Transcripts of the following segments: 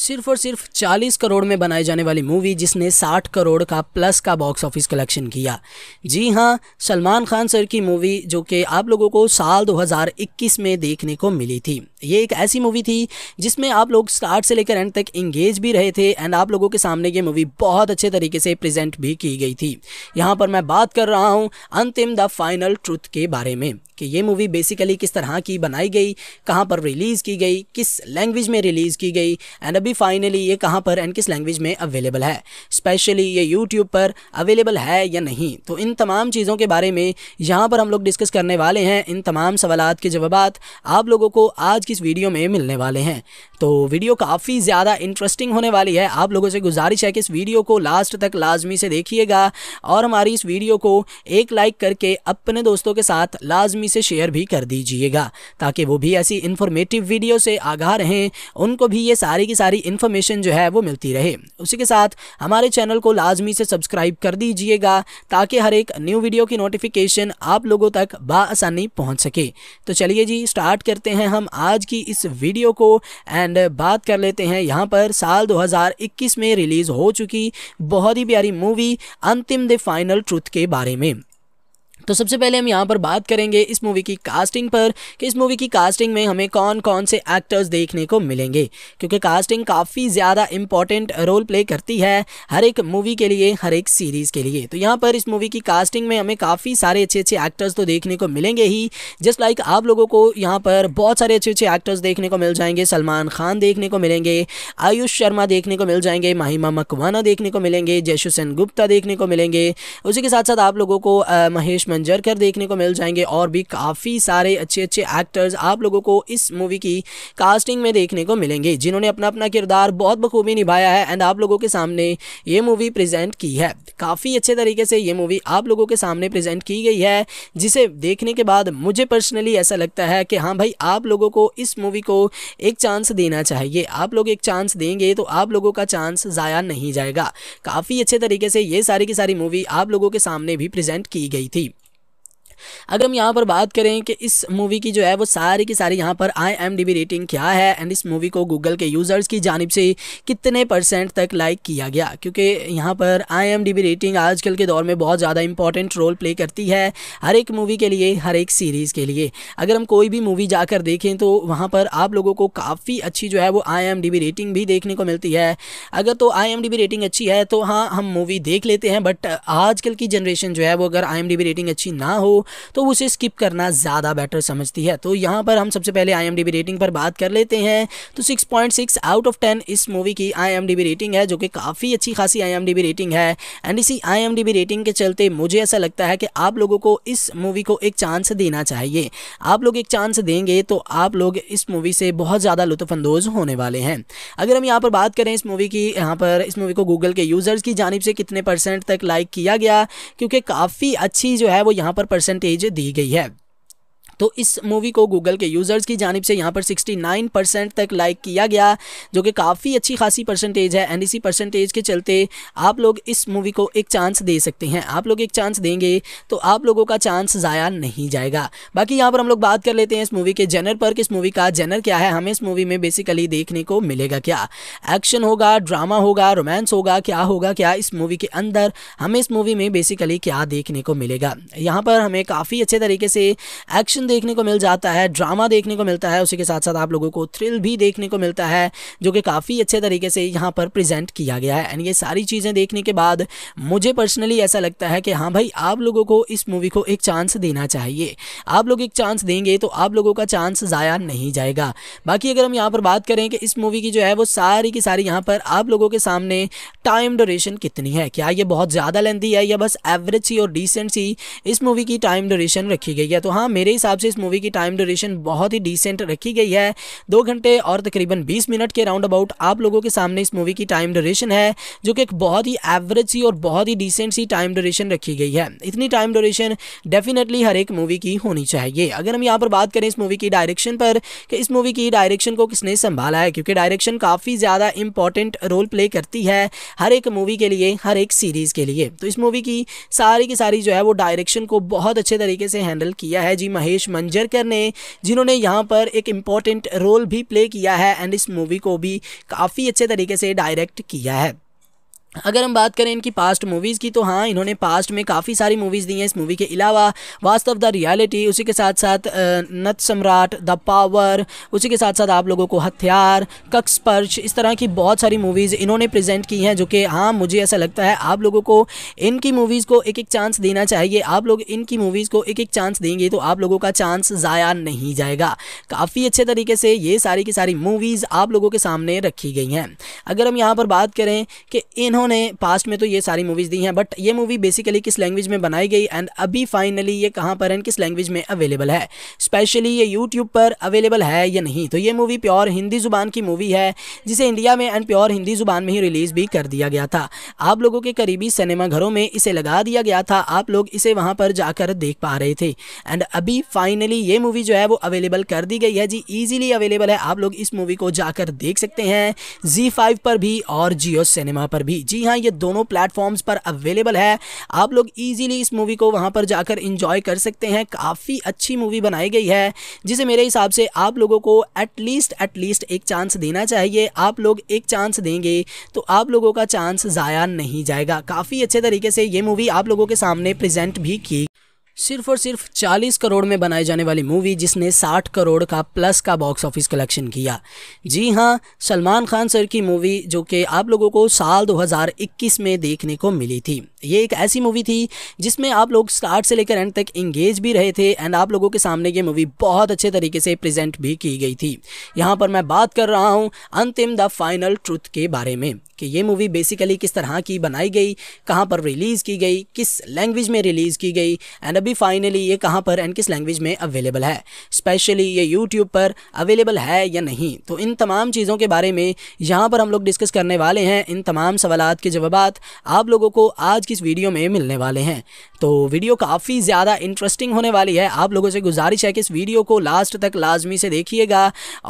सिर्फ और सिर्फ 40 करोड़ में बनाई जाने वाली मूवी जिसने 60 करोड़ का प्लस का बॉक्स ऑफिस कलेक्शन किया जी हाँ सलमान खान सर की मूवी जो कि आप लोगों को साल 2021 में देखने को मिली थी ये एक ऐसी मूवी थी जिसमें आप लोग स्टार्ट से लेकर एंड तक इंगेज भी रहे थे एंड आप लोगों के सामने ये मूवी बहुत अच्छे तरीके से प्रजेंट भी की गई थी यहाँ पर मैं बात कर रहा हूँ अंतिम द फाइनल ट्रुथ के बारे में कि ये मूवी बेसिकली किस तरह की बनाई गई कहाँ पर रिलीज़ की गई किस लैंग्वेज में रिलीज़ की गई एंड अभी फाइनली ये कहाँ पर एंड किस लैंग्वेज में अवेलेबल है स्पेशली ये यूट्यूब पर अवेलेबल है या नहीं तो इन तमाम चीज़ों के बारे में यहाँ पर हम लोग डिस्कस करने वाले हैं इन तमाम सवाल के जवाब आप लोगों को आज की इस वीडियो में मिलने वाले हैं तो वीडियो काफ़ी ज़्यादा इंटरेस्टिंग होने वाली है आप लोगों से गुजारिश है कि इस वीडियो को लास्ट तक लाजमी से देखिएगा और हमारी इस वीडियो को एक लाइक करके अपने दोस्तों के साथ लाजमी से शेयर भी कर दीजिएगा ताकि वो भी ऐसी इन्फॉर्मेटिव वीडियो से आगाह रहें उनको भी ये सारी की सारी इन्फॉर्मेशन जो है वो मिलती रहे उसी के साथ हमारे चैनल को लाजमी से सब्सक्राइब कर दीजिएगा ताकि हर एक न्यू वीडियो की नोटिफिकेशन आप लोगों तक बसानी पहुँच सके तो चलिए जी स्टार्ट करते हैं हम आज की इस वीडियो को एंड बात कर लेते हैं यहाँ पर साल 2021 में रिलीज़ हो चुकी बहुत ही प्यारी मूवी अंतिम द फाइनल ट्रुथ के बारे में तो सबसे पहले हम यहाँ पर बात करेंगे इस मूवी की कास्टिंग पर कि इस मूवी की कास्टिंग में हमें कौन कौन से एक्टर्स देखने को मिलेंगे क्योंकि कास्टिंग काफ़ी ज़्यादा इंपॉर्टेंट रोल प्ले करती है हर एक मूवी के लिए हर एक सीरीज़ के लिए तो यहाँ पर इस मूवी की कास्टिंग में हमें काफ़ी सारे अच्छे अच्छे एक्टर्स तो देखने को मिलेंगे ही जस्ट लाइक आप लोगों को यहाँ पर बहुत सारे अच्छे अच्छे एक्टर्स देखने को मिल जाएंगे सलमान खान देखने को मिलेंगे आयुष शर्मा देखने को मिल जाएंगे माहिमा मकवाना देखने को मिलेंगे जयशुसैन गुप्ता देखने को मिलेंगे उसी के साथ साथ आप लोगों को महेश कर देखने को मिल जाएंगे और भी काफ़ी सारे अच्छे अच्छे एक्टर्स आप लोगों को इस मूवी की कास्टिंग में देखने को मिलेंगे जिन्होंने अपना अपना किरदार बहुत बखूबी निभाया है एंड आप लोगों के सामने ये मूवी प्रेजेंट की है काफ़ी अच्छे तरीके से ये मूवी आप लोगों के सामने प्रेजेंट की गई है जिसे देखने के बाद मुझे पर्सनली ऐसा लगता है कि हाँ भाई आप लोगों को इस मूवी को एक चांस देना चाहिए आप लोग एक चांस देंगे तो आप लोगों का चांस ज़ाया नहीं जाएगा काफ़ी अच्छे तरीके से ये सारी की सारी मूवी आप लोगों के सामने भी प्रेजेंट की गई थी अगर हम यहाँ पर बात करें कि इस मूवी की जो है वो सारी की सारी यहाँ पर आई एम रेटिंग क्या है एंड इस मूवी को गूगल के यूज़र्स की जानब से कितने परसेंट तक लाइक किया गया क्योंकि यहाँ पर आई रेटिंग आजकल के दौर में बहुत ज़्यादा इंपॉर्टेंट रोल प्ले करती है हर एक मूवी के लिए हर एक सीरीज़ के लिए अगर हम कोई भी मूवी जाकर देखें तो वहाँ पर आप लोगों को काफ़ी अच्छी जो है वो आई रेटिंग भी देखने को मिलती है अगर तो आई रेटिंग अच्छी है तो हाँ हम मूवी देख लेते हैं बट आजकल की जनरेशन जो है वो अगर आई रेटिंग अच्छी ना हो तो उसे स्किप करना ज़्यादा बेटर समझती है तो यहाँ पर हम सबसे पहले आई रेटिंग पर बात कर लेते हैं तो सिक्स आउट ऑफ टेन इस मूवी की आई रेटिंग है जो कि काफ़ी अच्छी खासी आई रेटिंग है एंड इसी आई रेटिंग के चलते मुझे ऐसा लगता है कि आप लोगों को इस मूवी को एक चांस देना चाहिए आप लोग एक चांस देंगे तो आप लोग इस मूवी से बहुत ज़्यादा लुफानंदोज़ होने वाले हैं अगर हम यहाँ पर बात करें इस मूवी की यहाँ पर इस मूवी को गूगल के यूज़र्स की जानब से कितने परसेंट तक लाइक किया गया क्योंकि काफ़ी अच्छी जो है वो यहाँ पर परसेंट परसेंटेज दी गई है तो इस मूवी को गूगल के यूज़र्स की जानब से यहाँ पर 69 परसेंट तक लाइक किया गया जो कि काफ़ी अच्छी खासी परसेंटेज है एंड इसी परसेंटेज के चलते आप लोग इस मूवी को एक चांस दे सकते हैं आप लोग एक चांस देंगे तो आप लोगों का चांस ज़ाया नहीं जाएगा बाकी यहाँ पर हम लोग बात कर लेते हैं इस मूवी के जेनर पर कि इस मूवी का जेनर क्या है हमें इस मूवी में बेसिकली देखने को मिलेगा क्या एक्शन होगा ड्रामा होगा रोमांस होगा क्या होगा क्या इस मूवी के अंदर हमें इस मूवी में बेसिकली क्या देखने को मिलेगा यहाँ पर हमें काफ़ी अच्छे तरीके से एक्शन एक्शन देखने को मिल जाता है ड्रामा देखने को मिलता है उसी के साथ साथ आप लोगों को थ्रिल भी देखने को मिलता है जो कि काफ़ी अच्छे तरीके से यहाँ पर प्रेजेंट किया गया है एंड ये सारी चीज़ें देखने के बाद मुझे पर्सनली ऐसा लगता है कि हाँ भाई आप लोगों को इस मूवी को एक चांस देना चाहिए आप लोग एक चांस देंगे तो आप लोगों का चांस ज़ाया नहीं जाएगा बाकी अगर हम यहाँ पर बात करें कि इस मूवी की जो है वो सारी की सारी यहाँ पर आप लोगों के सामने टाइम डोरेशन कितनी है क्या ये बहुत ज़्यादा लेंथी है या बस एवरेज सी और डिसेंट सी इस मूवी की टाइम डोरेशन रखी गई है तो हाँ मेरे हिसाब हिसाब से इस मूवी की टाइम ड्यूरेशन बहुत ही डिसेंट रखी गई है दो घंटे और तकरीबन बीस मिनट के राउंड अबाउट आप लोगों के सामने इस मूवी की टाइम ड्यूरेशन है जो कि एक बहुत ही एवरेज सी और बहुत ही डिसेंट सी टाइम ड्यूरेशन रखी गई है इतनी टाइम ड्यूरेशन डेफिनेटली हर एक मूवी की होनी चाहिए अगर हम यहाँ पर बात करें इस मूवी की डायरेक्शन पर कि इस मूवी की डायरेक्शन को किसने संभाला है क्योंकि डायरेक्शन काफ़ी ज़्यादा इंपॉर्टेंट रोल प्ले करती है हर एक मूवी के लिए हर एक सीरीज़ के लिए तो इस मूवी की सारी की सारी जो है वो डायरेक्शन को बहुत अच्छे तरीके से हैंडल किया है जी महेश राजेश मंजरकर ने जिन्होंने यहाँ पर एक इम्पॉर्टेंट रोल भी प्ले किया है एंड इस मूवी को भी काफ़ी अच्छे तरीके से डायरेक्ट किया है अगर हम बात करें इनकी पास्ट मूवीज़ की तो हाँ इन्होंने पास्ट में काफ़ी सारी मूवीज़ दी हैं इस मूवी के अलावा वास्ट ऑफ़ द रियलिटी उसी के साथ साथ नत सम्राट द पावर उसी के साथ साथ आप लोगों को हथियार कक्सपर्श इस तरह की बहुत सारी मूवीज़ इन्होंने प्रेजेंट की हैं जो कि हाँ मुझे ऐसा लगता है आप लोगों को इनकी मूवीज़ को एक एक चांस देना चाहिए आप लोग इनकी मूवीज़ को एक एक चांस देंगे तो आप लोगों का चांस ज़ाया नहीं जाएगा काफ़ी अच्छे तरीके से ये सारी की सारी मूवीज़ आप लोगों के सामने रखी गई हैं अगर हम यहाँ पर बात करें कि इन्होंने इन्होंने पास्ट में तो ये सारी मूवीज़ दी हैं बट ये मूवी बेसिकली किस लैंग्वेज में बनाई गई एंड अभी फाइनली ये कहाँ पर एंड किस लैंग्वेज में अवेलेबल है स्पेशली ये यूट्यूब पर अवेलेबल है या नहीं तो ये मूवी प्योर हिंदी ज़ुबान की मूवी है जिसे इंडिया में एंड प्योर हिंदी ज़ुबान में ही रिलीज़ भी कर दिया गया था आप लोगों के करीबी सिनेमाघरों में इसे लगा दिया गया था आप लोग इसे वहाँ पर जाकर देख पा रहे थे एंड अभी फाइनली ये मूवी जो है वो अवेलेबल कर दी गई है जी ईजिली अवेलेबल है आप लोग इस मूवी को जाकर देख सकते हैं जी फाइव पर भी और जियो सिनेमा पर भी जी हाँ ये दोनों प्लेटफॉर्म्स पर अवेलेबल है आप लोग इजीली इस मूवी को वहाँ पर जाकर इंजॉय कर सकते हैं काफ़ी अच्छी मूवी बनाई गई है जिसे मेरे हिसाब से आप लोगों को एटलीस्ट एटलीस्ट एक चांस देना चाहिए आप लोग एक चांस देंगे तो आप लोगों का चांस ज़ाया नहीं जाएगा काफ़ी अच्छे तरीके से ये मूवी आप लोगों के सामने प्रजेंट भी की सिर्फ और सिर्फ 40 करोड़ में बनाई जाने वाली मूवी जिसने 60 करोड़ का प्लस का बॉक्स ऑफिस कलेक्शन किया जी हाँ सलमान खान सर की मूवी जो कि आप लोगों को साल 2021 में देखने को मिली थी ये एक ऐसी मूवी थी जिसमें आप लोग स्टार्ट से लेकर एंड तक इंगेज भी रहे थे एंड आप लोगों के सामने ये मूवी बहुत अच्छे तरीके से प्रजेंट भी की गई थी यहाँ पर मैं बात कर रहा हूँ अंतिम द फाइनल ट्रुथ के बारे में कि ये मूवी बेसिकली किस तरह की बनाई गई कहाँ पर रिलीज़ की गई किस लैंग्वेज में रिलीज़ की गई एंड अभी फाइनली ये कहाँ पर एंड किस लैंग्वेज में अवेलेबल है स्पेशली ये यूट्यूब पर अवेलेबल है या नहीं तो इन तमाम चीज़ों के बारे में यहाँ पर हम लोग डिस्कस करने वाले हैं इन तमाम सवाल के जवाब आप लोगों को आज की इस वीडियो में मिलने वाले हैं तो वीडियो काफ़ी ज़्यादा इंटरेस्टिंग होने वाली है आप लोगों से गुजारिश है कि इस वीडियो को लास्ट तक लाजमी से देखिएगा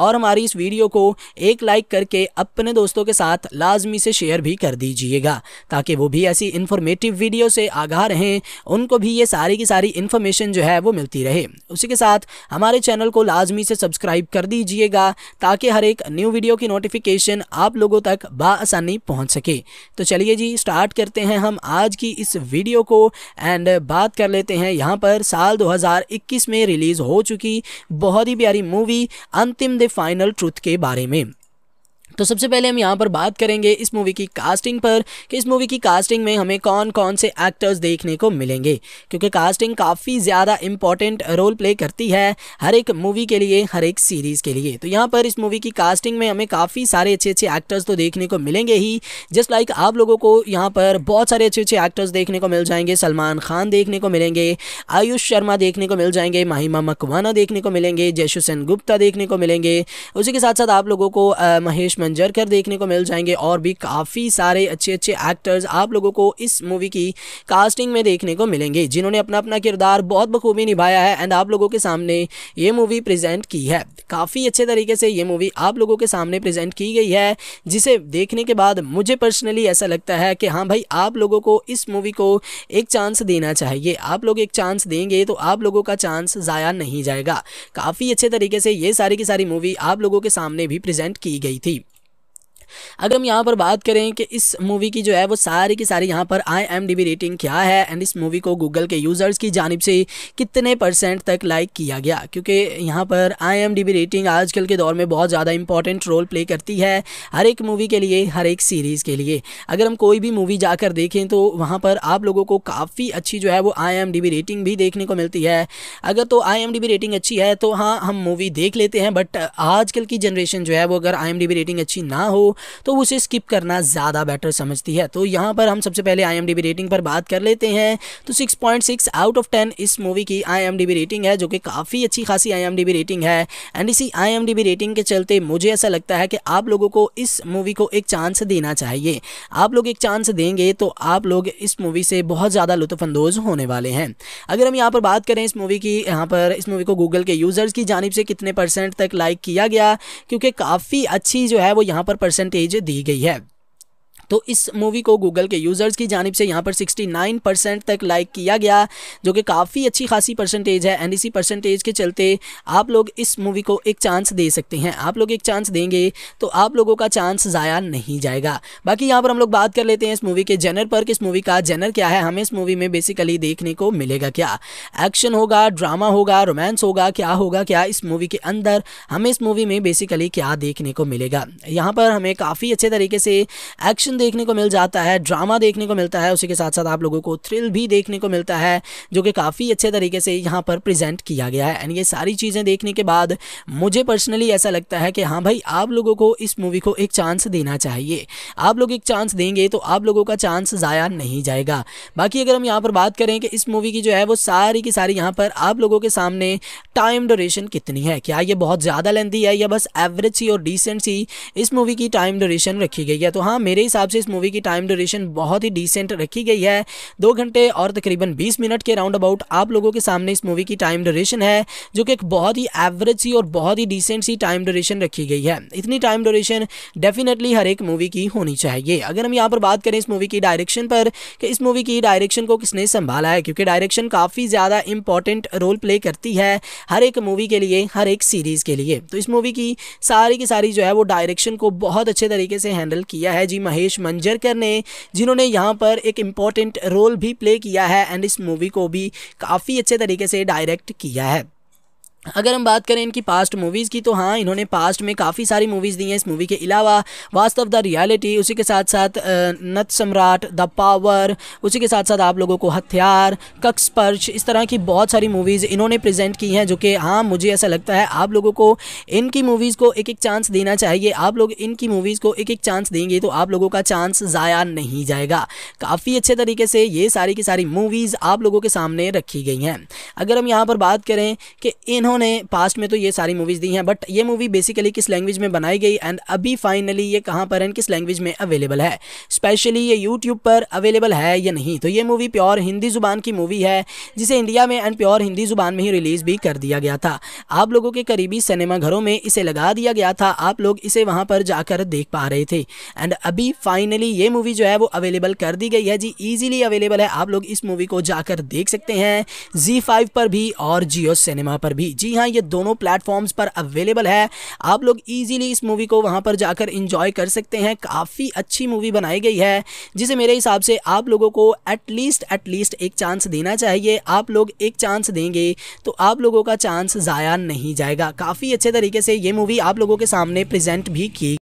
और हमारी इस वीडियो को एक लाइक करके अपने दोस्तों के साथ लाजमी से शेयर भी कर दीजिएगा ताकि वो भी ऐसी इंफॉर्मेटिव वीडियो से आगाह रहें उनको भी ये सारी की सारी सारी इन्फॉर्मेशन जो है वो मिलती रहे उसी के साथ हमारे चैनल को लाजमी से सब्सक्राइब कर दीजिएगा ताकि हर एक न्यू वीडियो की नोटिफिकेशन आप लोगों तक बसानी पहुँच सके तो चलिए जी स्टार्ट करते हैं हम आज की इस वीडियो को एंड बात कर लेते हैं यहाँ पर साल 2021 में रिलीज़ हो चुकी बहुत ही प्यारी मूवी अंतिम द फाइनल ट्रुथ के बारे में तो सबसे पहले हम यहाँ पर बात करेंगे इस मूवी की कास्टिंग पर कि इस मूवी की कास्टिंग में हमें कौन कौन से एक्टर्स देखने को मिलेंगे क्योंकि कास्टिंग काफ़ी ज़्यादा इंपॉर्टेंट रोल प्ले करती है हर एक मूवी के लिए हर एक सीरीज़ के लिए तो यहाँ पर इस मूवी की कास्टिंग में हमें काफ़ी सारे अच्छे अच्छे एक्टर्स तो देखने को मिलेंगे ही जस्ट लाइक like आप लोगों को यहाँ पर बहुत सारे अच्छे अच्छे एक्टर्स देखने को मिल जाएंगे सलमान खान देखने को मिलेंगे आयुष शर्मा देखने को मिल जाएंगे माहिमा मकवाना देखने को मिलेंगे जयशुसैन गुप्ता देखने को मिलेंगे उसी के साथ साथ आप लोगों को महेश कर देखने को मिल जाएंगे और भी काफ़ी सारे अच्छे अच्छे एक्टर्स आप लोगों को इस मूवी की कास्टिंग में देखने को मिलेंगे जिन्होंने अपना अपना किरदार बहुत बखूबी निभाया है एंड आप लोगों के सामने ये मूवी प्रेजेंट की है काफ़ी अच्छे तरीके से ये मूवी आप लोगों के सामने प्रेजेंट की गई है जिसे देखने के बाद मुझे पर्सनली ऐसा लगता है कि हाँ भाई आप लोगों को इस मूवी को एक चांस देना चाहिए आप लोग एक चांस देंगे तो आप लोगों का चांस ज़ाया नहीं जाएगा काफ़ी अच्छे तरीके से ये सारी की सारी मूवी आप लोगों के सामने भी प्रेजेंट की गई थी अगर हम यहाँ पर बात करें कि इस मूवी की जो है वो सारी की सारी यहाँ पर आई रेटिंग क्या है एंड इस मूवी को गूगल के यूज़र्स की जानब से कितने परसेंट तक लाइक किया गया क्योंकि यहाँ पर आई रेटिंग आजकल के दौर में बहुत ज़्यादा इंपॉर्टेंट रोल प्ले करती है हर एक मूवी के लिए हर एक सीरीज़ के लिए अगर हम कोई भी मूवी जाकर देखें तो वहाँ पर आप लोगों को काफ़ी अच्छी जो है वो आई रेटिंग भी देखने को मिलती है अगर तो आई रेटिंग अच्छी है तो हाँ हम मूवी देख लेते हैं बट आजकल की जनरेशन जो है वो अगर आई रेटिंग अच्छी ना हो तो उसे स्किप करना ज़्यादा बेटर समझती है तो यहाँ पर हम सबसे पहले आई रेटिंग पर बात कर लेते हैं तो सिक्स आउट ऑफ टेन इस मूवी की आई रेटिंग है जो कि काफ़ी अच्छी खासी आई रेटिंग है एंड इसी आई रेटिंग के चलते मुझे ऐसा लगता है कि आप लोगों को इस मूवी को एक चांस देना चाहिए आप लोग एक चांस देंगे तो आप लोग इस मूवी से बहुत ज़्यादा लुफानंदोज़ होने वाले हैं अगर हम यहाँ पर बात करें इस मूवी की यहाँ पर इस मूवी को गूगल के यूज़र्स की जानब से कितने परसेंट तक लाइक किया गया क्योंकि काफ़ी अच्छी जो है वो यहाँ पर परसेंट परसेंटेज दी गई है तो इस मूवी को गूगल के यूज़र्स की जानब से यहाँ पर सिक्सटी परसेंट तक लाइक किया गया जो कि काफ़ी अच्छी खासी परसेंटेज है एंड इसी परसेंटेज के चलते आप लोग इस मूवी को एक चांस दे सकते हैं आप लोग एक चांस देंगे तो आप लोगों का चांस ज़ाया नहीं जाएगा बाकी यहाँ पर हम लोग बात कर लेते हैं इस मूवी के जेनर पर कि इस मूवी का जेनर क्या है हमें इस मूवी में बेसिकली देखने को मिलेगा क्या एक्शन होगा ड्रामा होगा रोमांस होगा क्या होगा क्या इस मूवी के अंदर हमें इस मूवी में बेसिकली क्या देखने को मिलेगा यहाँ पर हमें काफ़ी अच्छे तरीके से एक्शन देखने को मिल जाता है ड्रामा देखने को मिलता है उसी के साथ साथ आप लोगों को थ्रिल भी देखने को मिलता है जो कि काफ़ी अच्छे तरीके से यहाँ पर प्रेजेंट किया गया है एंड ये सारी चीज़ें देखने के बाद मुझे पर्सनली ऐसा लगता है कि हाँ भाई आप लोगों को इस मूवी को एक चांस देना चाहिए आप लोग एक चांस देंगे तो आप लोगों का चांस ज़ाया नहीं जाएगा बाकी अगर हम यहाँ पर बात करें कि इस मूवी की जो है वो सारी की सारी यहाँ पर आप लोगों के सामने टाइम डोरेशन कितनी है क्या ये बहुत ज़्यादा लेंथी है या बस एवरेज सी और डिसेंट सी इस मूवी की टाइम डोरेशन रखी गई है तो हाँ मेरे हिसाब से इस मूवी की टाइम ड्यूरेशन बहुत ही डिसेंट रखी गई है दो घंटे और तकरीबन बीस मिनट के राउंड अबाउट आप लोगों के सामने इस मूवी की टाइम ड्यूरेशन है जो कि एक बहुत ही एवरेज सी और बहुत ही डिसेंट सी टाइम ड्यूरेशन रखी गई है इतनी टाइम ड्यूरेशन डेफिनेटली हर एक मूवी की होनी चाहिए अगर हम यहाँ पर बात करें इस मूवी की डायरेक्शन पर कि इस मूवी की डायरेक्शन को किसने संभाला है क्योंकि डायरेक्शन काफ़ी ज़्यादा इंपॉर्टेंट रोल प्ले करती है हर एक मूवी के लिए हर एक सीरीज़ के लिए तो इस मूवी की सारी की सारी जो है वो डायरेक्शन को बहुत अच्छे तरीके से हैंडल किया है जी महेश राजेश मंजरकर ने जिन्होंने यहाँ पर एक इम्पॉर्टेंट रोल भी प्ले किया है एंड इस मूवी को भी काफ़ी अच्छे तरीके से डायरेक्ट किया है अगर हम बात करें इनकी पास्ट मूवीज़ की तो हाँ इन्होंने पास्ट में काफ़ी सारी मूवीज़ दी हैं इस मूवी के अलावा वास्तव द रियलिटी उसी के साथ साथ नत सम्राट द पावर उसी के साथ साथ आप लोगों को हथियार कक्सपर्श इस तरह की बहुत सारी मूवीज़ इन्होंने प्रेजेंट की हैं जो कि हाँ मुझे ऐसा लगता है आप लोगों को इनकी मूवीज़ को एक एक चांस देना चाहिए आप लोग इनकी मूवीज़ को एक एक चांस देंगे तो आप लोगों का चांस ज़ाया नहीं जाएगा काफ़ी अच्छे तरीके से ये सारी की सारी मूवीज़ आप लोगों के सामने रखी गई हैं अगर हम यहाँ पर बात करें कि इन्होंने इन्होंने पास्ट में तो ये सारी मूवीज़ दी हैं बट ये मूवी बेसिकली किस लैंग्वेज में बनाई गई एंड अभी फाइनली ये कहाँ पर एंड किस लैंग्वेज में अवेलेबल है स्पेशली ये यूट्यूब पर अवेलेबल है या नहीं तो ये मूवी प्योर हिंदी ज़ुबान की मूवी है जिसे इंडिया में एंड प्योर हिंदी ज़ुबान में ही रिलीज़ भी कर दिया गया था आप लोगों के करीबी सिनेमाघरों में इसे लगा दिया गया था आप लोग इसे वहाँ पर जाकर देख पा रहे थे एंड अभी फाइनली ये मूवी जो है वो अवेलेबल कर दी गई है जी ईजिली अवेलेबल है आप लोग इस मूवी को जाकर देख सकते हैं जी फाइव पर भी और जियो सिनेमा पर भी जी हाँ ये दोनों प्लेटफॉर्म्स पर अवेलेबल है आप लोग ईजिली इस मूवी को वहाँ पर जाकर इंजॉय कर सकते हैं काफ़ी अच्छी मूवी बनाई गई है जिसे मेरे हिसाब से आप लोगों को एटलीस्ट एटलीस्ट एक चांस देना चाहिए आप लोग एक चांस देंगे तो आप लोगों का चांस ज़ाया नहीं जाएगा काफ़ी अच्छे तरीके से ये मूवी आप लोगों के सामने प्रजेंट भी की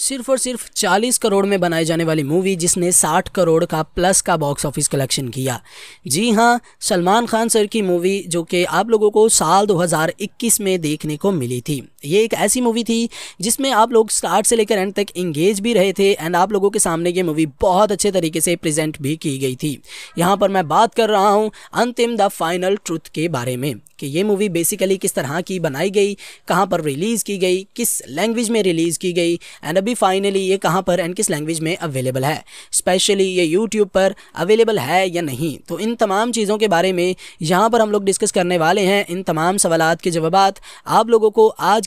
सिर्फ और सिर्फ 40 करोड़ में बनाई जाने वाली मूवी जिसने 60 करोड़ का प्लस का बॉक्स ऑफिस कलेक्शन किया जी हाँ सलमान खान सर की मूवी जो कि आप लोगों को साल 2021 में देखने को मिली थी ये एक ऐसी मूवी थी जिसमें आप लोग स्टार्ट से लेकर एंड तक इंगेज भी रहे थे एंड आप लोगों के सामने ये मूवी बहुत अच्छे तरीके से प्रेजेंट भी की गई थी यहाँ पर मैं बात कर रहा हूँ अंतिम द फाइनल ट्रुथ के बारे में कि ये मूवी बेसिकली किस तरह की बनाई गई कहाँ पर रिलीज़ की गई किस लैंग्वेज में रिलीज़ की गई एंड अभी फाइनली ये कहाँ पर एंड किस लैंग्वेज में अवेलेबल है स्पेशली ये यूट्यूब पर अवेलेबल है या नहीं तो इन तमाम चीज़ों के बारे में यहाँ पर हम लोग डिस्कस करने वाले हैं इन तमाम सवाल के जवाब आप लोगों को आज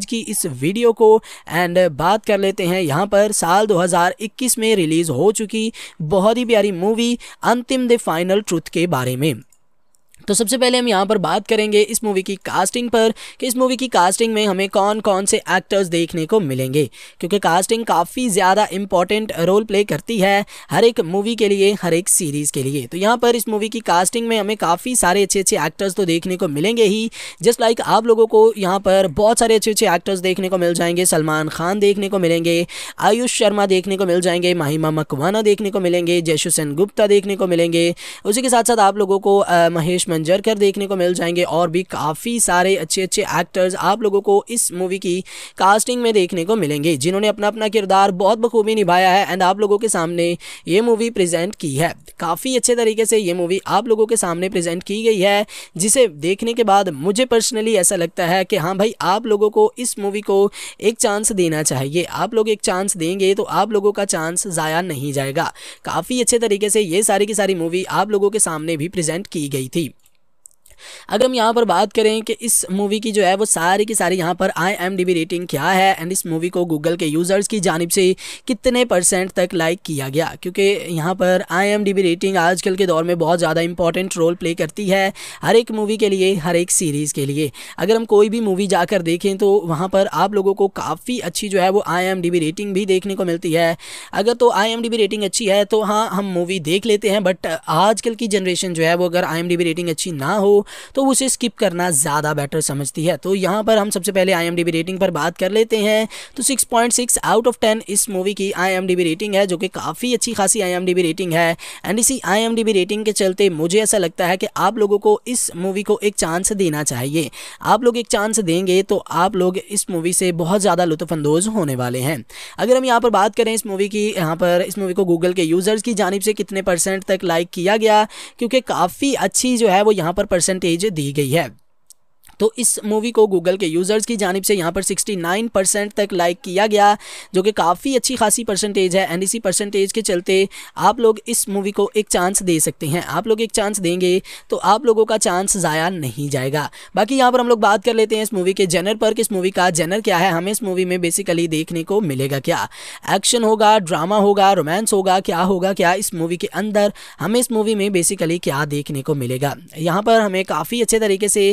आज की इस वीडियो को एंड बात कर लेते हैं यहाँ पर साल 2021 में रिलीज़ हो चुकी बहुत ही प्यारी मूवी अंतिम द फाइनल ट्रुथ के बारे में तो सबसे पहले हम यहाँ पर बात करेंगे इस मूवी की कास्टिंग पर कि इस मूवी की कास्टिंग में हमें कौन कौन से एक्टर्स देखने को मिलेंगे क्योंकि कास्टिंग काफ़ी ज़्यादा इंपॉर्टेंट रोल प्ले करती है हर एक मूवी के लिए हर एक सीरीज़ के लिए तो यहाँ पर इस मूवी की कास्टिंग में हमें काफ़ी सारे अच्छे अच्छे एक्टर्स तो देखने को मिलेंगे ही जस्ट लाइक आप लोगों को यहाँ पर बहुत सारे अच्छे अच्छे एक्टर्स देखने को मिल जाएंगे सलमान खान देखने को मिलेंगे आयुष शर्मा देखने को मिल जाएंगे माहिमा मकवाना देखने को मिलेंगे जयशुसैन गुप्ता देखने को मिलेंगे उसी के साथ साथ आप लोगों को महेश कर देखने को मिल जाएंगे और भी काफ़ी सारे अच्छे अच्छे एक्टर्स आप लोगों को इस मूवी की कास्टिंग में देखने को मिलेंगे जिन्होंने अपना अपना किरदार बहुत बखूबी निभाया है एंड आप लोगों के सामने ये मूवी प्रेजेंट की है काफ़ी अच्छे तरीके से ये मूवी आप लोगों के सामने प्रेजेंट की गई है जिसे देखने के बाद मुझे पर्सनली ऐसा लगता है कि हाँ भाई आप लोगों को इस मूवी को एक चांस देना चाहिए आप लोग एक चांस देंगे तो आप लोगों का चांस ज़ाया नहीं जाएगा काफ़ी अच्छे तरीके से ये सारी की सारी मूवी आप लोगों के सामने भी प्रेजेंट की गई थी अगर हम यहाँ पर बात करें कि इस मूवी की जो है वो सारी की सारी यहाँ पर आई रेटिंग क्या है एंड इस मूवी को गूगल के यूज़र्स की जानब से कितने परसेंट तक लाइक किया गया क्योंकि यहाँ पर आई रेटिंग आजकल के दौर में बहुत ज़्यादा इंपॉर्टेंट रोल प्ले करती है हर एक मूवी के लिए हर एक सीरीज़ के लिए अगर हम कोई भी मूवी जाकर देखें तो वहाँ पर आप लोगों को काफ़ी अच्छी जो है वो आई रेटिंग भी देखने को मिलती है अगर तो आई रेटिंग अच्छी है तो हाँ हम मूवी देख लेते हैं बट आजकल की जनरेशन जो है वो अगर आई रेटिंग अच्छी ना हो तो उसे स्किप करना ज़्यादा बेटर समझती है तो यहाँ पर हम सबसे पहले आई रेटिंग पर बात कर लेते हैं तो सिक्स आउट ऑफ टेन इस मूवी की आई रेटिंग है जो कि काफ़ी अच्छी खासी आई रेटिंग है एंड इसी आई रेटिंग के चलते मुझे ऐसा लगता है कि आप लोगों को इस मूवी को एक चांस देना चाहिए आप लोग एक चांस देंगे तो आप लोग इस मूवी से बहुत ज़्यादा लुफानंदोज़ होने वाले हैं अगर हम यहाँ पर बात करें इस मूवी की यहाँ पर इस मूवी को गूगल के यूज़र्स की जानब से कितने परसेंट तक लाइक किया गया क्योंकि काफ़ी अच्छी जो है वो यहाँ पर परसेंट परसेंटेज दी गई है तो इस मूवी को गूगल के यूज़र्स की जानब से यहाँ पर सिक्सटी परसेंट तक लाइक किया गया जो कि काफ़ी अच्छी खासी परसेंटेज है एंड इसी परसेंटेज के चलते आप लोग इस मूवी को एक चांस दे सकते हैं आप लोग एक चांस देंगे तो आप लोगों का चांस ज़ाया नहीं जाएगा बाकी यहाँ पर हम लोग बात कर लेते हैं इस मूवी के जेनर पर कि इस मूवी का जेनर क्या है हमें इस मूवी में बेसिकली देखने को मिलेगा क्या एक्शन होगा ड्रामा होगा रोमांस होगा क्या होगा क्या इस मूवी के अंदर हमें इस मूवी में बेसिकली क्या देखने को मिलेगा यहाँ पर हमें काफ़ी अच्छे तरीके से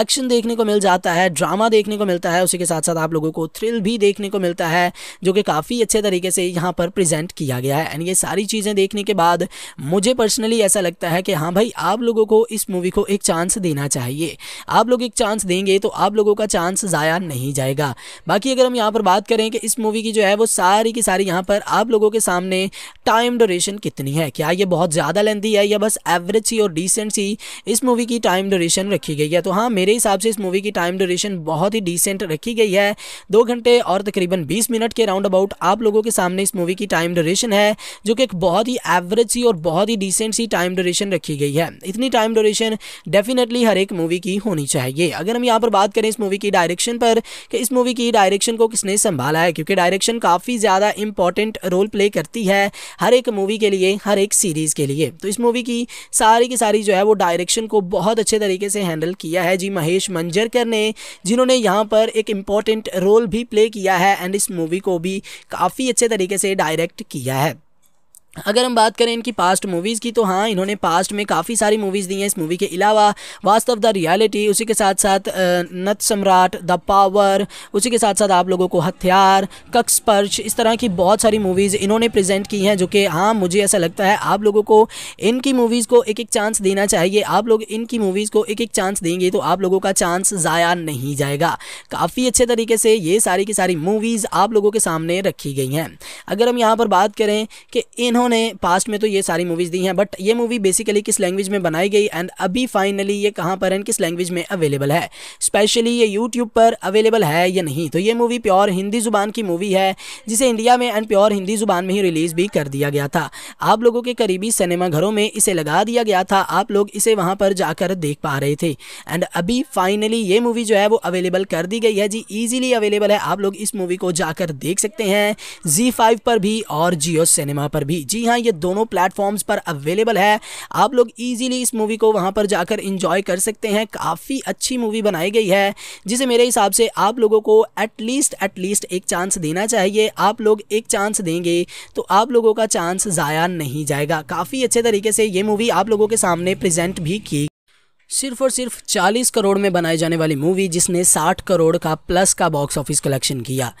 एक्शन देखने को मिल जाता है ड्रामा देखने को मिलता है उसी के साथ साथ आप लोगों को थ्रिल भी देखने को मिलता है जो कि काफ़ी अच्छे तरीके से यहाँ पर प्रेजेंट किया गया है एंड ये सारी चीज़ें देखने के बाद मुझे पर्सनली ऐसा लगता है कि हाँ भाई आप लोगों को इस मूवी को एक चांस देना चाहिए आप लोग एक चांस देंगे तो आप लोगों का चांस ज़ाया नहीं जाएगा बाकी अगर हम यहाँ पर बात करें कि इस मूवी की जो है वो सारी की सारी यहाँ पर आप लोगों के सामने टाइम डोरेशन कितनी है क्या ये बहुत ज़्यादा लेंथी है या बस एवरेज सी और डिसेंट सी इस मूवी की टाइम ड्यूरेशन रखी गई है तो हाँ मेरे हिसाब से इस मूवी की टाइम ड्यूरेशन बहुत ही डिसेंट रखी गई है दो घंटे और तकरीबन बीस मिनट के राउंड अबाउट आप लोगों के सामने इस मूवी की टाइम ड्यूरेशन है जो कि एक बहुत ही एवरेज सी और बहुत ही डिसेंट सी टाइम ड्यूरेशन रखी गई है इतनी टाइम ड्यूरेशन डेफिनेटली हर एक मूवी की होनी चाहिए अगर हम यहाँ पर बात करें इस मूवी की डायरेक्शन पर कि इस मूवी की डायरेक्शन को किसने संभाला है क्योंकि डायरेक्शन काफ़ी ज़्यादा इंपॉर्टेंट रोल प्ले करती है हर एक मूवी के लिए हर एक सीरीज़ के लिए तो इस मूवी की सारी की सारी जो है वो डायरेक्शन को बहुत अच्छे तरीके से हैंडल किया है जी महेश राजेश मंजरकर ने जिन्होंने यहाँ पर एक इम्पॉर्टेंट रोल भी प्ले किया है एंड इस मूवी को भी काफ़ी अच्छे तरीके से डायरेक्ट किया है अगर हम बात करें इनकी पास्ट मूवीज़ की तो हाँ इन्होंने पास्ट में काफ़ी सारी मूवीज़ दी हैं इस मूवी के अलावा वास्तव द रियलिटी उसी के साथ साथ नत सम्राट द पावर उसी के साथ साथ आप लोगों को हथियार कक्सपर्श इस तरह की बहुत सारी मूवीज़ इन्होंने प्रेजेंट की हैं जो कि हाँ मुझे ऐसा लगता है आप लोगों को इनकी मूवीज़ को एक एक चांस देना चाहिए आप लोग इनकी मूवीज़ को एक एक चांस देंगे तो आप लोगों का चांस ज़ाया नहीं जाएगा काफ़ी अच्छे तरीके से ये सारी की सारी मूवीज़ आप लोगों के सामने रखी गई हैं अगर हम यहाँ पर बात करें कि इन्होंने इन्होंने पास्ट में तो ये सारी मूवीज़ दी हैं बट ये मूवी बेसिकली किस लैंग्वेज में बनाई गई एंड अभी फाइनली ये कहाँ पर एंड किस लैंग्वेज में अवेलेबल है स्पेशली ये यूट्यूब पर अवेलेबल है या नहीं तो ये मूवी प्योर हिंदी ज़ुबान की मूवी है जिसे इंडिया में एंड प्योर हिंदी ज़ुबान में ही रिलीज़ भी कर दिया गया था आप लोगों के करीबी सिनेमाघरों में इसे लगा दिया गया था आप लोग इसे वहाँ पर जाकर देख पा रहे थे एंड अभी फाइनली ये मूवी जो है वो अवेलेबल कर दी गई है जी ईजिली अवेलेबल है आप लोग इस मूवी को जाकर देख सकते हैं जी फाइव पर भी और जियो सिनेमा पर भी जी हाँ ये दोनों प्लेटफॉर्म्स पर अवेलेबल है आप लोग ईजिली इस मूवी को वहाँ पर जाकर इंजॉय कर सकते हैं काफ़ी अच्छी मूवी बनाई गई है जिसे मेरे हिसाब से आप लोगों को एटलीस्ट एटलीस्ट एक चांस देना चाहिए आप लोग एक चांस देंगे तो आप लोगों का चांस ज़ाया नहीं जाएगा काफ़ी अच्छे तरीके से ये मूवी आप लोगों के सामने प्रजेंट भी की सिर्फ और सिर्फ 40 करोड़ में बनाई जाने वाली मूवी जिसने 60 करोड़ का प्लस का बॉक्स ऑफिस कलेक्शन किया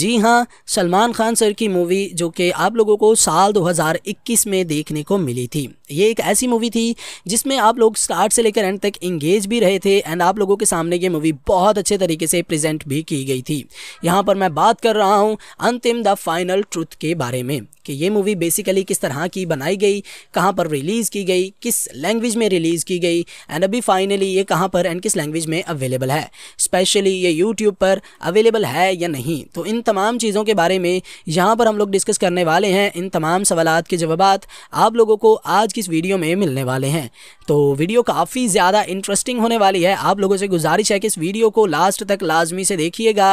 जी हाँ सलमान खान सर की मूवी जो कि आप लोगों को साल 2021 में देखने को मिली थी ये एक ऐसी मूवी थी जिसमें आप लोग स्टार्ट से लेकर एंड तक इंगेज भी रहे थे एंड आप लोगों के सामने ये मूवी बहुत अच्छे तरीके से प्रजेंट भी की गई थी यहाँ पर मैं बात कर रहा हूँ अंतिम द फाइनल ट्रुथ के बारे में कि ये मूवी बेसिकली किस तरह की बनाई गई कहाँ पर रिलीज़ की गई किस लैंग्वेज में रिलीज़ की गई एंड अभी फाइनली ये कहाँ पर एंड किस लैंग्वेज में अवेलेबल है स्पेशली ये यूट्यूब पर अवेलेबल है या नहीं तो इन तमाम चीज़ों के बारे में यहाँ पर हम लोग डिस्कस करने वाले हैं इन तमाम सवाल के जवाब आप लोगों को आज की इस वीडियो में मिलने वाले हैं तो वीडियो काफ़ी ज़्यादा इंटरेस्टिंग होने वाली है आप लोगों से गुजारिश है कि इस वीडियो को लास्ट तक लाजमी से देखिएगा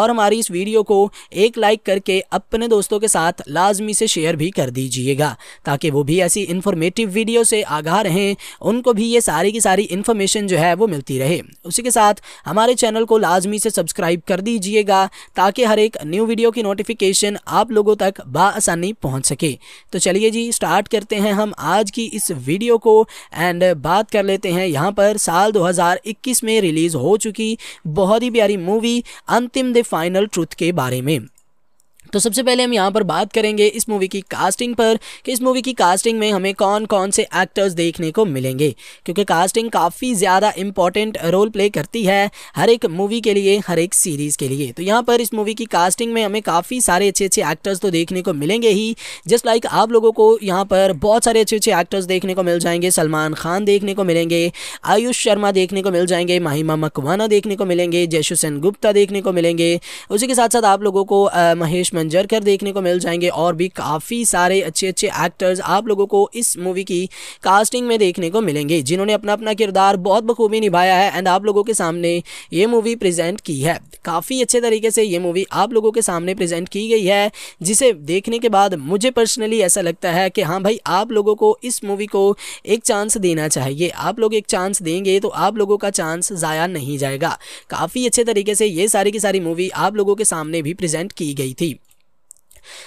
और हमारी इस वीडियो को एक लाइक करके अपने दोस्तों के साथ लाजमी आसानी से शेयर भी कर दीजिएगा ताकि वो भी ऐसी इन्फॉर्मेटिव वीडियो से आगाह रहें उनको भी ये सारी की सारी इन्फॉर्मेशन जो है वो मिलती रहे उसी के साथ हमारे चैनल को लाजमी से सब्सक्राइब कर दीजिएगा ताकि हर एक न्यू वीडियो की नोटिफिकेशन आप लोगों तक बसानी पहुँच सके तो चलिए जी स्टार्ट करते हैं हम आज की इस वीडियो को एंड बात कर लेते हैं यहाँ पर साल 2021 में रिलीज़ हो चुकी बहुत ही प्यारी मूवी अंतिम द फाइनल ट्रुथ के बारे में तो सबसे पहले हम यहाँ पर बात करेंगे इस मूवी की कास्टिंग पर कि इस मूवी की कास्टिंग में हमें कौन कौन से एक्टर्स देखने को मिलेंगे क्योंकि कास्टिंग काफ़ी ज़्यादा इंपॉर्टेंट रोल प्ले करती है हर एक मूवी के लिए हर एक सीरीज़ के लिए तो यहाँ पर इस मूवी की कास्टिंग में हमें काफ़ी सारे अच्छे अच्छे एक्टर्स तो देखने को मिलेंगे ही जस्ट लाइक आप लोगों को यहाँ पर बहुत सारे अच्छे अच्छे एक्टर्स देखने को मिल जाएंगे सलमान खान देखने को मिलेंगे आयुष शर्मा देखने को मिल जाएंगे माहिमा मकवाना देखने को मिलेंगे जयशुसेन गुप्ता देखने को मिलेंगे उसी के साथ साथ आप लोगों को महेश मंजर कर देखने को मिल जाएंगे और भी काफ़ी सारे अच्छे अच्छे एक्टर्स आप लोगों को इस मूवी की कास्टिंग में देखने को मिलेंगे जिन्होंने अपना अपना किरदार बहुत बखूबी निभाया है एंड आप लोगों के सामने ये मूवी प्रेजेंट की है काफ़ी अच्छे तरीके से ये मूवी आप लोगों के सामने प्रेजेंट की गई है जिसे देखने के बाद मुझे पर्सनली ऐसा लगता है कि हाँ भाई आप लोगों को इस मूवी को एक चांस देना चाहिए आप लोग एक चांस देंगे तो आप लोगों का चांस ज़ाया नहीं जाएगा काफ़ी अच्छे तरीके से ये सारी की सारी मूवी आप लोगों के सामने भी प्रेजेंट की गई थी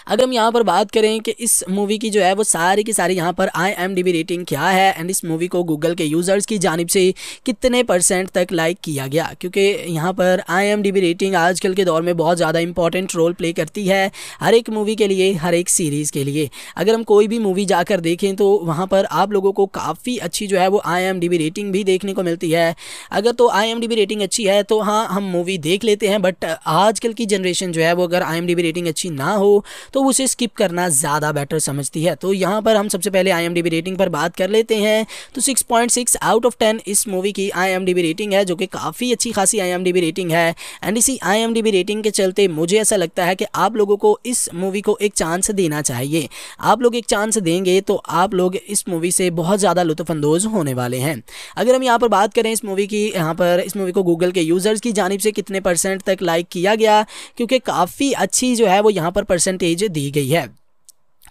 अगर हम यहाँ पर बात करें कि इस मूवी की जो है वो सारी की सारी यहाँ पर आई एम रेटिंग क्या है एंड इस मूवी को गूगल के यूज़र्स की जानब से कितने परसेंट तक लाइक किया गया क्योंकि यहाँ पर आई एम रेटिंग आजकल के दौर में बहुत ज़्यादा इंपॉर्टेंट रोल प्ले करती है हर एक मूवी के लिए हर एक सीरीज़ के लिए अगर हम कोई भी मूवी जाकर देखें तो वहाँ पर आप लोगों को काफ़ी अच्छी जो है वो आई रेटिंग भी देखने को मिलती है अगर तो आई रेटिंग अच्छी है तो हाँ हम मूवी देख लेते हैं बट आजकल की जनरेशन जो है वो अगर आई रेटिंग अच्छी ना हो तो उसे स्किप करना ज़्यादा बेटर समझती है तो यहाँ पर हम सबसे पहले आई रेटिंग पर बात कर लेते हैं तो सिक्स आउट ऑफ टेन इस मूवी की आई रेटिंग है जो कि काफ़ी अच्छी खासी आई रेटिंग है एंड इसी आई रेटिंग के चलते मुझे ऐसा लगता है कि आप लोगों को इस मूवी को एक चांस देना चाहिए आप लोग एक चांस देंगे तो आप लोग इस मूवी से बहुत ज़्यादा लुत्फानंदोज होने वाले हैं अगर हम यहाँ पर बात करें इस मूवी की यहाँ पर इस मूवी को गूगल के यूज़र्स की जानब से कितने परसेंट तक लाइक किया गया क्योंकि काफ़ी अच्छी जो है वो यहाँ पर परसेंट परसेंटेज दी गई है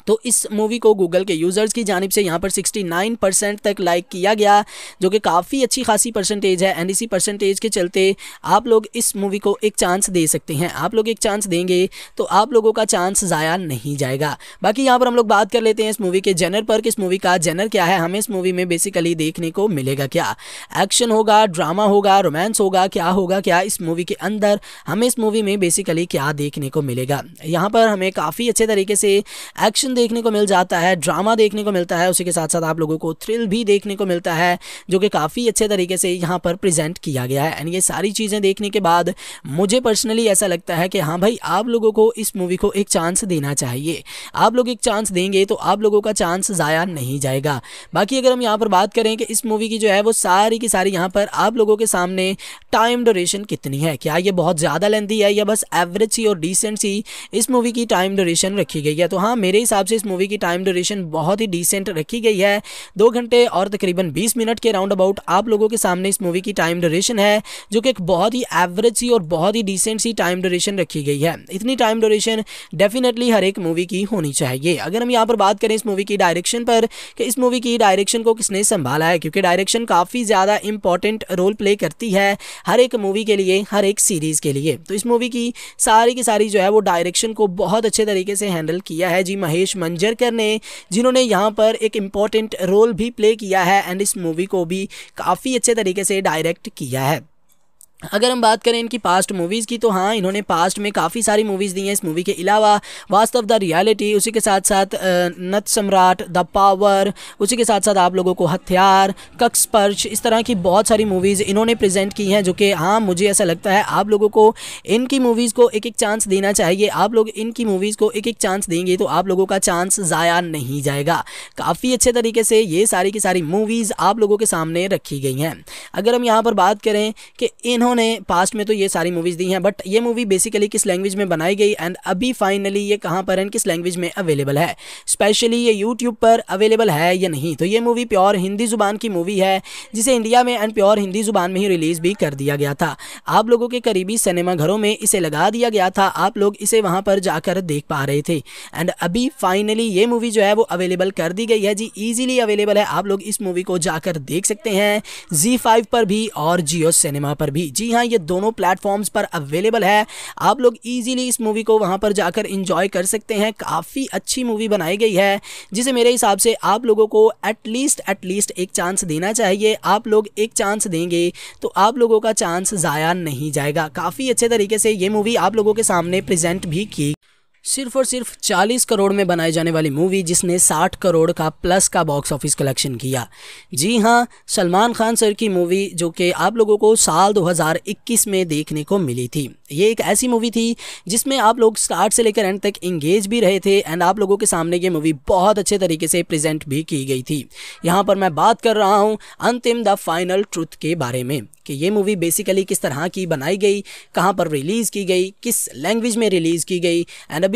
तो इस मूवी को गूगल के यूज़र्स की जानब से यहाँ पर 69 परसेंट तक लाइक किया गया जो कि काफ़ी अच्छी खासी परसेंटेज है एंड इसी परसेंटेज के चलते आप लोग इस मूवी को एक चांस दे सकते हैं आप लोग एक चांस देंगे तो आप लोगों का चांस ज़ाया नहीं जाएगा बाकी यहाँ पर हम लोग बात कर लेते हैं इस मूवी के जेनर पर कि इस मूवी का जेनर क्या है हमें इस मूवी में बेसिकली देखने को मिलेगा क्या एक्शन होगा ड्रामा होगा रोमांस होगा क्या होगा क्या इस मूवी के अंदर हमें इस मूवी में बेसिकली क्या देखने को मिलेगा यहाँ पर हमें काफ़ी अच्छे तरीके से एक्शन देखने को मिल जाता है ड्रामा देखने को मिलता है उसी के साथ साथ आप लोगों को थ्रिल भी देखने को मिलता है जो कि काफ़ी अच्छे तरीके से यहाँ पर प्रेजेंट किया गया है एंड ये सारी चीज़ें देखने के बाद मुझे पर्सनली ऐसा लगता है कि हाँ भाई आप लोगों को इस मूवी को एक चांस देना चाहिए आप लोग एक चांस देंगे तो आप लोगों का चांस ज़ाया नहीं जाएगा बाकी अगर हम यहाँ पर बात करें कि इस मूवी की जो है वो सारी की सारी यहाँ पर आप लोगों के सामने टाइम डोरेशन कितनी है क्या ये बहुत ज़्यादा लेंथी है या बस एवरेज सी और डिसेंट सी इस मूवी की टाइम डोरेशन रखी गई है तो हाँ मेरे हिसाब हिसाब से इस मूवी की टाइम ड्यूरेशन बहुत ही डिसेंट रखी गई है दो घंटे और तकरीबन बीस मिनट के राउंड अबाउट आप लोगों के सामने इस मूवी की टाइम ड्यूरेशन है जो कि एक बहुत ही एवरेज सी और बहुत ही डिसेंट सी टाइम ड्यूरेशन रखी गई है इतनी टाइम ड्यूरेशन डेफिनेटली हर एक मूवी की होनी चाहिए अगर हम यहाँ पर बात करें इस मूवी की डायरेक्शन पर कि इस मूवी की डायरेक्शन को किसने संभाला है क्योंकि डायरेक्शन काफ़ी ज़्यादा इंपॉर्टेंट रोल प्ले करती है हर एक मूवी के लिए हर एक सीरीज़ के लिए तो इस मूवी की सारी की सारी जो है वो डायरेक्शन को बहुत अच्छे तरीके से हैंडल किया है जी महेश मंजरकर ने जिन्होंने यहाँ पर एक इम्पॉर्टेंट रोल भी प्ले किया है एंड इस मूवी को भी काफ़ी अच्छे तरीके से डायरेक्ट किया है अगर हम बात करें इनकी पास्ट मूवीज़ की तो हाँ इन्होंने पास्ट में काफ़ी सारी मूवीज़ दी हैं इस मूवी के अलावा वास्तव द रियलिटी उसी के साथ साथ नत सम्राट द पावर उसी के साथ साथ आप लोगों को हथियार कक्सपर्श इस तरह की बहुत सारी मूवीज़ इन्होंने प्रेजेंट की हैं जो कि हाँ मुझे ऐसा लगता है आप लोगों को इनकी मूवीज़ को एक एक चांस देना चाहिए आप लोग इनकी मूवीज़ को एक एक चांस देंगे तो आप लोगों का चांस ज़ाया नहीं जाएगा काफ़ी अच्छे तरीके से ये सारी की सारी मूवीज़ आप लोगों के सामने रखी गई हैं अगर हम यहाँ पर बात करें कि इन्होंने इन्होंने पास्ट में तो ये सारी मूवीज़ दी हैं बट ये मूवी बेसिकली किस लैंग्वेज में बनाई गई एंड अभी फाइनली ये कहाँ पर एंड किस लैंग्वेज में अवेलेबल है स्पेशली ये यूट्यूब पर अवेलेबल है या नहीं तो ये मूवी प्योर हिंदी ज़ुबान की मूवी है जिसे इंडिया में एंड प्योर हिंदी ज़ुबान में ही रिलीज़ भी कर दिया गया था आप लोगों के करीबी सिनेमा घरों में इसे लगा दिया गया था आप लोग इसे वहाँ पर जाकर देख पा रहे थे एंड अभी फाइनली ये मूवी जो है वो अवेलेबल कर दी गई है जी ईजिली अवेलेबल है आप लोग इस मूवी को जाकर देख सकते हैं जी फाइव पर भी और जियो सिनेमा पर भी जी हाँ ये दोनों प्लेटफॉर्म्स पर अवेलेबल है आप लोग इजीली इस मूवी को वहाँ पर जाकर इंजॉय कर सकते हैं काफ़ी अच्छी मूवी बनाई गई है जिसे मेरे हिसाब से आप लोगों को एटलीस्ट एटलीस्ट एक चांस देना चाहिए आप लोग एक चांस देंगे तो आप लोगों का चांस ज़ाया नहीं जाएगा काफ़ी अच्छे तरीके से ये मूवी आप लोगों के सामने प्रजेंट भी की सिर्फ और सिर्फ 40 करोड़ में बनाई जाने वाली मूवी जिसने 60 करोड़ का प्लस का बॉक्स ऑफिस कलेक्शन किया जी हाँ सलमान खान सर की मूवी जो कि आप लोगों को साल 2021 में देखने को मिली थी ये एक ऐसी मूवी थी जिसमें आप लोग स्टार्ट से लेकर एंड तक इंगेज भी रहे थे एंड आप लोगों के सामने ये मूवी बहुत अच्छे तरीके से प्रजेंट भी की गई थी यहाँ पर मैं बात कर रहा हूँ अंतिम द फाइनल ट्रुथ के बारे में कि ये मूवी बेसिकली किस तरह की बनाई गई कहाँ पर रिलीज़ की गई किस लैंग्वेज में रिलीज़ की गई एंड अभी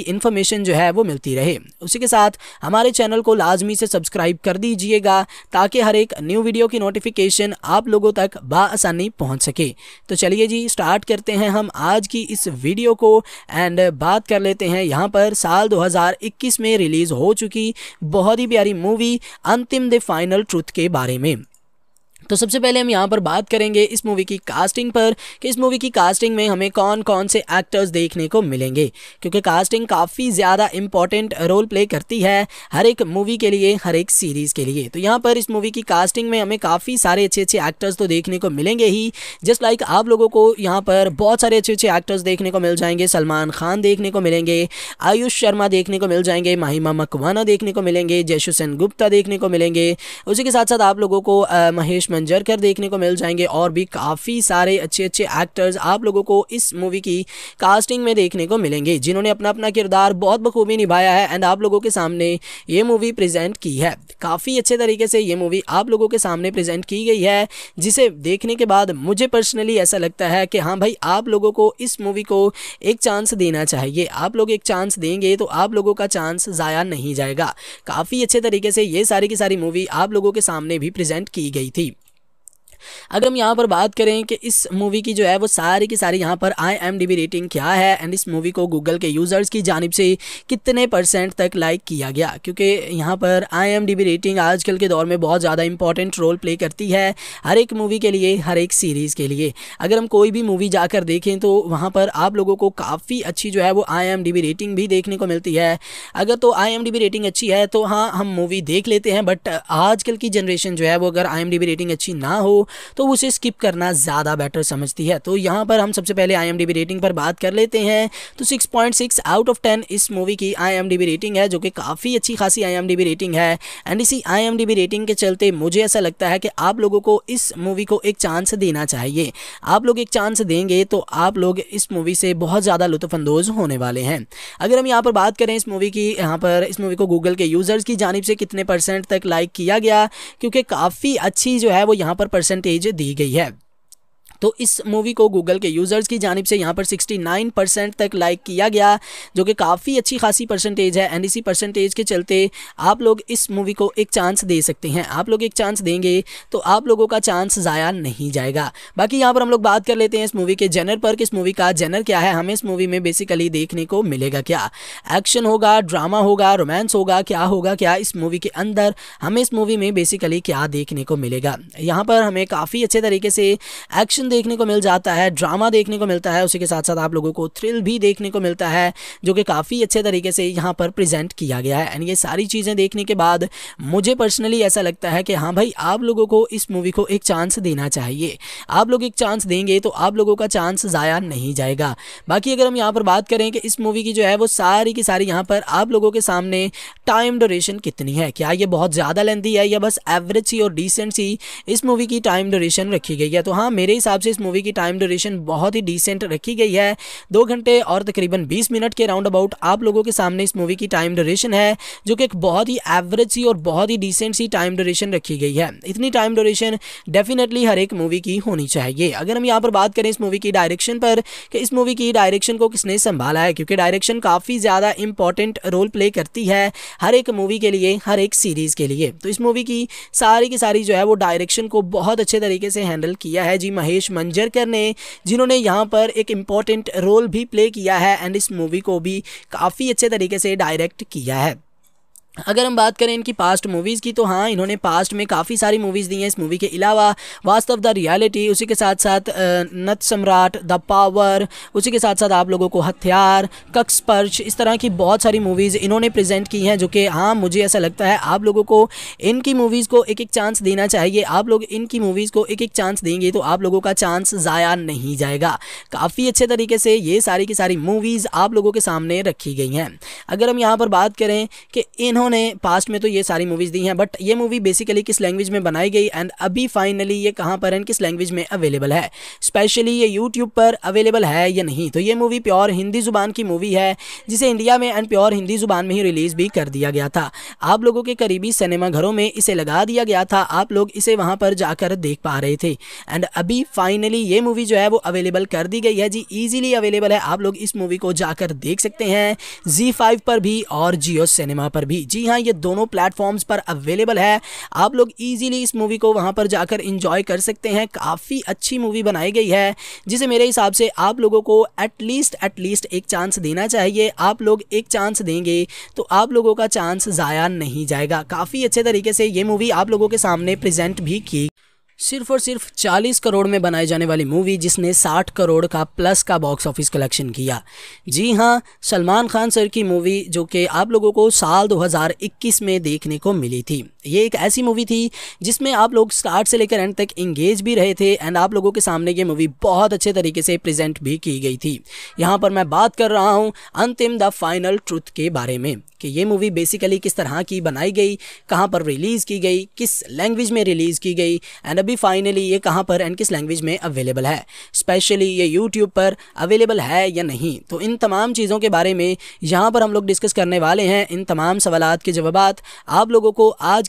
सारी इन्फॉर्मेशन जो है वो मिलती रहे उसी के साथ हमारे चैनल को लाजमी से सब्सक्राइब कर दीजिएगा ताकि हर एक न्यू वीडियो की नोटिफिकेशन आप लोगों तक बसानी पहुँच सके तो चलिए जी स्टार्ट करते हैं हम आज की इस वीडियो को एंड बात कर लेते हैं यहाँ पर साल 2021 में रिलीज़ हो चुकी बहुत ही प्यारी मूवी अंतिम द फाइनल ट्रुथ के बारे में तो सबसे पहले हम यहाँ पर बात करेंगे इस मूवी की कास्टिंग पर कि इस मूवी की कास्टिंग में हमें कौन कौन से एक्टर्स देखने को मिलेंगे क्योंकि कास्टिंग काफ़ी ज़्यादा इंपॉर्टेंट रोल प्ले करती है हर एक मूवी के लिए हर एक सीरीज़ के लिए तो यहाँ पर इस मूवी की कास्टिंग में हमें काफ़ी सारे अच्छे अच्छे एक्टर्स तो देखने को मिलेंगे ही जस्ट लाइक आप लोगों को यहाँ पर बहुत सारे अच्छे अच्छे एक्टर्स देखने को मिल जाएंगे सलमान खान देखने को मिलेंगे आयुष शर्मा देखने को मिल जाएंगे माहिमा मकवाना देखने को मिलेंगे जयशुसेन गुप्ता देखने को मिलेंगे उसी के साथ साथ आप लोगों को महेश मंजर कर देखने को मिल जाएंगे और भी काफ़ी सारे अच्छे अच्छे एक्टर्स आप लोगों को इस मूवी की कास्टिंग में देखने को मिलेंगे जिन्होंने अपना अपना किरदार बहुत बखूबी निभाया है एंड आप लोगों के सामने ये मूवी प्रेजेंट की है काफ़ी अच्छे तरीके से ये मूवी आप लोगों के सामने प्रेजेंट की गई है जिसे देखने के बाद मुझे पर्सनली ऐसा लगता है कि हाँ भाई आप लोगों को इस मूवी को एक चांस देना चाहिए आप लोग एक चांस देंगे तो आप लोगों का चांस ज़ाया नहीं जाएगा काफ़ी अच्छे तरीके से ये सारी की सारी मूवी आप लोगों के सामने भी प्रेजेंट की गई थी अगर हम यहाँ पर बात करें कि इस मूवी की जो है वो सारी की सारी यहाँ पर आई एम रेटिंग क्या है एंड इस मूवी को गूगल के यूज़र्स की जानब से कितने परसेंट तक लाइक किया गया क्योंकि यहाँ पर आई एम रेटिंग आजकल के दौर में बहुत ज़्यादा इंपॉर्टेंट रोल प्ले करती है हर एक मूवी के लिए हर एक सीरीज़ के लिए अगर हम कोई भी मूवी जाकर देखें तो वहाँ पर आप लोगों को काफ़ी अच्छी जो है वो आई रेटिंग भी देखने को मिलती है अगर तो आई रेटिंग अच्छी है तो हाँ हम मूवी देख लेते हैं बट आजकल की जनरेशन जो है वो अगर आई रेटिंग अच्छी ना हो तो उसे स्किप करना ज़्यादा बेटर समझती है तो यहाँ पर हम सबसे पहले आई रेटिंग पर बात कर लेते हैं तो सिक्स आउट ऑफ टेन इस मूवी की आई रेटिंग है जो कि काफ़ी अच्छी खासी आई रेटिंग है एंड इसी आई रेटिंग के चलते मुझे ऐसा लगता है कि आप लोगों को इस मूवी को एक चांस देना चाहिए आप लोग एक चांस देंगे तो आप लोग इस मूवी से बहुत ज़्यादा लुत्फानंदोज़ होने वाले हैं अगर हम यहाँ पर बात करें इस मूवी की यहाँ पर इस मूवी को गूगल के यूज़र्स की जानब से कितने परसेंट तक लाइक किया गया क्योंकि काफ़ी अच्छी जो है वो यहाँ पर परसेंट परसेंटेज दी गई है तो इस मूवी को गूगल के यूज़र्स की जानब से यहाँ पर सिक्सटी परसेंट तक लाइक किया गया जो कि काफ़ी अच्छी खासी परसेंटेज है एंड इसी परसेंटेज के चलते आप लोग इस मूवी को एक चांस दे सकते हैं आप लोग एक चांस देंगे तो आप लोगों का चांस ज़ाया नहीं जाएगा बाकी यहाँ पर हम लोग बात कर लेते हैं इस मूवी के जेनर पर कि इस मूवी का जेनर क्या है हमें इस मूवी में बेसिकली देखने को मिलेगा क्या एक्शन होगा ड्रामा होगा रोमांस होगा क्या होगा क्या इस मूवी के अंदर हमें इस मूवी में बेसिकली क्या देखने को मिलेगा यहाँ पर हमें काफ़ी अच्छे तरीके से एक्शन देखने को मिल जाता है ड्रामा देखने को मिलता है उसी के साथ साथ आप लोगों को थ्रिल भी देखने को मिलता है जो कि काफ़ी अच्छे तरीके से यहाँ पर प्रेजेंट किया गया है एंड ये सारी चीज़ें देखने के बाद मुझे पर्सनली ऐसा लगता है कि हाँ भाई आप लोगों को इस मूवी को एक चांस देना चाहिए आप लोग एक चांस देंगे तो आप लोगों का चांस ज़ाया नहीं जाएगा बाकी अगर हम यहाँ पर बात करें कि इस मूवी की जो है वो सारी की सारी यहाँ पर आप लोगों के सामने टाइम डोरेशन कितनी है क्या ये बहुत ज़्यादा लेंथी है या बस एवरेज सी और डिसेंट सी इस मूवी की टाइम डोरेशन रखी गई है तो हाँ मेरे हिसाब हिसाब से इस मूवी की टाइम ड्यूरेशन बहुत ही डिसेंट रखी गई है दो घंटे और तकरीबन बीस मिनट के राउंड अबाउट आप लोगों के सामने इस मूवी की टाइम ड्यूरेशन है जो कि एक बहुत ही एवरेज सी और बहुत ही डिसेंट सी टाइम ड्यूरेशन रखी गई है इतनी टाइम ड्यूरेशन डेफिनेटली हर एक मूवी की होनी चाहिए अगर हम यहाँ पर बात करें इस मूवी की डायरेक्शन पर कि इस मूवी की डायरेक्शन को किसने संभाला है क्योंकि डायरेक्शन काफ़ी ज़्यादा इंपॉर्टेंट रोल प्ले करती है हर एक मूवी के लिए हर एक सीरीज़ के लिए तो इस मूवी की सारी की सारी जो है वो डायरेक्शन को बहुत अच्छे तरीके से हैंडल किया है जी महेश मंजरकर ने जिन्होंने यहाँ पर एक इम्पॉर्टेंट रोल भी प्ले किया है एंड इस मूवी को भी काफ़ी अच्छे तरीके से डायरेक्ट किया है अगर हम बात करें इनकी पास्ट मूवीज़ की तो हाँ इन्होंने पास्ट में काफ़ी सारी मूवीज़ दी हैं इस मूवी के अलावा वास्तव द रियलिटी उसी के साथ साथ नत सम्राट द पावर उसी के साथ साथ आप लोगों को हथियार कक्सपर्श इस तरह की बहुत सारी मूवीज़ इन्होंने प्रेजेंट की हैं जो कि हाँ मुझे ऐसा लगता है आप लोगों को इनकी मूवीज़ को एक एक चांस देना चाहिए आप लोग इनकी मूवीज़ को एक एक चांस देंगे तो आप लोगों का चांस ज़ाया नहीं जाएगा काफ़ी अच्छे तरीके से ये सारी की सारी मूवीज़ आप लोगों के सामने रखी गई हैं अगर हम यहाँ पर बात करें कि इन्होंने इन्होंने पास्ट में तो ये सारी मूवीज़ दी हैं बट ये मूवी बेसिकली किस लैंग्वेज में बनाई गई एंड अभी फाइनली ये कहाँ पर एंड किस लैंग्वेज में अवेलेबल है स्पेशली ये यूट्यूब पर अवेलेबल है या नहीं तो ये मूवी प्योर हिंदी ज़ुबान की मूवी है जिसे इंडिया में एंड प्योर हिंदी ज़ुबान में ही रिलीज़ भी कर दिया गया था आप लोगों के करीबी सिनेमाघरों में इसे लगा दिया गया था आप लोग इसे वहाँ पर जाकर देख पा रहे थे एंड अभी फाइनली ये मूवी जो है वो अवेलेबल कर दी गई है जी ईजिली अवेलेबल है आप लोग इस मूवी को जाकर देख सकते हैं जी फाइव पर भी और जियो सिनेमा पर भी जी हाँ ये दोनों प्लेटफॉर्म्स पर अवेलेबल है आप लोग इजीली इस मूवी को वहाँ पर जाकर इंजॉय कर सकते हैं काफ़ी अच्छी मूवी बनाई गई है जिसे मेरे हिसाब से आप लोगों को एटलीस्ट एटलीस्ट एक चांस देना चाहिए आप लोग एक चांस देंगे तो आप लोगों का चांस ज़ाया नहीं जाएगा काफ़ी अच्छे तरीके से ये मूवी आप लोगों के सामने प्रजेंट भी की सिर्फ और सिर्फ 40 करोड़ में बनाई जाने वाली मूवी जिसने 60 करोड़ का प्लस का बॉक्स ऑफिस कलेक्शन किया जी हाँ सलमान खान सर की मूवी जो कि आप लोगों को साल 2021 में देखने को मिली थी ये एक ऐसी मूवी थी जिसमें आप लोग स्टार्ट से लेकर एंड तक इंगेज भी रहे थे एंड आप लोगों के सामने ये मूवी बहुत अच्छे तरीके से प्रेजेंट भी की गई थी यहाँ पर मैं बात कर रहा हूँ अंतिम द फाइनल ट्रुथ के बारे में कि ये मूवी बेसिकली किस तरह की बनाई गई कहाँ पर रिलीज़ की गई किस लैंग्वेज में रिलीज़ की गई एंड अभी फाइनली ये कहाँ पर एंड किस लैंग्वेज में अवेलेबल है स्पेशली ये यूट्यूब पर अवेलेबल है या नहीं तो इन तमाम चीज़ों के बारे में यहाँ पर हम लोग डिस्कस करने वाले हैं इन तमाम सवाल के जवाब आप लोगों को आज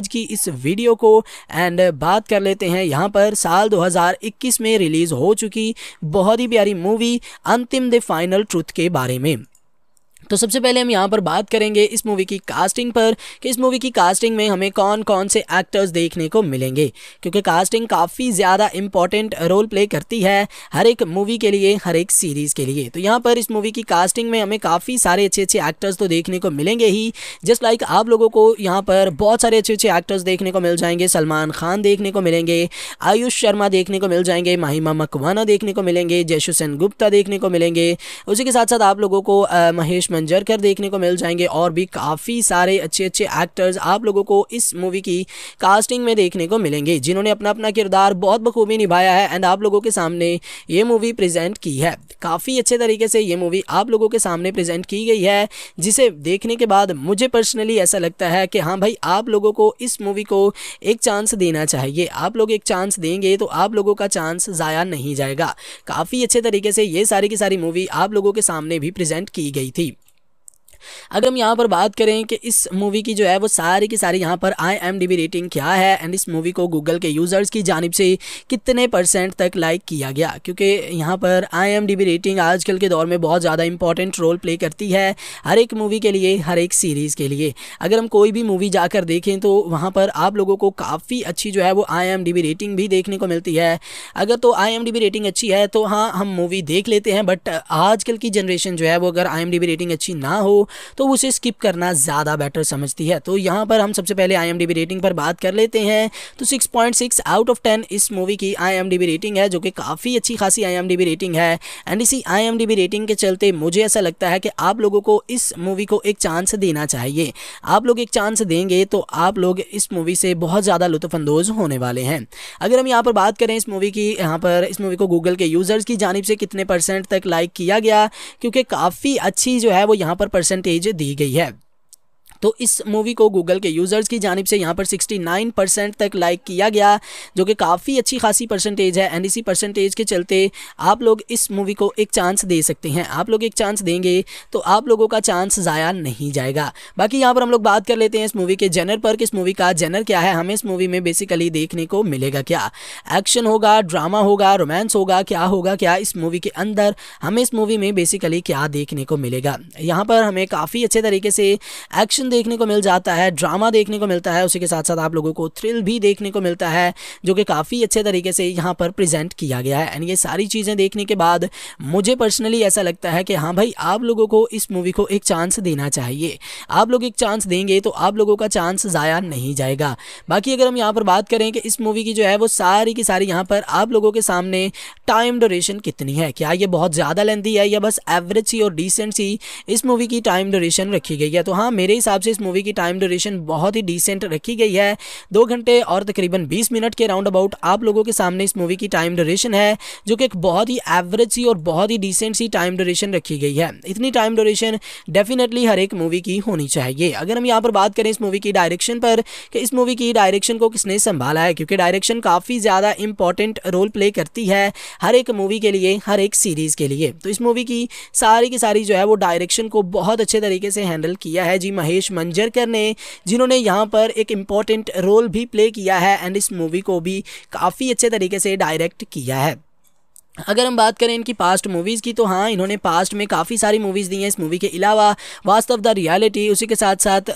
आज की इस वीडियो को एंड uh, बात कर लेते हैं यहाँ पर साल 2021 में रिलीज़ हो चुकी बहुत ही प्यारी मूवी अंतिम द फाइनल ट्रुथ के बारे में तो सबसे पहले हम यहाँ पर बात करेंगे इस मूवी की कास्टिंग पर कि इस मूवी की कास्टिंग में हमें कौन कौन से एक्टर्स देखने को मिलेंगे क्योंकि कास्टिंग काफ़ी ज़्यादा इंपॉर्टेंट रोल प्ले करती है हर एक मूवी के लिए हर एक सीरीज़ के लिए तो यहाँ पर इस मूवी की कास्टिंग में हमें काफ़ी सारे अच्छे अच्छे एक्टर्स तो देखने को मिलेंगे ही जस्ट लाइक आप लोगों को यहाँ पर बहुत सारे अच्छे अच्छे एक्टर्स देखने को मिल जाएंगे सलमान खान देखने को मिलेंगे आयुष शर्मा देखने को मिल जाएंगे माहिमा मकवाना देखने को मिलेंगे जयशुसेन गुप्ता देखने को मिलेंगे उसी के साथ साथ आप लोगों को महेश मंजर कर देखने को मिल जाएंगे और भी काफ़ी सारे अच्छे अच्छे एक्टर्स आप लोगों को इस मूवी की कास्टिंग में देखने को मिलेंगे जिन्होंने अपना अपना किरदार बहुत बखूबी निभाया है एंड आप लोगों के सामने ये मूवी प्रजेंट की है काफ़ी अच्छे तरीके से ये मूवी आप लोगों के सामने प्रजेंट की गई है जिसे देखने के बाद मुझे पर्सनली ऐसा लगता है कि हाँ भाई आप लोगों को इस मूवी को एक चांस देना चाहिए आप लोग एक चांस देंगे तो आप लोगों का चांस ज़ाया नहीं जाएगा काफ़ी अच्छे तरीके से ये सारी की सारी मूवी आप लोगों के सामने भी प्रेजेंट की गई थी अगर हम यहाँ पर बात करें कि इस मूवी की जो है वो सारी की सारी यहाँ पर आई एम रेटिंग क्या है एंड इस मूवी को गूगल के यूज़र्स की जानब से कितने परसेंट तक लाइक किया गया क्योंकि यहाँ पर आई एम रेटिंग आजकल के दौर में बहुत ज़्यादा इंपॉर्टेंट रोल प्ले करती है हर एक मूवी के लिए हर एक सीरीज़ के लिए अगर हम कोई भी मूवी जाकर देखें तो वहाँ पर आप लोगों को काफ़ी अच्छी जो है वो आई रेटिंग भी देखने को मिलती है अगर तो आई रेटिंग अच्छी है तो हाँ हम मूवी देख लेते हैं बट आजकल की जनरेशन जो है वो अगर आई रेटिंग अच्छी ना हो तो उसे स्किप करना ज़्यादा बेटर समझती है तो यहाँ पर हम सबसे पहले आई रेटिंग पर बात कर लेते हैं तो सिक्स आउट ऑफ टेन इस मूवी की आई रेटिंग है जो कि काफ़ी अच्छी खासी आई रेटिंग है एंड इसी आई रेटिंग के चलते मुझे ऐसा लगता है कि आप लोगों को इस मूवी को एक चांस देना चाहिए आप लोग एक चांस देंगे तो आप लोग इस मूवी से बहुत ज़्यादा लुत्फानंदोज़ होने वाले हैं अगर हम यहाँ पर बात करें इस मूवी की यहाँ पर इस मूवी को गूगल के यूज़र्स की जानब से कितने परसेंट तक लाइक किया गया क्योंकि काफ़ी अच्छी जो है वो यहाँ पर परसेंट परसेंटेज दी गई है तो इस मूवी को गूगल के यूज़र्स की जानब से यहाँ पर 69 परसेंट तक लाइक किया गया जो कि काफ़ी अच्छी खासी परसेंटेज है एंड इसी परसेंटेज के चलते आप लोग इस मूवी को एक चांस दे सकते हैं आप लोग एक चांस देंगे तो आप लोगों का चांस ज़ाया नहीं जाएगा बाकी यहाँ पर हम लोग बात कर लेते हैं इस मूवी के जेनर पर कि इस मूवी का जेनर क्या है हमें इस मूवी में बेसिकली देखने को मिलेगा क्या एक्शन होगा ड्रामा होगा रोमांस होगा क्या होगा क्या इस मूवी के अंदर हमें इस मूवी में बेसिकली क्या देखने को मिलेगा यहाँ पर हमें काफ़ी अच्छे तरीके से एक्शन देखने को मिल जाता है ड्रामा देखने को मिलता है उसी के साथ साथ आप लोगों को थ्रिल भी देखने को मिलता है जो कि काफ़ी अच्छे तरीके से यहाँ पर प्रेजेंट किया गया है एंड ये सारी चीज़ें देखने के बाद मुझे पर्सनली ऐसा लगता है कि हाँ भाई आप लोगों को इस मूवी को एक चांस देना चाहिए आप लोग एक चांस देंगे तो आप लोगों का चांस ज़ाया नहीं जाएगा बाकी अगर हम यहाँ पर बात करें कि इस मूवी की जो है वो सारी की सारी यहाँ पर आप लोगों के सामने टाइम डोरेशन कितनी है क्या ये बहुत ज़्यादा लेंथी है या बस एवरेज सी और डिसेंट सी इस मूवी की टाइम डोरेशन रखी गई है तो हाँ मेरे हिसाब हिसाब से इस मूवी की टाइम ड्यूरेशन बहुत ही डिसेंट रखी गई है दो घंटे और तकरीबन बीस मिनट के राउंड अबाउट आप लोगों के सामने इस मूवी की टाइम ड्यूरेशन है जो कि एक बहुत ही एवरेज सी और बहुत ही डिसेंट सी टाइम ड्यूरेशन रखी गई है इतनी टाइम ड्यूरेशन डेफिनेटली हर एक मूवी की होनी चाहिए अगर हम यहाँ पर बात करें इस मूवी की डायरेक्शन पर कि इस मूवी की डायरेक्शन को किसने संभाला है क्योंकि डायरेक्शन काफ़ी ज़्यादा इंपॉर्टेंट रोल प्ले करती है हर एक मूवी के लिए हर एक सीरीज़ के लिए तो इस मूवी की सारी की सारी जो है वो डायरेक्शन को बहुत अच्छे तरीके से हैंडल किया है जी महेश मंजरकर ने जिन्होंने यहाँ पर एक इम्पॉर्टेंट रोल भी प्ले किया है एंड इस मूवी को भी काफ़ी अच्छे तरीके से डायरेक्ट किया है अगर हम बात करें इनकी पास्ट मूवीज़ की तो हाँ इन्होंने पास्ट में काफ़ी सारी मूवीज़ दी हैं इस मूवी के अलावा वास्तव द रियलिटी उसी के साथ साथ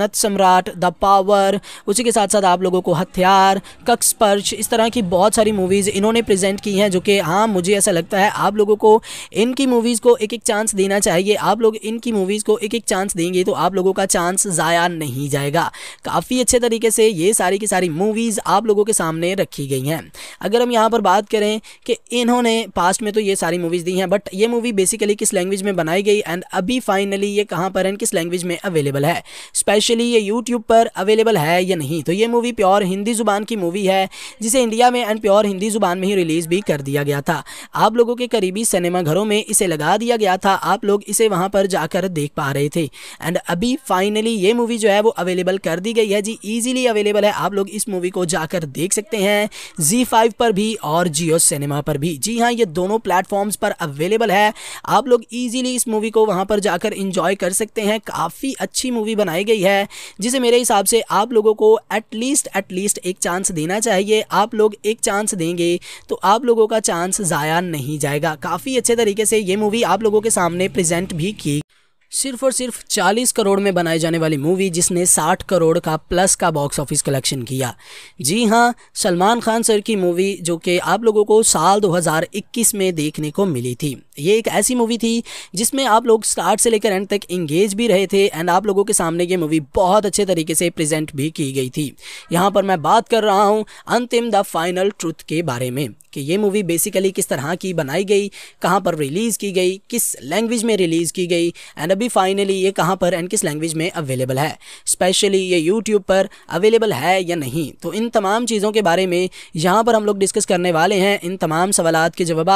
नत सम्राट द पावर उसी के साथ साथ आप लोगों को हथियार कक्स पर्च इस तरह की बहुत सारी मूवीज़ इन्होंने प्रेजेंट की हैं जो कि हाँ मुझे ऐसा लगता है आप लोगों को इनकी मूवीज़ को एक एक चांस देना चाहिए आप लोग इनकी मूवीज़ को एक एक चांस देंगे तो आप लोगों का चांस ज़ाया नहीं जाएगा काफ़ी अच्छे तरीके से ये सारी की सारी मूवीज़ आप लोगों के सामने रखी गई हैं अगर हम यहाँ पर बात करें कि इन्होंने इन्होंने पास्ट में तो ये सारी मूवीज़ दी हैं बट ये मूवी बेसिकली किस लैंग्वेज में बनाई गई एंड अभी फाइनली ये कहाँ पर एंड किस लैंग्वेज में अवेलेबल है स्पेशली ये यूट्यूब पर अवेलेबल है या नहीं तो ये मूवी प्योर हिंदी ज़ुबान की मूवी है जिसे इंडिया में एंड प्योर हिंदी ज़ुबान में ही रिलीज़ भी कर दिया गया था आप लोगों के करीबी सिनेमा घरों में इसे लगा दिया गया था आप लोग इसे वहाँ पर जाकर देख पा रहे थे एंड अभी फाइनली ये मूवी जो है वो अवेलेबल कर दी गई है जी ईजिली अवेलेबल है आप लोग इस मूवी को जाकर देख सकते हैं जी फाइव पर भी और जियो सिनेमा पर भी जी हाँ ये दोनों प्लेटफॉर्म्स पर अवेलेबल है आप लोग इजीली इस मूवी को वहाँ पर जाकर इंजॉय कर सकते हैं काफ़ी अच्छी मूवी बनाई गई है जिसे मेरे हिसाब से आप लोगों को एटलीस्ट एटलीस्ट एक चांस देना चाहिए आप लोग एक चांस देंगे तो आप लोगों का चांस ज़ाया नहीं जाएगा काफ़ी अच्छे तरीके से ये मूवी आप लोगों के सामने प्रजेंट भी की सिर्फ और सिर्फ 40 करोड़ में बनाई जाने वाली मूवी जिसने 60 करोड़ का प्लस का बॉक्स ऑफिस कलेक्शन किया जी हाँ सलमान खान सर की मूवी जो कि आप लोगों को साल 2021 में देखने को मिली थी ये एक ऐसी मूवी थी जिसमें आप लोग स्टार्ट से लेकर एंड तक इंगेज भी रहे थे एंड आप लोगों के सामने ये मूवी बहुत अच्छे तरीके से प्रजेंट भी की गई थी यहाँ पर मैं बात कर रहा हूँ अंतिम द फाइनल ट्रुथ के बारे में कि ये मूवी बेसिकली किस तरह की बनाई गई कहाँ पर रिलीज़ की गई किस लैंग्वेज में रिलीज़ की गई एंड अभी फाइनली ये कहाँ पर एंड किस लैंग्वेज में अवेलेबल है स्पेशली ये यूट्यूब पर अवेलेबल है या नहीं तो इन तमाम चीज़ों के बारे में यहाँ पर हम लोग डिस्कस करने वाले हैं इन तमाम सवाल के जवाब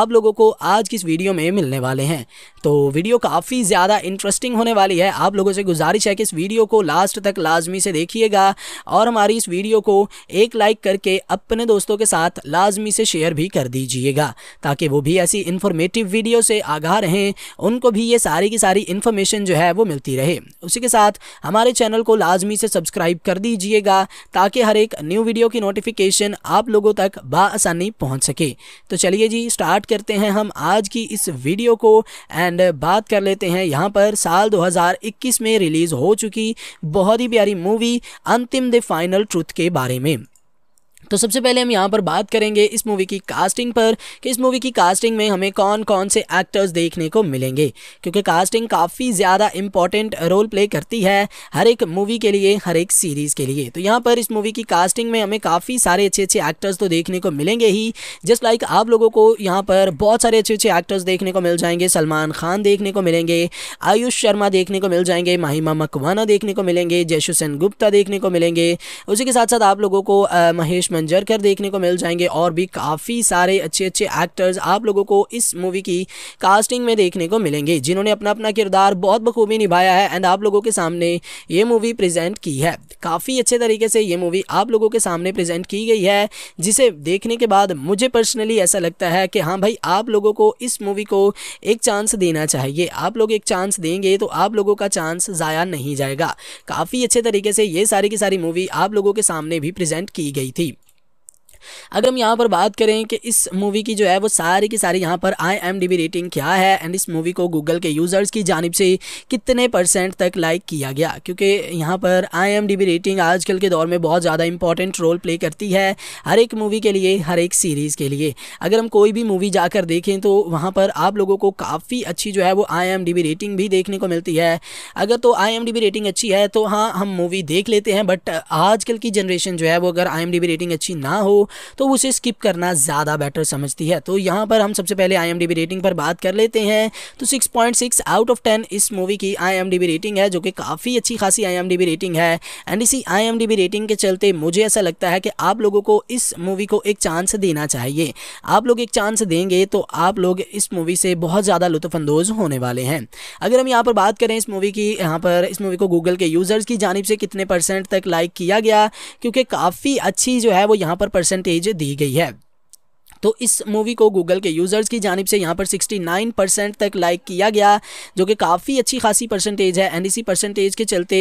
आप लोगों को आज की इस वीडियो में मिलने वाले हैं तो वीडियो काफ़ी ज़्यादा इंटरेस्टिंग होने वाली है आप लोगों से गुजारिश है कि इस वीडियो को लास्ट तक लाजमी से देखिएगा और हमारी इस वीडियो को एक लाइक करके अपने दोस्तों के साथ लाजमी से शेयर भी कर दीजिएगा ताकि वो भी ऐसी इन्फॉर्मेटिव वीडियो से आगाह रहें उनको भी ये सारी की सारी इन्फॉर्मेशन जो है वो मिलती रहे उसी के साथ हमारे चैनल को लाजमी से सब्सक्राइब कर दीजिएगा ताकि हर एक न्यू वीडियो की नोटिफिकेशन आप लोगों तक बसानी पहुँच सके तो चलिए जी स्टार्ट करते हैं हम आज की इस वीडियो को एंड बात कर लेते हैं यहाँ पर साल 2021 में रिलीज़ हो चुकी बहुत ही प्यारी मूवी अंतिम द फाइनल ट्रुथ के बारे में तो सबसे पहले हम यहाँ पर बात करेंगे इस मूवी की कास्टिंग पर कि इस मूवी की कास्टिंग में हमें कौन कौन से एक्टर्स देखने को मिलेंगे क्योंकि कास्टिंग काफ़ी ज़्यादा इंपॉर्टेंट रोल प्ले करती है हर एक मूवी के लिए हर एक सीरीज़ के लिए तो यहाँ पर इस मूवी की कास्टिंग में हमें काफ़ी सारे अच्छे अच्छे एक्टर्स तो देखने को मिलेंगे ही जस्ट लाइक आप लोगों को यहाँ पर बहुत सारे अच्छे अच्छे एक्टर्स देखने को मिल जाएंगे सलमान खान देखने को मिलेंगे आयुष शर्मा देखने को मिल जाएंगे माहिमा मकवाना देखने को मिलेंगे जयशुसेन गुप्ता देखने को मिलेंगे उसी के साथ साथ आप लोगों को महेश एवेंजर कर देखने को मिल जाएंगे और भी काफ़ी सारे अच्छे अच्छे एक्टर्स आप लोगों को इस मूवी की कास्टिंग में देखने को मिलेंगे जिन्होंने अपना अपना किरदार बहुत बखूबी निभाया है एंड आप लोगों के सामने ये मूवी प्रजेंट की है काफ़ी अच्छे तरीके से ये मूवी आप लोगों के सामने प्रजेंट की गई है जिसे देखने के बाद मुझे पर्सनली ऐसा लगता है कि हाँ भाई आप लोगों को इस मूवी को एक चांस देना चाहिए आप लोग एक चांस देंगे तो आप लोगों का चांस ज़ाया नहीं जाएगा काफ़ी अच्छे तरीके से ये सारी की सारी मूवी आप लोगों के सामने भी प्रेजेंट की गई थी अगर हम यहाँ पर बात करें कि इस मूवी की जो है वो सारी की सारी यहाँ पर आई एम रेटिंग क्या है एंड इस मूवी को गूगल के यूज़र्स की जानब से कितने परसेंट तक लाइक किया गया क्योंकि यहाँ पर आई एम रेटिंग आजकल के दौर में बहुत ज़्यादा इंपॉर्टेंट रोल प्ले करती है हर एक मूवी के लिए हर एक सीरीज़ के लिए अगर हम कोई भी मूवी जाकर देखें तो वहाँ पर आप लोगों को काफ़ी अच्छी जो है वो आई रेटिंग भी देखने को मिलती है अगर तो आई रेटिंग अच्छी है तो हाँ हम मूवी देख लेते हैं बट आजकल की जनरेशन जो है वो अगर आई रेटिंग अच्छी ना हो तो उसे स्किप करना ज़्यादा बेटर समझती है तो यहाँ पर हम सबसे पहले आई रेटिंग पर बात कर लेते हैं तो सिक्स आउट ऑफ टेन इस मूवी की आई रेटिंग है जो कि काफ़ी अच्छी खासी आई रेटिंग है एंड इसी आई रेटिंग के चलते मुझे ऐसा लगता है कि आप लोगों को इस मूवी को एक चांस देना चाहिए आप लोग एक चांस देंगे तो आप लोग इस मूवी से बहुत ज़्यादा लुत्फानंदोज़ होने वाले हैं अगर हम यहाँ पर बात करें इस मूवी की यहाँ पर इस मूवी को गूगल के यूज़र्स की जानब से कितने परसेंट तक लाइक किया गया क्योंकि काफ़ी अच्छी जो है वो यहाँ पर परसेंट परसेंटेज दी गई है तो इस मूवी को गूगल के यूज़र्स की जानब से यहाँ पर सिक्सटी परसेंट तक लाइक किया गया जो कि काफ़ी अच्छी खासी परसेंटेज है एंड इसी परसेंटेज के चलते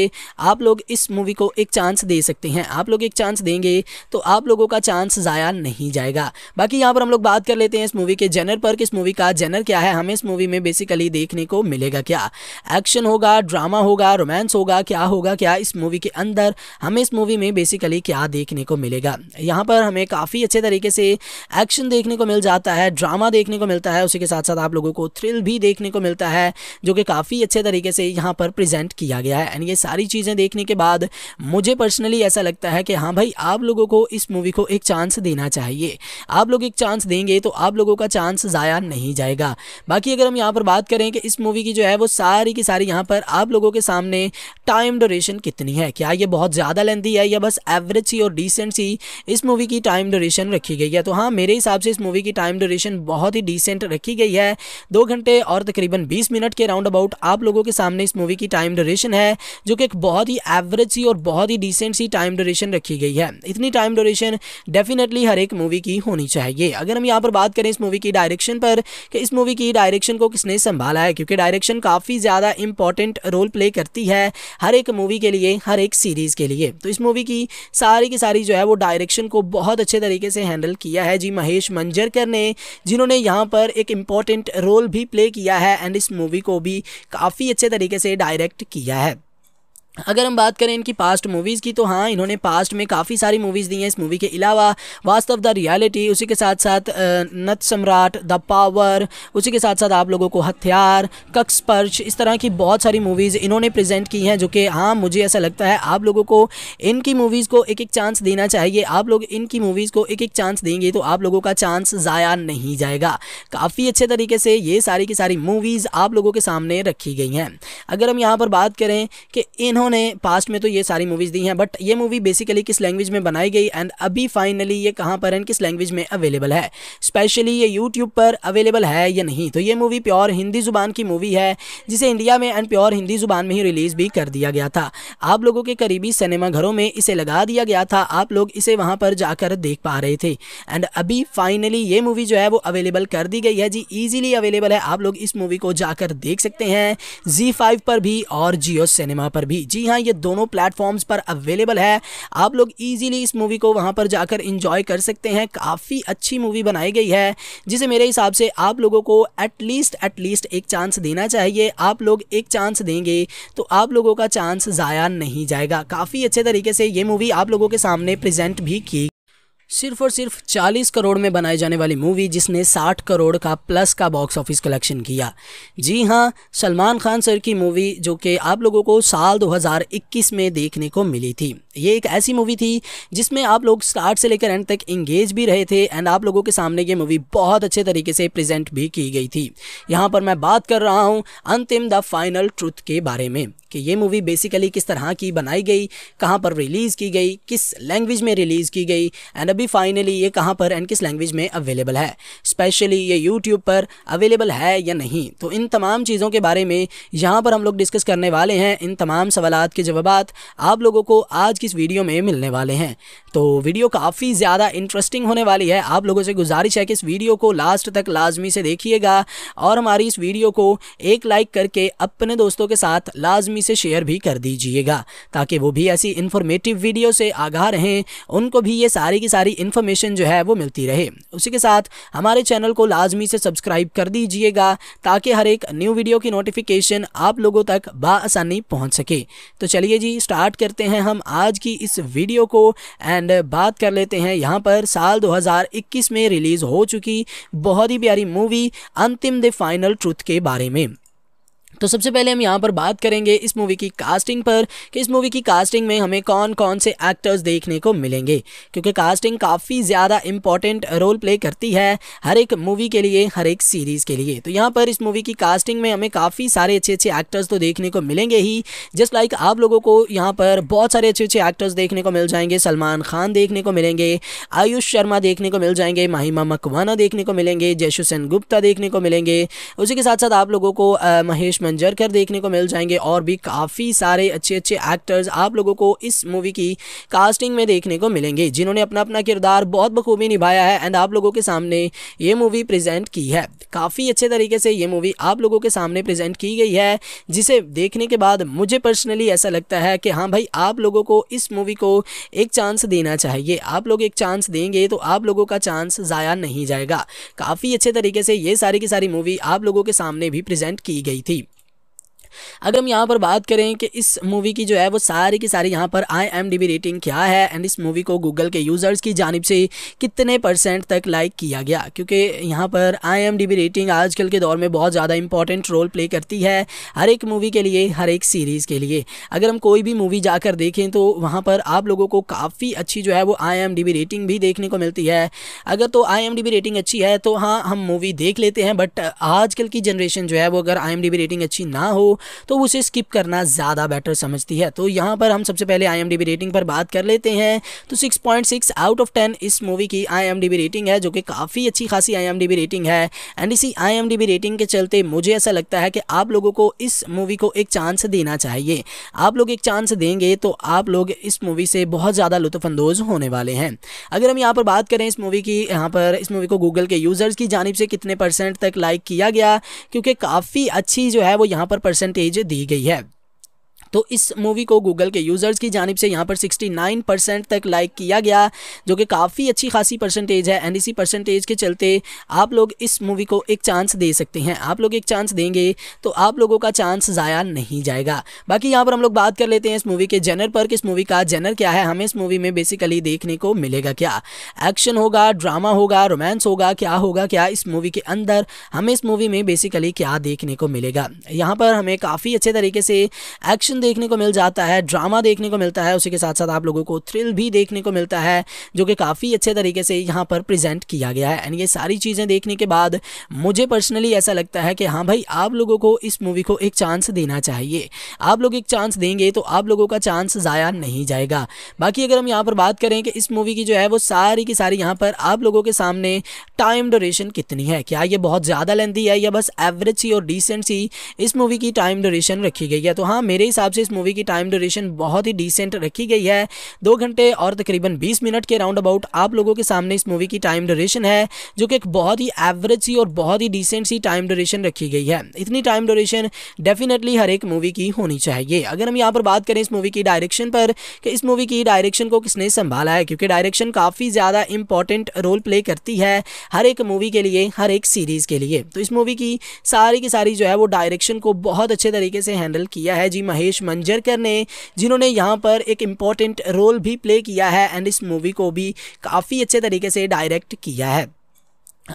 आप लोग इस मूवी को एक चांस दे सकते हैं आप लोग एक चांस देंगे तो आप लोगों का चांस ज़ाया नहीं जाएगा बाकी यहाँ पर हम लोग बात कर लेते हैं इस मूवी के जेनर पर कि इस मूवी का जेनर क्या है हमें इस मूवी में बेसिकली देखने को मिलेगा क्या एक्शन होगा ड्रामा होगा रोमांस होगा क्या होगा क्या इस मूवी के अंदर हमें इस मूवी में बेसिकली क्या देखने को मिलेगा यहाँ पर हमें काफ़ी अच्छे तरीके से एक्शन देखने को मिल जाता है ड्रामा देखने को मिलता है उसी के साथ साथ आप लोगों को थ्रिल भी देखने को मिलता है जो कि काफ़ी अच्छे तरीके से यहाँ पर प्रेजेंट किया गया है एंड ये सारी चीज़ें देखने के बाद मुझे पर्सनली ऐसा लगता है कि हाँ भाई आप लोगों को इस मूवी को एक चांस देना चाहिए आप लोग एक चांस देंगे तो आप लोगों का चांस ज़ाया नहीं जाएगा बाकी अगर हम यहाँ पर बात करें कि इस मूवी की जो है वो सारी की सारी यहाँ पर आप लोगों के सामने टाइम डोरेशन कितनी है क्या ये बहुत ज़्यादा लेंथी है या बस एवरेज सी और डिसेंट सी इस मूवी की टाइम डोरेशन रखी गई है तो हाँ मेरे हिसाब हिसाब से इस मूवी की टाइम ड्यूरेशन बहुत ही डिसेंट रखी गई है दो घंटे और तकरीबन बीस मिनट के राउंड अबाउट आप लोगों के सामने इस मूवी की टाइम ड्यूरेशन है जो कि एक बहुत ही एवरेज सी और बहुत ही डिसेंट सी टाइम ड्यूरेशन रखी गई है इतनी टाइम ड्यूरेशन डेफिनेटली हर एक मूवी की होनी चाहिए अगर हम यहाँ पर बात करें इस मूवी की डायरेक्शन पर कि इस मूवी की डायरेक्शन को किसने संभाला है क्योंकि डायरेक्शन काफ़ी ज़्यादा इंपॉर्टेंट रोल प्ले करती है हर एक मूवी के लिए हर एक सीरीज़ के लिए तो इस मूवी की सारी की सारी जो है वो डायरेक्शन को बहुत अच्छे तरीके से हैंडल किया है जी महेश आयुष मंजरकर ने जिन्होंने यहाँ पर एक इम्पॉर्टेंट रोल भी प्ले किया है एंड इस मूवी को भी काफ़ी अच्छे तरीके से डायरेक्ट किया है अगर हम बात करें इनकी पास्ट मूवीज़ की तो हाँ इन्होंने पास्ट में काफ़ी सारी मूवीज़ दी हैं इस मूवी के अलावा वास्तव द रियलिटी उसी के साथ साथ नत सम्राट द पावर उसी के साथ साथ आप लोगों को हथियार कक्सपर्च इस तरह की बहुत सारी मूवीज़ इन्होंने प्रेजेंट की हैं जो कि हाँ मुझे ऐसा लगता है आप लोगों को इनकी मूवीज़ को एक एक चांस देना चाहिए आप लोग इनकी मूवीज़ को एक एक चांस देंगे तो आप लोगों का चांस ज़ाया नहीं जाएगा काफ़ी अच्छे तरीके से ये सारी की सारी मूवीज़ आप लोगों के सामने रखी गई हैं अगर हम यहाँ पर बात करें कि इन्होंने इन्होंने पास्ट में तो ये सारी मूवीज़ दी हैं बट ये मूवी बेसिकली किस लैंग्वेज में बनाई गई एंड अभी फाइनली ये कहाँ पर एंड किस लैंग्वेज में अवेलेबल है स्पेशली ये यूट्यूब पर अवेलेबल है या नहीं तो ये मूवी प्योर हिंदी ज़ुबान की मूवी है जिसे इंडिया में एंड प्योर हिंदी ज़ुबान में ही रिलीज़ भी कर दिया गया था आप लोगों के करीबी सिनेमाघरों में इसे लगा दिया गया था आप लोग इसे वहाँ पर जाकर देख पा रहे थे एंड अभी फाइनली ये मूवी जो है वो अवेलेबल कर दी गई है जी ईजिली अवेलेबल है आप लोग इस मूवी को जाकर देख सकते हैं जी फाइव पर भी और जियो सिनेमा पर भी जी जी हाँ ये दोनों प्लेटफॉर्म्स पर अवेलेबल है आप लोग इजीली इस मूवी को वहाँ पर जाकर इंजॉय कर सकते हैं काफ़ी अच्छी मूवी बनाई गई है जिसे मेरे हिसाब से आप लोगों को एटलीस्ट एटलीस्ट एक चांस देना चाहिए आप लोग एक चांस देंगे तो आप लोगों का चांस ज़ाया नहीं जाएगा काफ़ी अच्छे तरीके से ये मूवी आप लोगों के सामने प्रेजेंट भी की सिर्फ और सिर्फ 40 करोड़ में बनाई जाने वाली मूवी जिसने 60 करोड़ का प्लस का बॉक्स ऑफिस कलेक्शन किया जी हाँ सलमान खान सर की मूवी जो कि आप लोगों को साल 2021 में देखने को मिली थी ये एक ऐसी मूवी थी जिसमें आप लोग स्टार्ट से लेकर एंड तक इंगेज भी रहे थे एंड आप लोगों के सामने ये मूवी बहुत अच्छे तरीके से प्रजेंट भी की गई थी यहाँ पर मैं बात कर रहा हूँ अंतिम द फाइनल ट्रुथ के बारे में कि ये मूवी बेसिकली किस तरह की बनाई गई कहाँ पर रिलीज़ की गई किस लैंग्वेज में रिलीज़ की गई एंड अभी फाइनली ये कहाँ पर एंड किस लैंग्वेज में अवेलेबल है स्पेशली ये यूट्यूब पर अवेलेबल है या नहीं तो इन तमाम चीज़ों के बारे में यहाँ पर हम लोग डिस्कस करने वाले हैं इन तमाम सवाल के जवाब आप लोगों को आज की इस वीडियो में मिलने वाले हैं तो वीडियो काफ़ी ज़्यादा इंटरेस्टिंग होने वाली है आप लोगों से गुजारिश है कि इस वीडियो को लास्ट तक लाजमी से देखिएगा और हमारी इस वीडियो को एक लाइक करके अपने दोस्तों के साथ लाजमी आदमी से शेयर भी कर दीजिएगा ताकि वो भी ऐसी इन्फॉर्मेटिव वीडियो से आगाह रहें उनको भी ये सारी की सारी इन्फॉर्मेशन जो है वो मिलती रहे उसी के साथ हमारे चैनल को लाजमी से सब्सक्राइब कर दीजिएगा ताकि हर एक न्यू वीडियो की नोटिफिकेशन आप लोगों तक बसानी पहुँच सके तो चलिए जी स्टार्ट करते हैं हम आज की इस वीडियो को एंड बात कर लेते हैं यहाँ पर साल 2021 में रिलीज़ हो चुकी बहुत ही प्यारी मूवी अंतिम द फाइनल ट्रुथ के बारे में तो सबसे पहले हम यहाँ पर बात करेंगे इस मूवी की कास्टिंग पर कि इस मूवी की कास्टिंग में हमें कौन कौन से एक्टर्स देखने को मिलेंगे क्योंकि कास्टिंग काफ़ी ज़्यादा इंपॉर्टेंट रोल प्ले करती है हर एक मूवी के लिए हर एक सीरीज़ के लिए तो यहाँ पर इस मूवी की कास्टिंग में हमें काफ़ी सारे अच्छे अच्छे एक्टर्स तो देखने को मिलेंगे ही जस्ट लाइक आप लोगों को यहाँ पर बहुत सारे अच्छे अच्छे एक्टर्स देखने को मिल जाएंगे सलमान खान देखने को मिलेंगे आयुष शर्मा देखने को मिल जाएंगे माहिमा मकवाना देखने को मिलेंगे जयशुसैन गुप्ता देखने को मिलेंगे उसी के साथ साथ आप लोगों को महेश मंजर कर देखने को मिल जाएंगे और भी काफ़ी सारे अच्छे अच्छे एक्टर्स आप लोगों को इस मूवी की कास्टिंग में देखने को मिलेंगे जिन्होंने अपना अपना किरदार बहुत बखूबी निभाया है एंड आप लोगों के सामने ये मूवी प्रजेंट की है काफ़ी अच्छे तरीके से ये मूवी आप लोगों के सामने प्रजेंट की गई है जिसे देखने के बाद मुझे पर्सनली ऐसा लगता है कि हाँ भाई आप लोगों को इस मूवी को एक चांस देना चाहिए आप लोग एक चांस देंगे तो आप लोगों का चांस ज़ाया नहीं जाएगा काफ़ी अच्छे तरीके से ये सारी की सारी मूवी आप लोगों के सामने भी प्रेजेंट की गई थी अगर हम यहाँ पर बात करें कि इस मूवी की जो है वो सारी की सारी यहाँ पर आई एम रेटिंग क्या है एंड इस मूवी को गूगल के यूज़र्स की जानब से कितने परसेंट तक लाइक किया गया क्योंकि यहाँ पर आई एम रेटिंग आजकल के दौर में बहुत ज़्यादा इंपॉर्टेंट रोल प्ले करती है हर एक मूवी के लिए हर एक सीरीज़ के लिए अगर हम कोई भी मूवी जाकर देखें तो वहाँ पर आप लोगों को काफ़ी अच्छी जो है वो आई रेटिंग भी देखने को मिलती है अगर तो आई रेटिंग अच्छी है तो हाँ हम मूवी देख लेते हैं बट आजकल की जनरेशन जो है वो अगर आई रेटिंग अच्छी ना हो तो उसे स्किप करना ज़्यादा बेटर समझती है तो यहाँ पर हम सबसे पहले आई रेटिंग पर बात कर लेते हैं तो सिक्स आउट ऑफ टेन इस मूवी की आई रेटिंग है जो कि काफ़ी अच्छी खासी आई रेटिंग है एंड इसी आई रेटिंग के चलते मुझे ऐसा लगता है कि आप लोगों को इस मूवी को एक चांस देना चाहिए आप लोग एक चांस देंगे तो आप लोग इस मूवी से बहुत ज़्यादा लुत्फानंदोज़ होने वाले हैं अगर हम यहाँ पर बात करें इस मूवी की यहाँ पर इस मूवी को गूगल के यूज़र्स की जानब से कितने परसेंट तक लाइक किया गया क्योंकि काफ़ी अच्छी जो है वो यहाँ पर परसेंट परसेंटेज दी गई है तो इस मूवी को गूगल के यूज़र्स की जानब से यहाँ पर सिक्सटी परसेंट तक लाइक किया गया जो कि काफ़ी अच्छी खासी परसेंटेज है एंड इसी परसेंटेज के चलते आप लोग इस मूवी को एक चांस दे सकते हैं आप लोग एक चांस देंगे तो आप लोगों का चांस ज़ाया नहीं जाएगा बाकी यहाँ पर हम लोग बात कर लेते हैं इस मूवी के जेनर पर कि इस मूवी का जेनर क्या है हमें इस मूवी में बेसिकली देखने को मिलेगा क्या एक्शन होगा ड्रामा होगा रोमांस होगा क्या होगा क्या इस मूवी के अंदर हमें इस मूवी में बेसिकली क्या देखने को मिलेगा यहाँ पर हमें काफ़ी अच्छे तरीके से एक्शन एक्शन देखने को मिल जाता है ड्रामा देखने को मिलता है उसी के साथ साथ आप लोगों को थ्रिल भी देखने को मिलता है जो कि काफ़ी अच्छे तरीके से यहाँ पर प्रेजेंट किया गया है एंड ये सारी चीज़ें देखने के बाद मुझे पर्सनली ऐसा लगता है कि हाँ भाई आप लोगों को इस मूवी को एक चांस देना चाहिए आप लोग एक चांस देंगे तो आप लोगों का चांस ज़ाया नहीं जाएगा बाकी अगर हम यहाँ पर बात करें कि इस मूवी की जो है वो सारी की सारी यहाँ पर आप लोगों के सामने टाइम डोरेशन कितनी है क्या ये बहुत ज़्यादा लेंथी है या बस एवरेज सी और डिसेंट सी इस मूवी की टाइम डोरेशन रखी गई है तो हाँ मेरे हिसाब हिसाब से इस मूवी की टाइम ड्यूरेशन बहुत ही डिसेंट रखी गई है दो घंटे और तकरीबन बीस मिनट के राउंड अबाउट आप लोगों के सामने इस मूवी की टाइम ड्यूरेशन है जो कि एक बहुत ही एवरेज सी और बहुत ही डिसेंट सी टाइम ड्यूरेशन रखी गई है इतनी टाइम ड्यूरेशन डेफिनेटली हर एक मूवी की होनी चाहिए अगर हम यहाँ पर बात करें इस मूवी की डायरेक्शन पर कि इस मूवी की डायरेक्शन को किसने संभाला है क्योंकि डायरेक्शन काफ़ी ज़्यादा इंपॉर्टेंट रोल प्ले करती है हर एक मूवी के लिए हर एक सीरीज़ के लिए तो इस मूवी की सारी की सारी जो है वो डायरेक्शन को बहुत अच्छे तरीके से हैंडल किया है जी महेश सुरेश मंजरकर ने जिन्होंने यहाँ पर एक इम्पॉर्टेंट रोल भी प्ले किया है एंड इस मूवी को भी काफ़ी अच्छे तरीके से डायरेक्ट किया है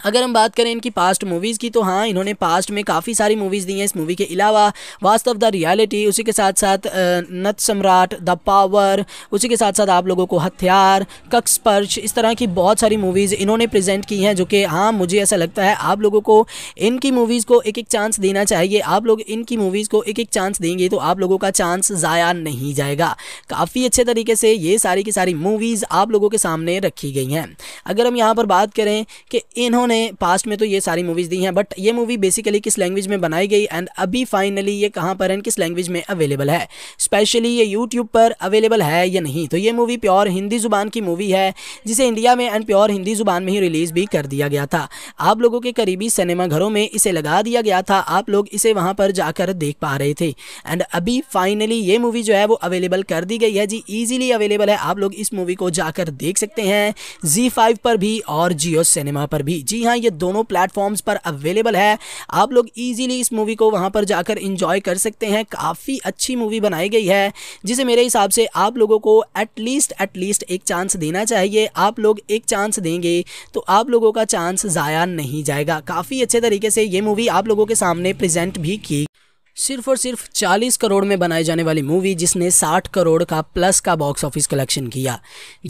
अगर हम बात करें इनकी पास्ट मूवीज़ की तो हाँ इन्होंने पास्ट में काफ़ी सारी मूवीज़ दी हैं इस मूवी के अलावा वास्तव द रियलिटी उसी के साथ साथ नत सम्राट द पावर उसी के साथ साथ आप लोगों को हथियार कक्स पर्च इस तरह की बहुत सारी मूवीज़ इन्होंने प्रेजेंट की हैं जो कि हाँ मुझे ऐसा लगता है आप लोगों को इनकी मूवीज़ को एक एक चांस देना चाहिए आप लोग इनकी मूवीज़ को एक एक चांस देंगे तो आप लोगों का चांस ज़ाया नहीं जाएगा काफ़ी अच्छे तरीके से ये सारी की सारी मूवीज़ आप लोगों के सामने रखी गई हैं अगर हम यहाँ पर बात करें कि इन्होंने इन्होंने पास्ट में तो ये सारी मूवीज़ दी हैं बट ये मूवी बेसिकली किस लैंग्वेज में बनाई गई एंड अभी फाइनली ये कहाँ पर एंड किस लैंग्वेज में अवेलेबल है स्पेशली ये यूट्यूब पर अवेलेबल है या नहीं तो ये मूवी प्योर हिंदी ज़ुबान की मूवी है जिसे इंडिया में एंड प्योर हिंदी ज़ुबान में ही रिलीज़ भी कर दिया गया था आप लोगों के करीबी सिनेमाघरों में इसे लगा दिया गया था आप लोग इसे वहाँ पर जाकर देख पा रहे थे एंड अभी फाइनली ये मूवी जो है वो अवेलेबल कर दी गई है जी ईजिली अवेलेबल है आप लोग इस मूवी को जाकर देख सकते हैं जी फाइव पर भी और जियो सिनेमा पर भी जी जी हाँ ये दोनों प्लेटफॉर्म्स पर अवेलेबल है आप लोग ईजिली इस मूवी को वहाँ पर जाकर इंजॉय कर सकते हैं काफ़ी अच्छी मूवी बनाई गई है जिसे मेरे हिसाब से आप लोगों को एटलीस्ट एटलीस्ट एक चांस देना चाहिए आप लोग एक चांस देंगे तो आप लोगों का चांस ज़ाया नहीं जाएगा काफ़ी अच्छे तरीके से ये मूवी आप लोगों के सामने प्रेजेंट भी की सिर्फ और सिर्फ 40 करोड़ में बनाई जाने वाली मूवी जिसने 60 करोड़ का प्लस का बॉक्स ऑफिस कलेक्शन किया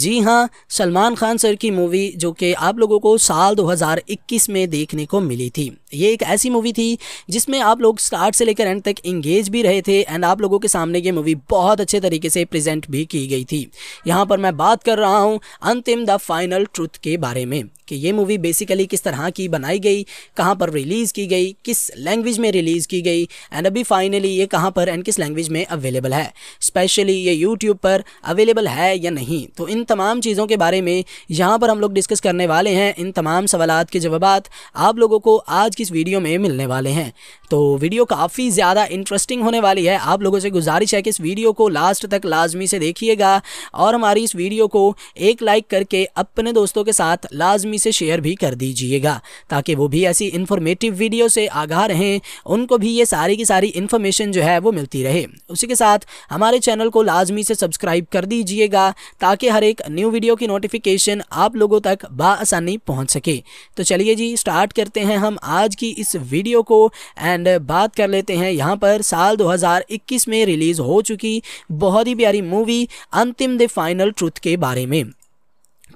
जी हाँ सलमान खान सर की मूवी जो कि आप लोगों को साल 2021 में देखने को मिली थी ये एक ऐसी मूवी थी जिसमें आप लोग स्टार्ट से लेकर एंड तक इंगेज भी रहे थे एंड आप लोगों के सामने ये मूवी बहुत अच्छे तरीके से प्रजेंट भी की गई थी यहाँ पर मैं बात कर रहा हूँ अंतिम द फाइनल ट्रुथ के बारे में कि ये मूवी बेसिकली किस तरह की बनाई गई कहाँ पर रिलीज़ की गई किस लैंग्वेज में रिलीज़ की गई एंड अभी फाइनली ये कहाँ पर एंड किस लैंग्वेज में अवेलेबल है स्पेशली ये यूट्यूब पर अवेलेबल है या नहीं तो इन तमाम चीज़ों के बारे में यहाँ पर हम लोग डिस्कस करने वाले हैं इन तमाम सवाल के जवाब आप लोगों को आज की इस वीडियो में मिलने वाले हैं तो वीडियो काफ़ी ज़्यादा इंटरेस्टिंग होने वाली है आप लोगों से गुजारिश है कि इस वीडियो को लास्ट तक लाजमी से देखिएगा और हमारी इस वीडियो को एक लाइक करके अपने दोस्तों के साथ लाजमी से शेयर भी कर दीजिएगा ताकि वो भी ऐसी इंफॉर्मेटिव वीडियो से आगाह रहें उनको भी ये सारी की सारी सारी इन्फॉर्मेशन जो है वो मिलती रहे उसी के साथ हमारे चैनल को लाजमी से सब्सक्राइब कर दीजिएगा ताकि हर एक न्यू वीडियो की नोटिफिकेशन आप लोगों तक बसानी पहुँच सके तो चलिए जी स्टार्ट करते हैं हम आज की इस वीडियो को एंड बात कर लेते हैं यहाँ पर साल 2021 में रिलीज़ हो चुकी बहुत ही प्यारी मूवी अंतिम द फाइनल ट्रुथ के बारे में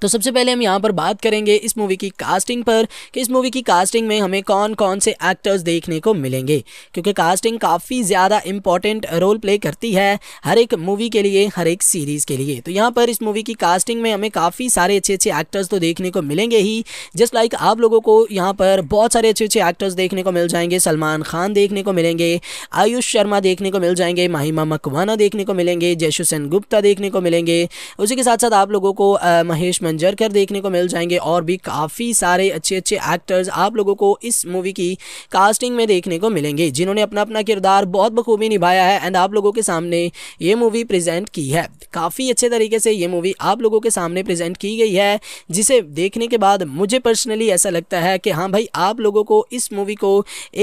तो सबसे पहले हम यहाँ पर बात करेंगे इस मूवी की कास्टिंग पर कि इस मूवी की कास्टिंग में हमें कौन कौन से एक्टर्स देखने को मिलेंगे क्योंकि कास्टिंग काफ़ी ज़्यादा इंपॉर्टेंट रोल प्ले करती है हर एक मूवी के लिए हर एक सीरीज़ के लिए तो यहाँ पर इस मूवी की कास्टिंग में हमें काफ़ी सारे अच्छे अच्छे एक्टर्स तो देखने को मिलेंगे ही जस्ट लाइक आप लोगों को यहाँ पर बहुत सारे अच्छे अच्छे एक्टर्स देखने को मिल जाएंगे सलमान खान देखने को मिलेंगे आयुष शर्मा देखने को मिल जाएंगे माहिमा मकवाना देखने को मिलेंगे जयशुसेन गुप्ता देखने को मिलेंगे उसी के साथ साथ आप लोगों को महेश कर देखने को मिल जाएंगे और भी काफ़ी सारे अच्छे अच्छे एक्टर्स आप लोगों को इस मूवी की कास्टिंग में देखने को मिलेंगे जिन्होंने अपना अपना किरदार बहुत बखूबी निभाया है एंड आप लोगों के सामने ये मूवी प्रजेंट की है काफ़ी अच्छे तरीके से ये मूवी आप लोगों के सामने प्रेजेंट की गई है जिसे देखने के बाद मुझे पर्सनली ऐसा लगता है कि हाँ भाई आप लोगों को इस मूवी को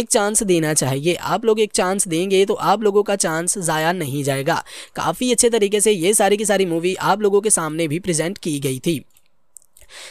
एक चांस देना चाहिए आप लोग एक चांस देंगे तो आप लोगों का चांस ज़ाया नहीं जाएगा काफ़ी अच्छे तरीके से ये सारी की सारी मूवी आप लोगों के सामने भी प्रेजेंट की गई थी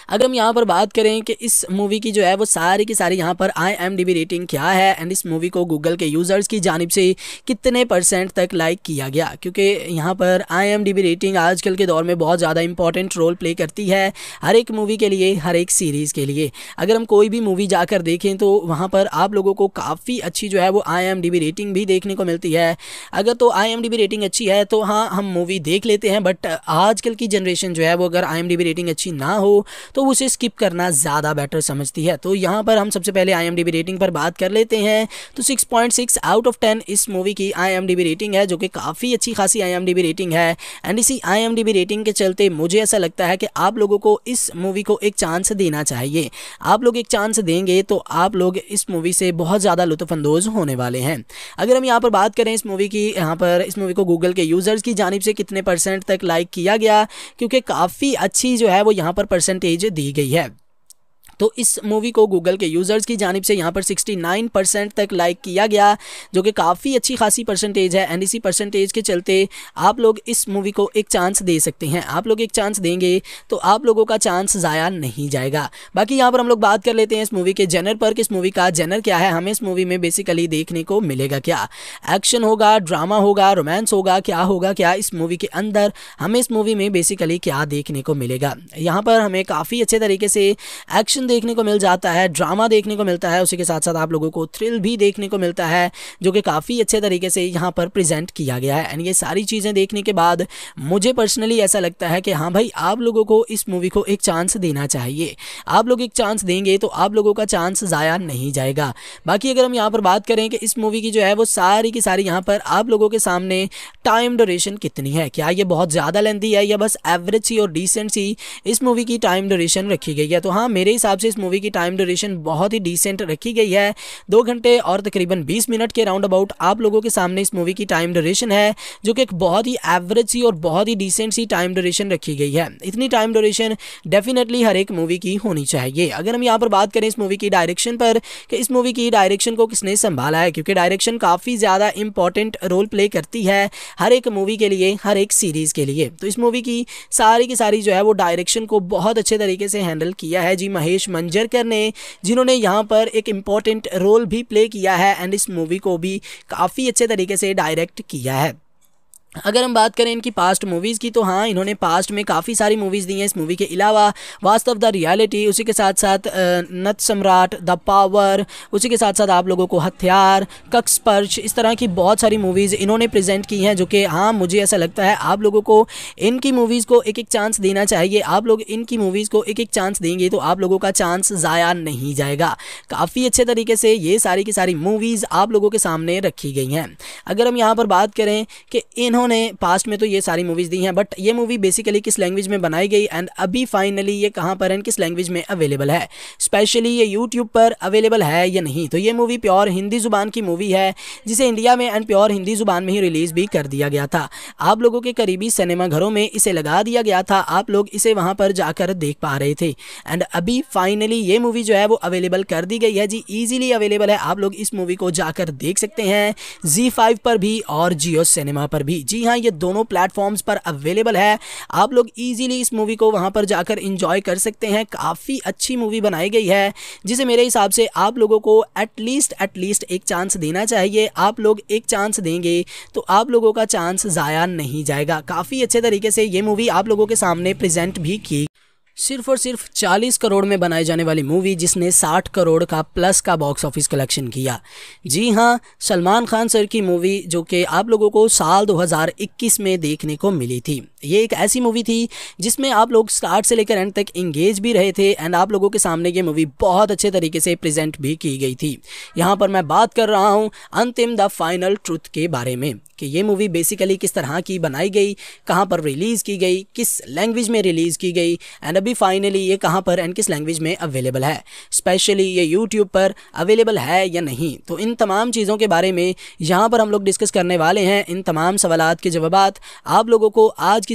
अगर हम यहाँ पर बात करें कि इस मूवी की जो है वो सारी की सारी यहाँ पर आई रेटिंग क्या है एंड इस मूवी को गूगल के यूज़र्स की जानब से कितने परसेंट तक लाइक किया गया क्योंकि यहाँ पर आई रेटिंग आजकल के दौर में बहुत ज़्यादा इंपॉर्टेंट रोल प्ले करती है हर एक मूवी के लिए हर एक सीरीज़ के लिए अगर हम कोई भी मूवी जाकर देखें तो वहाँ पर आप लोगों को काफ़ी अच्छी जो है वो आई रेटिंग भी देखने को मिलती है अगर तो आई रेटिंग अच्छी है तो हाँ हम मूवी देख लेते हैं बट आजकल की जनरेशन जो है वो अगर आई रेटिंग अच्छी ना हो तो उसे स्किप करना ज़्यादा बेटर समझती है तो यहाँ पर हम सबसे पहले आई रेटिंग पर बात कर लेते हैं तो सिक्स आउट ऑफ टेन इस मूवी की आई रेटिंग है जो कि काफ़ी अच्छी खासी आई रेटिंग है एंड इसी आई रेटिंग के चलते मुझे ऐसा लगता है कि आप लोगों को इस मूवी को एक चांस देना चाहिए आप लोग एक चांस देंगे तो आप लोग इस मूवी से बहुत ज़्यादा लुफानंदोज़ होने वाले हैं अगर हम यहाँ पर बात करें इस मूवी की यहाँ पर इस मूवी को गूगल के यूज़र्स की जानब से कितने परसेंट तक लाइक किया गया क्योंकि काफ़ी अच्छी जो है वो यहाँ पर परसेंट परसेंटेज दी गई है तो इस मूवी को गूगल के यूज़र्स की जानब से यहाँ पर 69 परसेंट तक लाइक किया गया जो कि काफ़ी अच्छी खासी परसेंटेज है एंड इसी परसेंटेज के चलते आप लोग इस मूवी को एक चांस दे सकते हैं आप लोग एक चांस देंगे तो आप लोगों का चांस ज़ाया नहीं जाएगा बाकी यहाँ पर हम लोग बात कर लेते हैं इस मूवी के जेनर पर कि इस मूवी का जेनर क्या है हमें इस मूवी में बेसिकली देखने को मिलेगा क्या एक्शन होगा ड्रामा होगा रोमांस होगा क्या होगा क्या इस मूवी के अंदर हमें इस मूवी में बेसिकली क्या देखने को मिलेगा यहाँ पर हमें काफ़ी अच्छे तरीके से एक्शन एक्शन देखने को मिल जाता है ड्रामा देखने को मिलता है उसी के साथ साथ आप लोगों को थ्रिल भी देखने को मिलता है जो कि काफ़ी अच्छे तरीके से यहाँ पर प्रेजेंट किया गया है एंड ये सारी चीज़ें देखने के बाद मुझे पर्सनली ऐसा लगता है कि हाँ भाई आप लोगों को इस मूवी को एक चांस देना चाहिए आप लोग एक चांस देंगे तो आप लोगों का चांस ज़ाया नहीं जाएगा बाकी अगर हम यहाँ पर बात करें कि इस मूवी की जो है वो सारी की सारी यहाँ पर आप लोगों के सामने टाइम डोरेशन कितनी है क्या ये बहुत ज़्यादा लेंथी है या बस एवरेज सी और डिसेंट सी इस मूवी की टाइम डोरेशन रखी गई है तो हाँ मेरे हिसाब हिसाब से इस मूवी की टाइम ड्यूरेशन बहुत ही डिसेंट रखी गई है दो घंटे और तकरीबन बीस मिनट के राउंड अबाउट आप लोगों के सामने इस मूवी की टाइम ड्यूरेशन है जो कि एक बहुत ही एवरेज सी और बहुत ही डिसेंट सी टाइम ड्यूरेशन रखी गई है इतनी टाइम ड्यूरेशन डेफिनेटली हर एक मूवी की होनी चाहिए अगर हम यहाँ पर बात करें इस मूवी की डायरेक्शन पर कि इस मूवी की डायरेक्शन को किसने संभाला है क्योंकि डायरेक्शन काफ़ी ज़्यादा इंपॉर्टेंट रोल प्ले करती है हर एक मूवी के लिए हर एक सीरीज़ के लिए तो इस मूवी की सारी की सारी जो है वो डायरेक्शन को बहुत अच्छे तरीके से हैंडल किया है जी महेश प्रकाश मंजरकर ने जिन्होंने यहाँ पर एक इम्पॉर्टेंट रोल भी प्ले किया है एंड इस मूवी को भी काफ़ी अच्छे तरीके से डायरेक्ट किया है अगर हम बात करें इनकी पास्ट मूवीज़ की तो हाँ इन्होंने पास्ट में काफ़ी सारी मूवीज़ दी हैं इस मूवी के अलावा वास्तव द रियलिटी उसी के साथ साथ नत सम्राट द पावर उसी के साथ साथ आप लोगों को हथियार कक्स पर्च इस तरह की बहुत सारी मूवीज़ इन्होंने प्रेजेंट की हैं जो कि हाँ मुझे ऐसा लगता है आप लोगों को इनकी मूवीज़ को एक एक चांस देना चाहिए आप लोग इनकी मूवीज़ को एक एक चांस देंगे तो आप लोगों का चांस ज़ाया नहीं जाएगा काफ़ी अच्छे तरीके से ये सारी की सारी मूवीज़ आप लोगों के सामने रखी गई हैं अगर हम यहाँ पर बात करें कि इन्होंने इन्होंने पास्ट में तो ये सारी मूवीज़ दी हैं बट ये मूवी बेसिकली किस लैंग्वेज में बनाई गई एंड अभी फाइनली ये कहाँ पर एंड किस लैंग्वेज में अवेलेबल है स्पेशली ये यूट्यूब पर अवेलेबल है या नहीं तो ये मूवी प्योर हिंदी ज़ुबान की मूवी है जिसे इंडिया में एंड प्योर हिंदी ज़ुबान में ही रिलीज़ भी कर दिया गया था आप लोगों के करीबी सिनेमाघरों में इसे लगा दिया गया था आप लोग इसे वहाँ पर जाकर देख पा रहे थे एंड अभी फाइनली ये मूवी जो है वो अवेलेबल कर दी गई है जी ईजिली अवेलेबल है आप लोग इस मूवी को जाकर देख सकते हैं जी फाइव पर भी और जियो सिनेमा पर भी जी जी हाँ ये दोनों प्लेटफॉर्म्स पर अवेलेबल है आप लोग ईजिली इस मूवी को वहाँ पर जाकर इंजॉय कर सकते हैं काफ़ी अच्छी मूवी बनाई गई है जिसे मेरे हिसाब से आप लोगों को एटलीस्ट एटलीस्ट एक चांस देना चाहिए आप लोग एक चांस देंगे तो आप लोगों का चांस ज़ाया नहीं जाएगा काफ़ी अच्छे तरीके से ये मूवी आप लोगों के सामने प्रेजेंट भी की सिर्फ और सिर्फ 40 करोड़ में बनाई जाने वाली मूवी जिसने 60 करोड़ का प्लस का बॉक्स ऑफिस कलेक्शन किया जी हाँ सलमान खान सर की मूवी जो कि आप लोगों को साल 2021 में देखने को मिली थी ये एक ऐसी मूवी थी जिसमें आप लोग स्टार्ट से लेकर एंड तक इंगेज भी रहे थे एंड आप लोगों के सामने ये मूवी बहुत अच्छे तरीके से प्रेजेंट भी की गई थी यहाँ पर मैं बात कर रहा हूँ अंतिम द फाइनल ट्रुथ के बारे में कि ये मूवी बेसिकली किस तरह की बनाई गई कहाँ पर रिलीज़ की गई किस लैंग्वेज में रिलीज़ की गई एंड अभी फाइनली ये कहाँ पर एंड किस लैंग्वेज में अवेलेबल है स्पेशली ये यूट्यूब पर अवेलेबल है या नहीं तो इन तमाम चीज़ों के बारे में यहाँ पर हम लोग डिस्कस करने वाले हैं इन तमाम सवाल के जवाब आप लोगों को आज की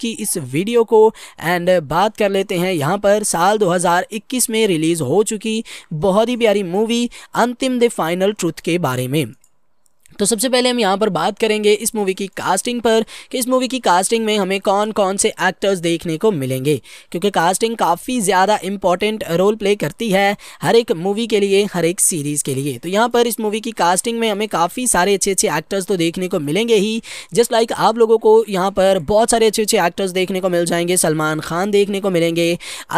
की इस वीडियो को एंड बात कर लेते हैं यहाँ पर साल 2021 में रिलीज़ हो चुकी बहुत ही प्यारी मूवी अंतिम द फाइनल ट्रुथ के बारे में तो सबसे पहले हम यहाँ पर बात करेंगे इस मूवी की कास्टिंग पर कि इस मूवी की कास्टिंग में हमें कौन कौन से एक्टर्स देखने को मिलेंगे क्योंकि कास्टिंग काफ़ी ज़्यादा इंपॉर्टेंट रोल प्ले करती है हर एक मूवी के लिए हर एक सीरीज़ के लिए तो यहाँ पर इस मूवी की कास्टिंग में हमें काफ़ी सारे अच्छे अच्छे एक्टर्स तो देखने को मिलेंगे ही जस्ट लाइक आप लोगों को यहाँ पर बहुत सारे अच्छे अच्छे एक्टर्स देखने को मिल जाएंगे सलमान खान देखने को मिलेंगे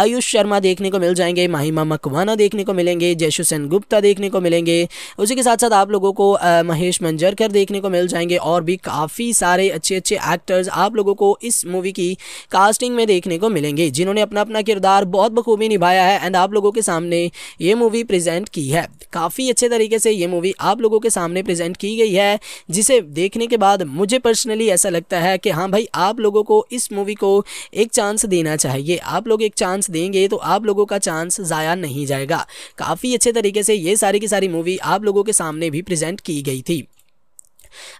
आयुष शर्मा देखने को मिल जाएंगे माहिमा मकवाना देखने को मिलेंगे जयशुसैन गुप्ता देखने को मिलेंगे उसी के साथ साथ आप लोगों को महेश कर देखने को मिल जाएंगे और भी काफ़ी सारे अच्छे अच्छे एक्टर्स आप लोगों को इस मूवी की कास्टिंग में देखने को मिलेंगे जिन्होंने अपना अपना किरदार बहुत बखूबी निभाया है एंड आप लोगों के सामने ये मूवी प्रजेंट की है काफ़ी अच्छे तरीके से ये मूवी आप लोगों के सामने प्रेजेंट की गई है जिसे देखने के बाद मुझे पर्सनली ऐसा लगता है कि हाँ भाई आप लोगों को इस मूवी को एक चांस देना चाहिए आप लोग एक चांस देंगे तो आप लोगों का चांस ज़ाया नहीं जाएगा काफ़ी अच्छे तरीके से ये सारी की सारी मूवी आप लोगों के सामने भी प्रेजेंट की गई थी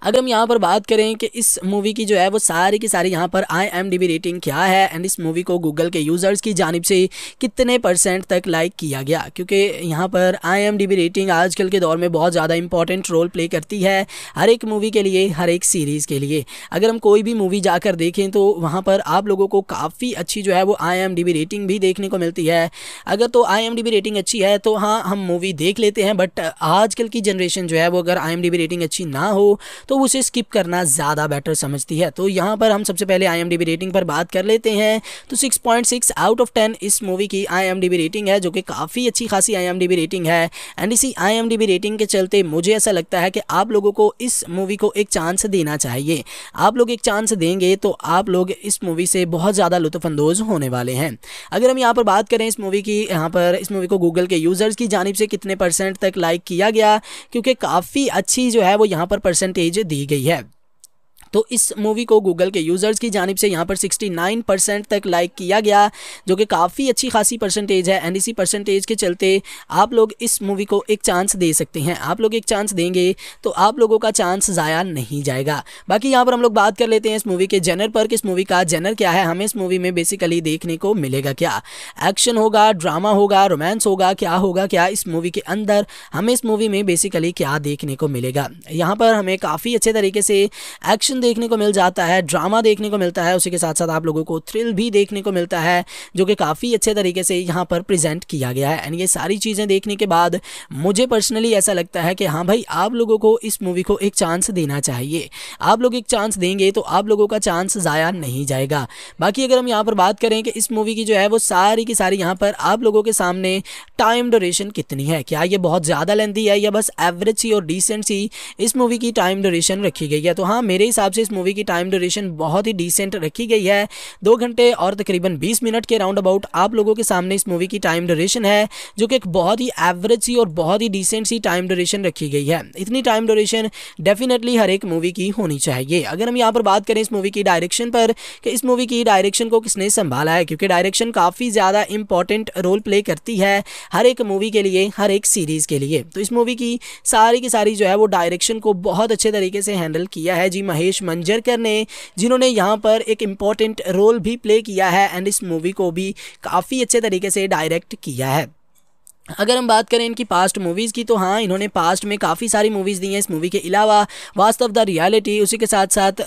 अगर हम यहाँ पर बात करें कि इस मूवी की जो है वो सारी की सारी यहाँ पर आई रेटिंग क्या है एंड इस मूवी को गूगल के यूज़र्स की जानब से कितने परसेंट तक लाइक किया गया क्योंकि यहाँ पर आई रेटिंग आजकल के दौर में बहुत ज़्यादा इंपॉर्टेंट रोल प्ले करती है हर एक मूवी के लिए हर एक सीरीज़ के लिए अगर हम कोई भी मूवी जाकर देखें तो वहाँ पर आप लोगों को काफ़ी अच्छी जो है वो आई रेटिंग भी देखने को मिलती है अगर तो आई रेटिंग अच्छी है तो हाँ हम मूवी देख लेते हैं बट आजकल की जनरेशन जो है वो अगर आई रेटिंग अच्छी ना हो तो उसे स्किप करना ज़्यादा बेटर समझती है तो यहाँ पर हम सबसे पहले आई रेटिंग पर बात कर लेते हैं तो सिक्स आउट ऑफ टेन इस मूवी की आई रेटिंग है जो कि काफ़ी अच्छी खासी आई रेटिंग है एंड इसी आई रेटिंग के चलते मुझे ऐसा लगता है कि आप लोगों को इस मूवी को एक चांस देना चाहिए आप लोग एक चांस देंगे तो आप लोग इस मूवी से बहुत ज़्यादा लुत्फानंदोज होने वाले हैं अगर हम यहाँ पर बात करें इस मूवी की यहाँ पर इस मूवी को गूगल के यूज़र्स की जानब से कितने परसेंट तक लाइक किया गया क्योंकि काफ़ी अच्छी जो है वो यहाँ पर परसेंट परसेंटेज दी गई है तो इस मूवी को गूगल के यूज़र्स की जानब से यहाँ पर 69 परसेंट तक लाइक किया गया जो कि काफ़ी अच्छी खासी परसेंटेज है एंड इसी परसेंटेज के चलते आप लोग इस मूवी को एक चांस दे सकते हैं आप लोग एक चांस देंगे तो आप लोगों का चांस ज़ाया नहीं जाएगा बाकी यहाँ पर हम लोग बात कर लेते हैं इस मूवी के जेनर पर कि इस मूवी का जेनर क्या है हमें इस मूवी में बेसिकली देखने को मिलेगा क्या एक्शन होगा ड्रामा होगा रोमांस होगा क्या होगा क्या इस मूवी के अंदर हमें इस मूवी में बेसिकली क्या देखने को मिलेगा यहाँ पर हमें काफ़ी अच्छे तरीके से एक्शन एक्शन देखने को मिल जाता है ड्रामा देखने को मिलता है उसी के साथ साथ आप लोगों को थ्रिल भी देखने को मिलता है जो कि काफ़ी अच्छे तरीके से यहाँ पर प्रेजेंट किया गया है एंड ये सारी चीज़ें देखने के बाद मुझे पर्सनली ऐसा लगता है कि हाँ भाई आप लोगों को इस मूवी को एक चांस देना चाहिए आप लोग एक चांस देंगे तो आप लोगों का चांस ज़ाया नहीं जाएगा बाकी अगर हम यहाँ पर बात करें कि इस मूवी की जो है वो सारी की सारी यहाँ पर आप लोगों के सामने टाइम डोरेशन कितनी है क्या ये बहुत ज़्यादा लेंथी है या बस एवरेज सी और डिसेंट सी इस मूवी की टाइम डोरेशन रखी गई है तो हाँ मेरे हिसाब हिसाब से इस मूवी की टाइम ड्यूरेशन बहुत ही डिसेंट रखी गई है दो घंटे और तकरीबन बीस मिनट के राउंड अबाउट आप लोगों के सामने इस मूवी की टाइम ड्यूरेशन है जो कि एक बहुत ही एवरेज सी और बहुत ही डिसेंट सी टाइम ड्यूरेशन रखी गई है इतनी टाइम ड्यूरेशन डेफिनेटली हर एक मूवी की होनी चाहिए अगर हम यहाँ पर बात करें इस मूवी की डायरेक्शन पर कि इस मूवी की डायरेक्शन को किसने संभाला है क्योंकि डायरेक्शन काफ़ी ज़्यादा इंपॉर्टेंट रोल प्ले करती है हर एक मूवी के लिए हर एक सीरीज़ के लिए तो इस मूवी की सारी की सारी जो है वो डायरेक्शन को बहुत अच्छे तरीके से हैंडल किया है जी महेश राजेश मंजरकर ने जिन्होंने यहाँ पर एक इम्पॉर्टेंट रोल भी प्ले किया है एंड इस मूवी को भी काफ़ी अच्छे तरीके से डायरेक्ट किया है अगर हम बात करें इनकी पास्ट मूवीज़ की तो हाँ इन्होंने पास्ट में काफ़ी सारी मूवीज़ दी हैं इस मूवी के अलावा वास्तव द रियलिटी उसी के साथ साथ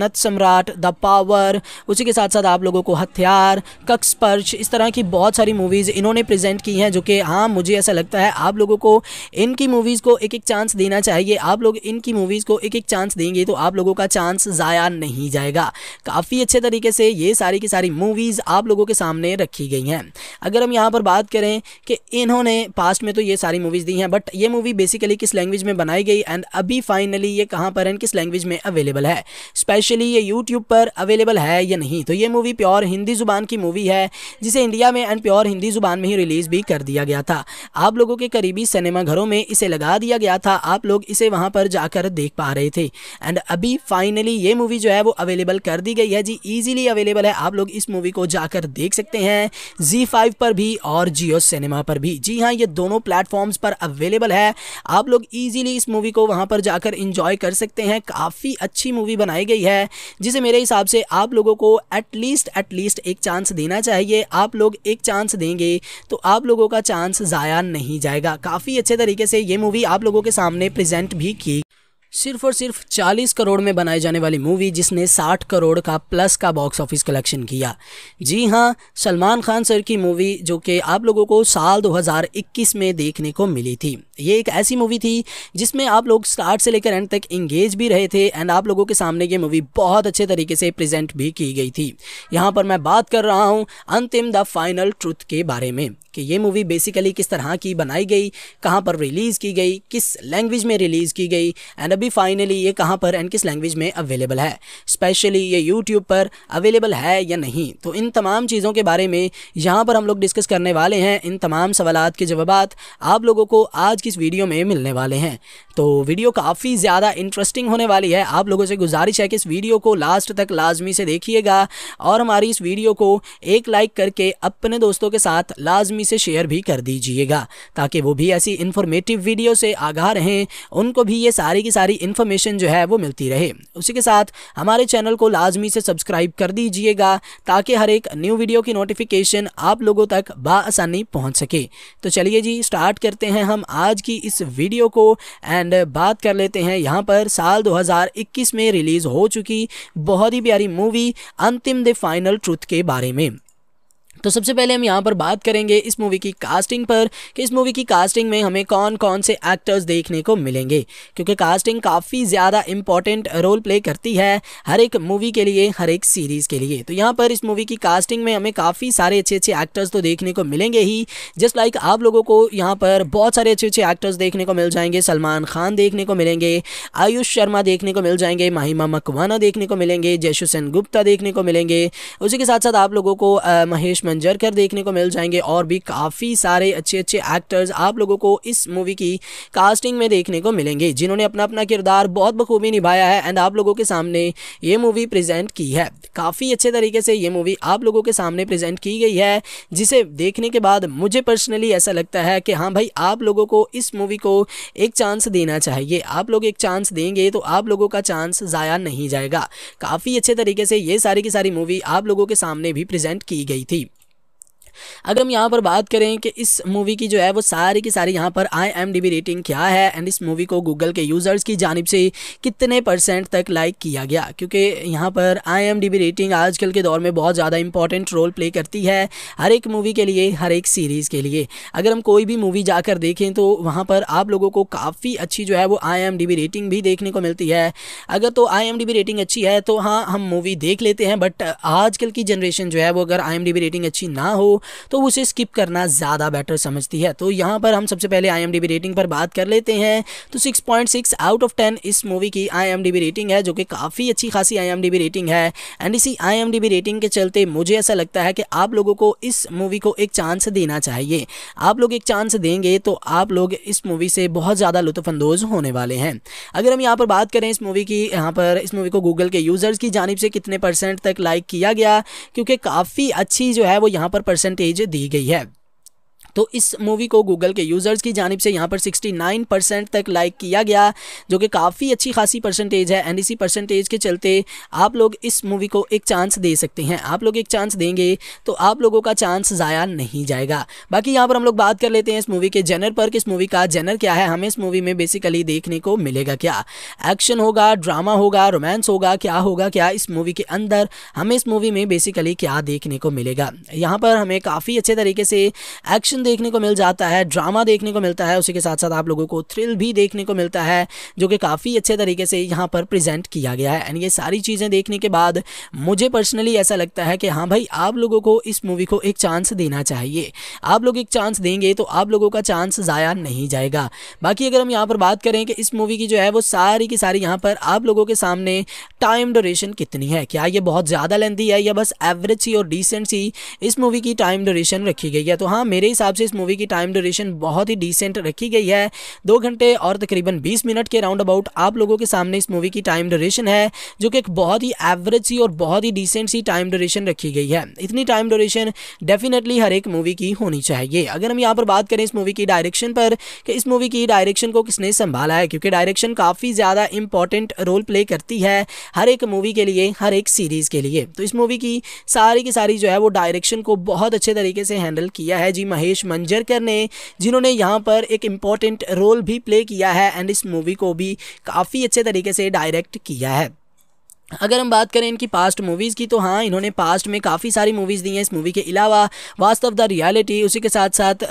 नत सम्राट द पावर उसी के साथ साथ आप लोगों को हथियार कक्स पर्च इस तरह की बहुत सारी मूवीज़ इन्होंने प्रेजेंट की हैं जो कि हाँ मुझे ऐसा लगता है आप लोगों को इनकी मूवीज़ को एक एक चांस देना चाहिए आप लोग इनकी मूवीज़ को एक एक चांस देंगे तो आप लोगों का चांस ज़ाया नहीं जाएगा काफ़ी अच्छे तरीके से ये सारी की सारी मूवीज़ आप लोगों के सामने रखी गई हैं अगर हम यहाँ पर बात करें कि इन्होंने इन्होंने पास्ट में तो ये सारी मूवीज़ दी हैं बट ये मूवी बेसिकली किस लैंग्वेज में बनाई गई एंड अभी फाइनली ये कहाँ पर एंड किस लैंग्वेज में अवेलेबल है स्पेशली ये यूट्यूब पर अवेलेबल है या नहीं तो ये मूवी प्योर हिंदी ज़ुबान की मूवी है जिसे इंडिया में एंड प्योर हिंदी ज़ुबान में ही रिलीज़ भी कर दिया गया था आप लोगों के करीबी सिनेमाघरों में इसे लगा दिया गया था आप लोग इसे वहाँ पर जाकर देख पा रहे थे एंड अभी फाइनली ये मूवी जो है वो अवेलेबल कर दी गई है जी ईजिली अवेलेबल है आप लोग इस मूवी को जाकर देख सकते हैं जी फाइव पर भी और जियो सिनेमा पर भी जी हाँ ये दोनों प्लेटफॉर्म्स पर अवेलेबल है आप लोग ईजिली इस मूवी को वहाँ पर जाकर इंजॉय कर सकते हैं काफ़ी अच्छी मूवी बनाई गई है जिसे मेरे हिसाब से आप लोगों को एटलीस्ट एटलीस्ट एक चांस देना चाहिए आप लोग एक चांस देंगे तो आप लोगों का चांस ज़ाया नहीं जाएगा काफ़ी अच्छे तरीके से ये मूवी आप लोगों के सामने प्रेजेंट भी की सिर्फ और सिर्फ 40 करोड़ में बनाई जाने वाली मूवी जिसने 60 करोड़ का प्लस का बॉक्स ऑफिस कलेक्शन किया जी हाँ सलमान खान सर की मूवी जो कि आप लोगों को साल 2021 में देखने को मिली थी ये एक ऐसी मूवी थी जिसमें आप लोग स्टार्ट से लेकर एंड तक इंगेज भी रहे थे एंड आप लोगों के सामने ये मूवी बहुत अच्छे तरीके से प्रजेंट भी की गई थी यहाँ पर मैं बात कर रहा हूँ अंतिम द फाइनल ट्रुथ के बारे में कि ये मूवी बेसिकली किस तरह की बनाई गई कहाँ पर रिलीज़ की गई किस लैंग्वेज में रिलीज़ की गई एंड अभी फाइनली ये कहाँ पर एंड किस लैंग्वेज में अवेलेबल है स्पेशली ये यूट्यूब पर अवेलेबल है या नहीं तो इन तमाम चीज़ों के बारे में यहाँ पर हम लोग डिस्कस करने वाले हैं इन तमाम सवाल के जवाब आप लोगों को आज की इस वीडियो में मिलने वाले हैं तो वीडियो काफ़ी ज़्यादा इंटरेस्टिंग होने वाली है आप लोगों से गुजारिश है कि इस वीडियो को लास्ट तक लाजमी से देखिएगा और हमारी इस वीडियो को एक लाइक करके अपने दोस्तों के साथ लाजमी आदमी से शेयर भी कर दीजिएगा ताकि वो भी ऐसी इन्फॉर्मेटिव वीडियो से आगाह रहें उनको भी ये सारी की सारी इन्फॉर्मेशन जो है वो मिलती रहे उसी के साथ हमारे चैनल को लाजमी से सब्सक्राइब कर दीजिएगा ताकि हर एक न्यू वीडियो की नोटिफिकेशन आप लोगों तक बसानी पहुँच सके तो चलिए जी स्टार्ट करते हैं हम आज की इस वीडियो को एंड बात कर लेते हैं यहाँ पर साल 2021 में रिलीज़ हो चुकी बहुत ही प्यारी मूवी अंतिम द फाइनल ट्रुथ के बारे में तो सबसे पहले हम यहाँ पर बात करेंगे इस मूवी की कास्टिंग पर कि इस मूवी की कास्टिंग में हमें कौन कौन से एक्टर्स देखने को मिलेंगे क्योंकि कास्टिंग काफ़ी ज़्यादा इम्पॉर्टेंट रोल प्ले करती है हर एक मूवी के लिए हर एक सीरीज़ के लिए तो यहाँ पर इस मूवी की कास्टिंग में हमें काफ़ी सारे अच्छे अच्छे एक्टर्स तो देखने को मिलेंगे ही जस्ट लाइक आप लोगों को यहाँ पर बहुत सारे अच्छे अच्छे एक्टर्स देखने को मिल जाएंगे सलमान खान देखने को मिलेंगे आयुष शर्मा देखने को मिल जाएंगे माहिमा मकवाना देखने को मिलेंगे जयशुसैन गुप्ता देखने को मिलेंगे उसी के साथ साथ आप लोगों को महेश कर देखने को मिल जाएंगे और भी काफ़ी सारे अच्छे अच्छे एक्टर्स आप लोगों को इस मूवी की कास्टिंग में देखने को मिलेंगे जिन्होंने अपना अपना किरदार बहुत बखूबी निभाया है एंड आप लोगों के सामने ये मूवी प्रेजेंट की है काफ़ी अच्छे तरीके से ये मूवी आप लोगों के सामने प्रेजेंट की गई है जिसे देखने के बाद मुझे पर्सनली ऐसा लगता है कि हाँ भाई आप लोगों को इस मूवी को एक चांस देना चाहिए आप लोग एक चांस देंगे तो आप लोगों का चांस ज़ाया नहीं जाएगा काफ़ी अच्छे तरीके से ये सारी की सारी मूवी आप लोगों के सामने भी प्रेजेंट की गई थी अगर हम यहाँ पर बात करें कि इस मूवी की जो है वो सारी की सारी यहाँ पर आई रेटिंग क्या है एंड इस मूवी को गूगल के यूज़र्स की जानब से कितने परसेंट तक लाइक किया गया क्योंकि यहाँ पर आई रेटिंग आजकल के दौर में बहुत ज़्यादा इंपॉर्टेंट रोल प्ले करती है हर एक मूवी के लिए हर एक सीरीज़ के लिए अगर हम कोई भी मूवी जाकर देखें तो वहाँ पर आप लोगों को काफ़ी अच्छी जो है वो आई रेटिंग भी देखने को मिलती है अगर तो आई रेटिंग अच्छी है तो हाँ हम मूवी देख लेते हैं बट आजकल की जनरेशन जो है वो अगर आई रेटिंग अच्छी ना हो तो उसे स्किप करना ज़्यादा बेटर समझती है तो यहाँ पर हम सबसे पहले आई रेटिंग पर बात कर लेते हैं तो सिक्स आउट ऑफ टेन इस मूवी की आई रेटिंग है जो कि काफ़ी अच्छी खासी आई रेटिंग है एंड इसी आई रेटिंग के चलते मुझे ऐसा लगता है कि आप लोगों को इस मूवी को एक चांस देना चाहिए आप लोग एक चांस देंगे तो आप लोग इस मूवी से बहुत ज़्यादा लुत्फानंदोज होने वाले हैं अगर हम यहाँ पर बात करें इस मूवी की यहाँ पर इस मूवी को गूगल के यूज़र्स की जानब से कितने परसेंट तक लाइक किया गया क्योंकि काफ़ी अच्छी जो है वो यहाँ पर परसेंट दी गई है तो इस मूवी को गूगल के यूज़र्स की जानब से यहाँ पर 69 परसेंट तक लाइक किया गया जो कि काफ़ी अच्छी खासी परसेंटेज है एंड इसी परसेंटेज के चलते आप लोग इस मूवी को एक चांस दे सकते हैं आप लोग एक चांस देंगे तो आप लोगों का चांस ज़ाया नहीं जाएगा बाकी यहाँ पर हम लोग बात कर लेते हैं इस मूवी के जेनर पर कि इस मूवी का जेनर क्या है हमें इस मूवी में बेसिकली देखने को मिलेगा क्या एक्शन होगा ड्रामा होगा रोमांस होगा क्या होगा क्या इस मूवी के अंदर हमें इस मूवी में बेसिकली क्या देखने को मिलेगा यहाँ पर हमें काफ़ी अच्छे तरीके से एक्शन एक्शन देखने को मिल जाता है ड्रामा देखने को मिलता है उसी के साथ साथ आप लोगों को थ्रिल भी देखने को मिलता है जो कि काफ़ी अच्छे तरीके से यहाँ पर प्रेजेंट किया गया है एंड ये सारी चीज़ें देखने के बाद मुझे पर्सनली ऐसा लगता है कि हाँ भाई आप लोगों को इस मूवी को एक चांस देना चाहिए आप लोग एक चांस देंगे तो आप लोगों का चांस ज़ाया नहीं जाएगा बाकी अगर हम यहाँ पर बात करें कि इस मूवी की जो है वो सारी की सारी यहाँ पर आप लोगों के सामने टाइम डोरेशन कितनी है क्या ये बहुत ज़्यादा लेंथी है या बस एवरेज सी और डिसेंट सी इस मूवी की टाइम डोरेशन रखी गई है तो हाँ मेरे हिसाब हिसाब से इस मूवी की टाइम ड्यूरेशन बहुत ही डिसेंट रखी गई है दो घंटे और तकरीबन बीस मिनट के राउंड अबाउट आप लोगों के सामने इस मूवी की टाइम ड्यूरेशन है जो कि एक बहुत ही एवरेज सी और बहुत ही डिसेंट सी टाइम ड्यूरेशन रखी गई है इतनी टाइम ड्यूरेशन डेफिनेटली हर एक मूवी की होनी चाहिए अगर हम यहाँ पर बात करें इस मूवी की डायरेक्शन पर कि इस मूवी की डायरेक्शन को किसने संभाला है क्योंकि डायरेक्शन काफ़ी ज़्यादा इंपॉर्टेंट रोल प्ले करती है हर एक मूवी के लिए हर एक सीरीज़ के लिए तो इस मूवी की सारी की सारी जो है वो डायरेक्शन को बहुत अच्छे तरीके से हैंडल किया है जी महेश राजेश मंजरकर ने जिन्होंने यहाँ पर एक इम्पॉर्टेंट रोल भी प्ले किया है एंड इस मूवी को भी काफ़ी अच्छे तरीके से डायरेक्ट किया है अगर हम बात करें इनकी पास्ट मूवीज़ की तो हाँ इन्होंने पास्ट में काफ़ी सारी मूवीज़ दी हैं इस मूवी के अलावा वास्तव द रियलिटी उसी के साथ साथ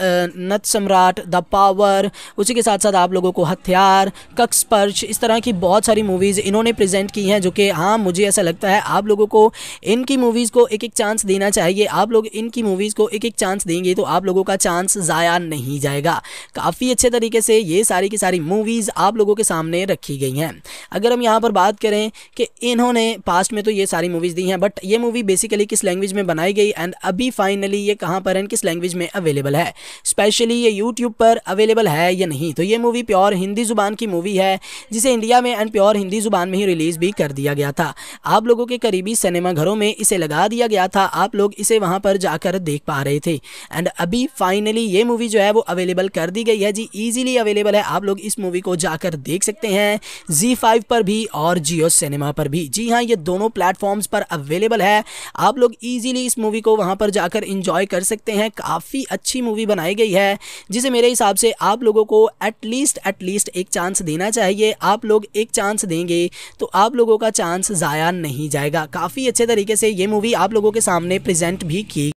नत सम्राट द पावर उसी के साथ साथ आप लोगों को हथियार कक्स पर्च इस तरह की बहुत सारी मूवीज़ इन्होंने प्रेजेंट की हैं जो कि हाँ मुझे ऐसा लगता है आप लोगों को इनकी मूवीज़ को एक एक चांस देना चाहिए आप लोग इनकी मूवीज़ को एक एक चांस देंगे तो आप लोगों का चांस ज़ाया नहीं जाएगा काफ़ी अच्छे तरीके से ये सारी की सारी मूवीज़ आप लोगों के सामने रखी गई हैं अगर हम यहाँ पर बात करें कि इन्होंने इन्होंने पास्ट में तो ये सारी मूवीज़ दी हैं बट ये मूवी बेसिकली किस लैंग्वेज में बनाई गई एंड अभी फाइनली ये कहाँ पर एंड किस लैंग्वेज में अवेलेबल है स्पेशली ये यूट्यूब पर अवेलेबल है या नहीं तो ये मूवी प्योर हिंदी ज़ुबान की मूवी है जिसे इंडिया में एंड प्योर हिंदी ज़ुबान में ही रिलीज़ भी कर दिया गया था आप लोगों के करीबी सिनेमाघरों में इसे लगा दिया गया था आप लोग इसे वहाँ पर जाकर देख पा रहे थे एंड अभी फाइनली ये मूवी जो है वो अवेलेबल कर दी गई है जी ईजिली अवेलेबल है आप लोग इस मूवी को जाकर देख सकते हैं जी फाइव पर भी और जियो सिनेमा पर भी जी हाँ ये दोनों प्लेटफॉर्म्स पर अवेलेबल है आप लोग इजीली इस मूवी को वहाँ पर जाकर इंजॉय कर सकते हैं काफ़ी अच्छी मूवी बनाई गई है जिसे मेरे हिसाब से आप लोगों को एटलीस्ट एटलीस्ट एक चांस देना चाहिए आप लोग एक चांस देंगे तो आप लोगों का चांस ज़ाया नहीं जाएगा काफ़ी अच्छे तरीके से ये मूवी आप लोगों के सामने प्रजेंट भी की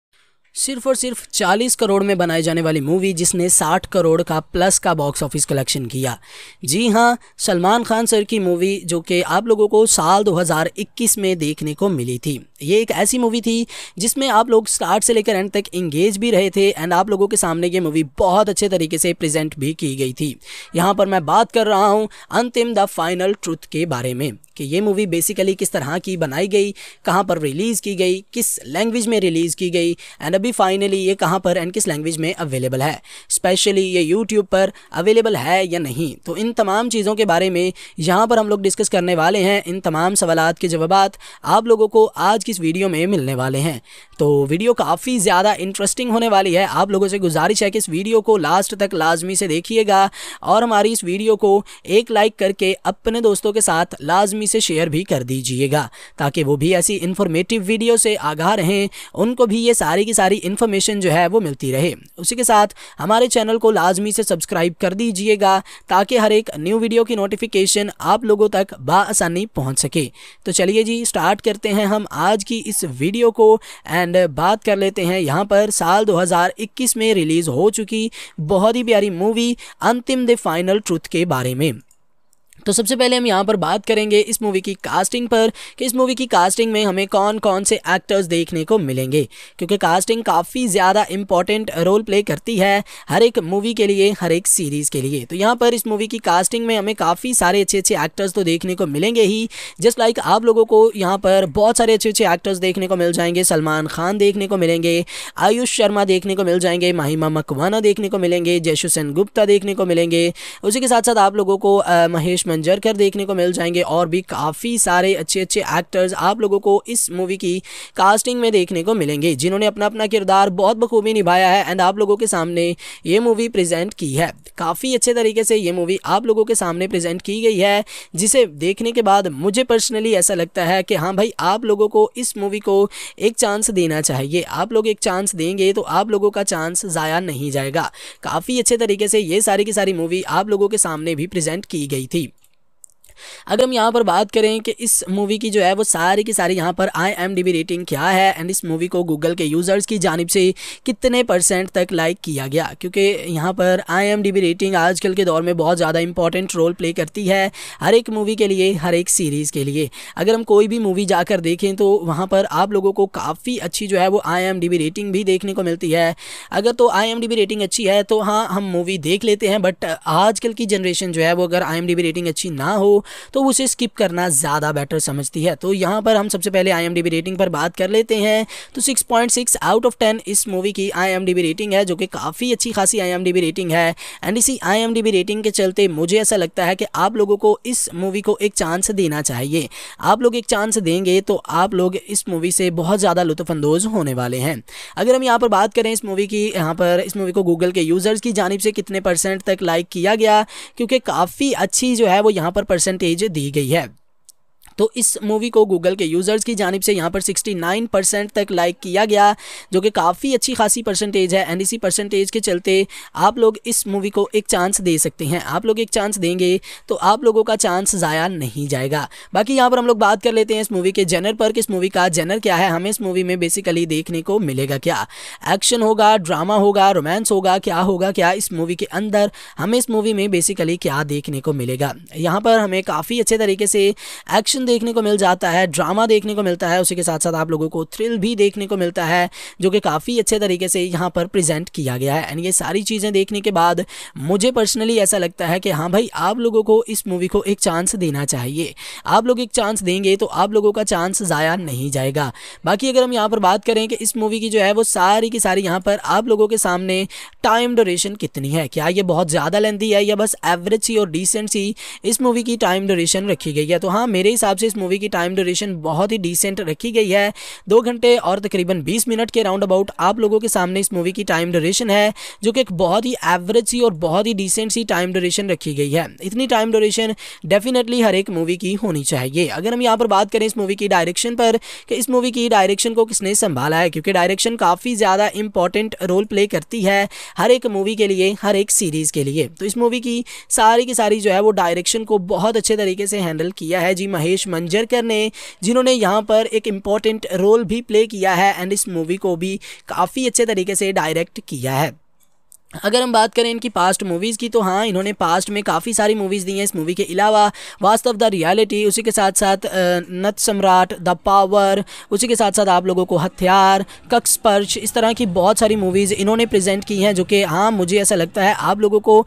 सिर्फ और सिर्फ 40 करोड़ में बनाई जाने वाली मूवी जिसने 60 करोड़ का प्लस का बॉक्स ऑफिस कलेक्शन किया जी हाँ सलमान खान सर की मूवी जो कि आप लोगों को साल 2021 में देखने को मिली थी ये एक ऐसी मूवी थी जिसमें आप लोग स्टार्ट से लेकर एंड तक इंगेज भी रहे थे एंड आप लोगों के सामने ये मूवी बहुत अच्छे तरीके से प्रेजेंट भी की गई थी यहाँ पर मैं बात कर रहा हूँ अंतिम द फाइनल ट्रुथ के बारे में कि ये मूवी बेसिकली किस तरह की बनाई गई कहाँ पर रिलीज़ की गई किस लैंग्वेज में रिलीज़ की गई एंड अभी फाइनली ये कहाँ पर एंड किस लैंग्वेज में अवेलेबल है स्पेशली ये यूट्यूब पर अवेलेबल है या नहीं तो इन तमाम चीज़ों के बारे में यहाँ पर हम लोग डिस्कस करने वाले हैं इन तमाम सवाल के जवाब आप लोगों को आज की इस वीडियो में मिलने वाले हैं तो वीडियो काफ़ी ज़्यादा इंटरेस्टिंग होने वाली है आप लोगों से गुजारिश है कि इस वीडियो को लास्ट तक लाजमी से देखिएगा और हमारी इस वीडियो को एक लाइक करके अपने दोस्तों के साथ लाजमी आदमी से शेयर भी कर दीजिएगा ताकि वो भी ऐसी इन्फॉर्मेटिव वीडियो से आगाह रहें उनको भी ये सारी की सारी इन्फॉर्मेशन जो है वो मिलती रहे उसी के साथ हमारे चैनल को लाजमी से सब्सक्राइब कर दीजिएगा ताकि हर एक न्यू वीडियो की नोटिफिकेशन आप लोगों तक बसानी पहुँच सके तो चलिए जी स्टार्ट करते हैं हम आज की इस वीडियो को एंड बात कर लेते हैं यहाँ पर साल 2021 में रिलीज़ हो चुकी बहुत ही प्यारी मूवी अंतिम द फाइनल ट्रुथ के बारे में तो सबसे पहले हम यहाँ पर बात करेंगे इस मूवी की कास्टिंग पर कि इस मूवी की कास्टिंग में हमें कौन कौन से एक्टर्स देखने को मिलेंगे क्योंकि कास्टिंग काफ़ी ज़्यादा इंपॉर्टेंट रोल प्ले करती है हर एक मूवी के लिए हर एक सीरीज़ के लिए तो यहाँ पर इस मूवी की कास्टिंग में हमें काफ़ी सारे अच्छे अच्छे एक्टर्स तो देखने को मिलेंगे ही जस्ट लाइक आप लोगों को यहाँ पर बहुत सारे अच्छे अच्छे एक्टर्स देखने को मिल जाएंगे सलमान खान देखने को मिलेंगे आयुष शर्मा देखने को मिल जाएंगे माहिमा मकवाना देखने को मिलेंगे जयशुसैन गुप्ता देखने को मिलेंगे उसी के साथ साथ आप लोगों को महेश कर देखने को मिल जाएंगे और भी काफ़ी सारे अच्छे अच्छे एक्टर्स आप लोगों को इस मूवी की कास्टिंग में देखने को मिलेंगे जिन्होंने अपना अपना किरदार बहुत बखूबी निभाया है एंड आप लोगों के सामने ये मूवी प्रेजेंट की है काफ़ी अच्छे तरीके से ये मूवी आप लोगों के सामने प्रेजेंट की गई है जिसे देखने के बाद मुझे पर्सनली ऐसा लगता है कि हाँ भाई आप लोगों को इस मूवी को एक चांस देना चाहिए आप लोग एक चांस देंगे तो आप लोगों का चांस ज़ाया नहीं जाएगा काफ़ी अच्छे तरीके से ये सारी की सारी मूवी आप लोगों के सामने भी प्रेजेंट की गई थी अगर हम यहाँ पर बात करें कि इस मूवी की जो है वो सारी की सारी यहाँ पर आई रेटिंग क्या है एंड इस मूवी को गूगल के यूज़र्स की जानब से कितने परसेंट तक लाइक किया गया क्योंकि यहाँ पर आई रेटिंग आजकल के दौर में बहुत ज़्यादा इंपॉर्टेंट रोल प्ले करती है हर एक मूवी के लिए हर एक सीरीज़ के लिए अगर हम कोई भी मूवी जाकर देखें तो वहाँ पर आप लोगों को काफ़ी अच्छी जो है वो आई रेटिंग भी देखने को मिलती है अगर तो आई रेटिंग अच्छी है तो हाँ हम मूवी देख लेते हैं बट आजकल की जनरेशन जो है वो अगर आई रेटिंग अच्छी ना हो तो उसे स्किप करना ज़्यादा बेटर समझती है तो यहाँ पर हम सबसे पहले आई रेटिंग पर बात कर लेते हैं तो सिक्स आउट ऑफ टेन इस मूवी की आई रेटिंग है जो कि काफ़ी अच्छी खासी आई रेटिंग है एंड इसी आई रेटिंग के चलते मुझे ऐसा लगता है कि आप लोगों को इस मूवी को एक चांस देना चाहिए आप लोग एक चांस देंगे तो आप लोग इस मूवी से बहुत ज़्यादा लुफानंदोज होने वाले हैं अगर हम यहाँ पर बात करें इस मूवी की यहाँ पर इस मूवी को गूगल के यूज़र्स की जानब से कितने परसेंट तक लाइक किया गया क्योंकि काफ़ी अच्छी जो है वो यहाँ पर परसेंट दी गई है तो इस मूवी को गूगल के यूज़र्स की जानब से यहाँ पर 69 परसेंट तक लाइक किया गया जो कि काफ़ी अच्छी खासी परसेंटेज है एंड इसी परसेंटेज के चलते आप लोग इस मूवी को एक चांस दे सकते हैं आप लोग एक चांस देंगे तो आप लोगों का चांस ज़ाया नहीं जाएगा बाकी यहाँ पर हम लोग बात कर लेते हैं इस मूवी के जेनर पर कि इस मूवी का जेनर क्या है हमें इस मूवी में बेसिकली देखने को मिलेगा क्या एक्शन होगा ड्रामा होगा रोमांस होगा क्या होगा क्या इस मूवी के अंदर हमें इस मूवी में बेसिकली क्या देखने को मिलेगा यहाँ पर हमें काफ़ी अच्छे तरीके से एक्शन एक्शन देखने को मिल जाता है ड्रामा देखने को मिलता है उसी के साथ साथ आप लोगों को थ्रिल भी देखने को मिलता है जो कि काफ़ी अच्छे तरीके से यहाँ पर प्रेजेंट किया गया है एंड ये सारी चीज़ें देखने के बाद मुझे पर्सनली ऐसा लगता है कि हाँ भाई आप लोगों को इस मूवी को एक चांस देना चाहिए आप लोग एक चांस देंगे तो आप लोगों का चांस ज़ाया नहीं जाएगा बाकी अगर हम यहाँ पर बात करें कि इस मूवी की जो है वो सारी की सारी यहाँ पर आप लोगों के सामने टाइम डोरेशन कितनी है क्या ये बहुत ज़्यादा लेंथी है या बस एवरेज सी और डिसेंट सी इस मूवी की टाइम डोरेशन रखी गई है तो हाँ मेरे हिसाब हिसाब से इस मूवी की टाइम ड्यूरेशन बहुत ही डिसेंट रखी गई है दो घंटे और तकरीबन बीस मिनट के राउंड अबाउट आप लोगों के सामने इस मूवी की टाइम ड्यूरेशन है जो कि एक बहुत ही एवरेज सी और बहुत ही डिसेंट सी टाइम ड्यूरेशन रखी गई है इतनी टाइम ड्यूरेशन डेफिनेटली हर एक मूवी की होनी चाहिए अगर हम यहाँ पर बात करें इस मूवी की डायरेक्शन पर कि इस मूवी की डायरेक्शन को किसने संभाला है क्योंकि डायरेक्शन काफ़ी ज़्यादा इंपॉर्टेंट रोल प्ले करती है हर एक मूवी के लिए हर एक सीरीज़ के लिए तो इस मूवी की सारी की सारी जो है वो डायरेक्शन को बहुत अच्छे तरीके से हैंडल किया है जी महेश राजेश मंजरकर ने जिन्होंने यहाँ पर एक इम्पॉर्टेंट रोल भी प्ले किया है एंड इस मूवी को भी काफ़ी अच्छे तरीके से डायरेक्ट किया है अगर हम बात करें इनकी पास्ट मूवीज़ की तो हाँ इन्होंने पास्ट में काफ़ी सारी मूवीज़ दी हैं इस मूवी के अलावा वास्तव द रियलिटी उसी के साथ साथ नत सम्राट द पावर उसी के साथ साथ आप लोगों को हथियार कक्सपर्श इस तरह की बहुत सारी मूवीज़ इन्होंने प्रेजेंट की हैं जो कि हाँ मुझे ऐसा लगता है आप लोगों को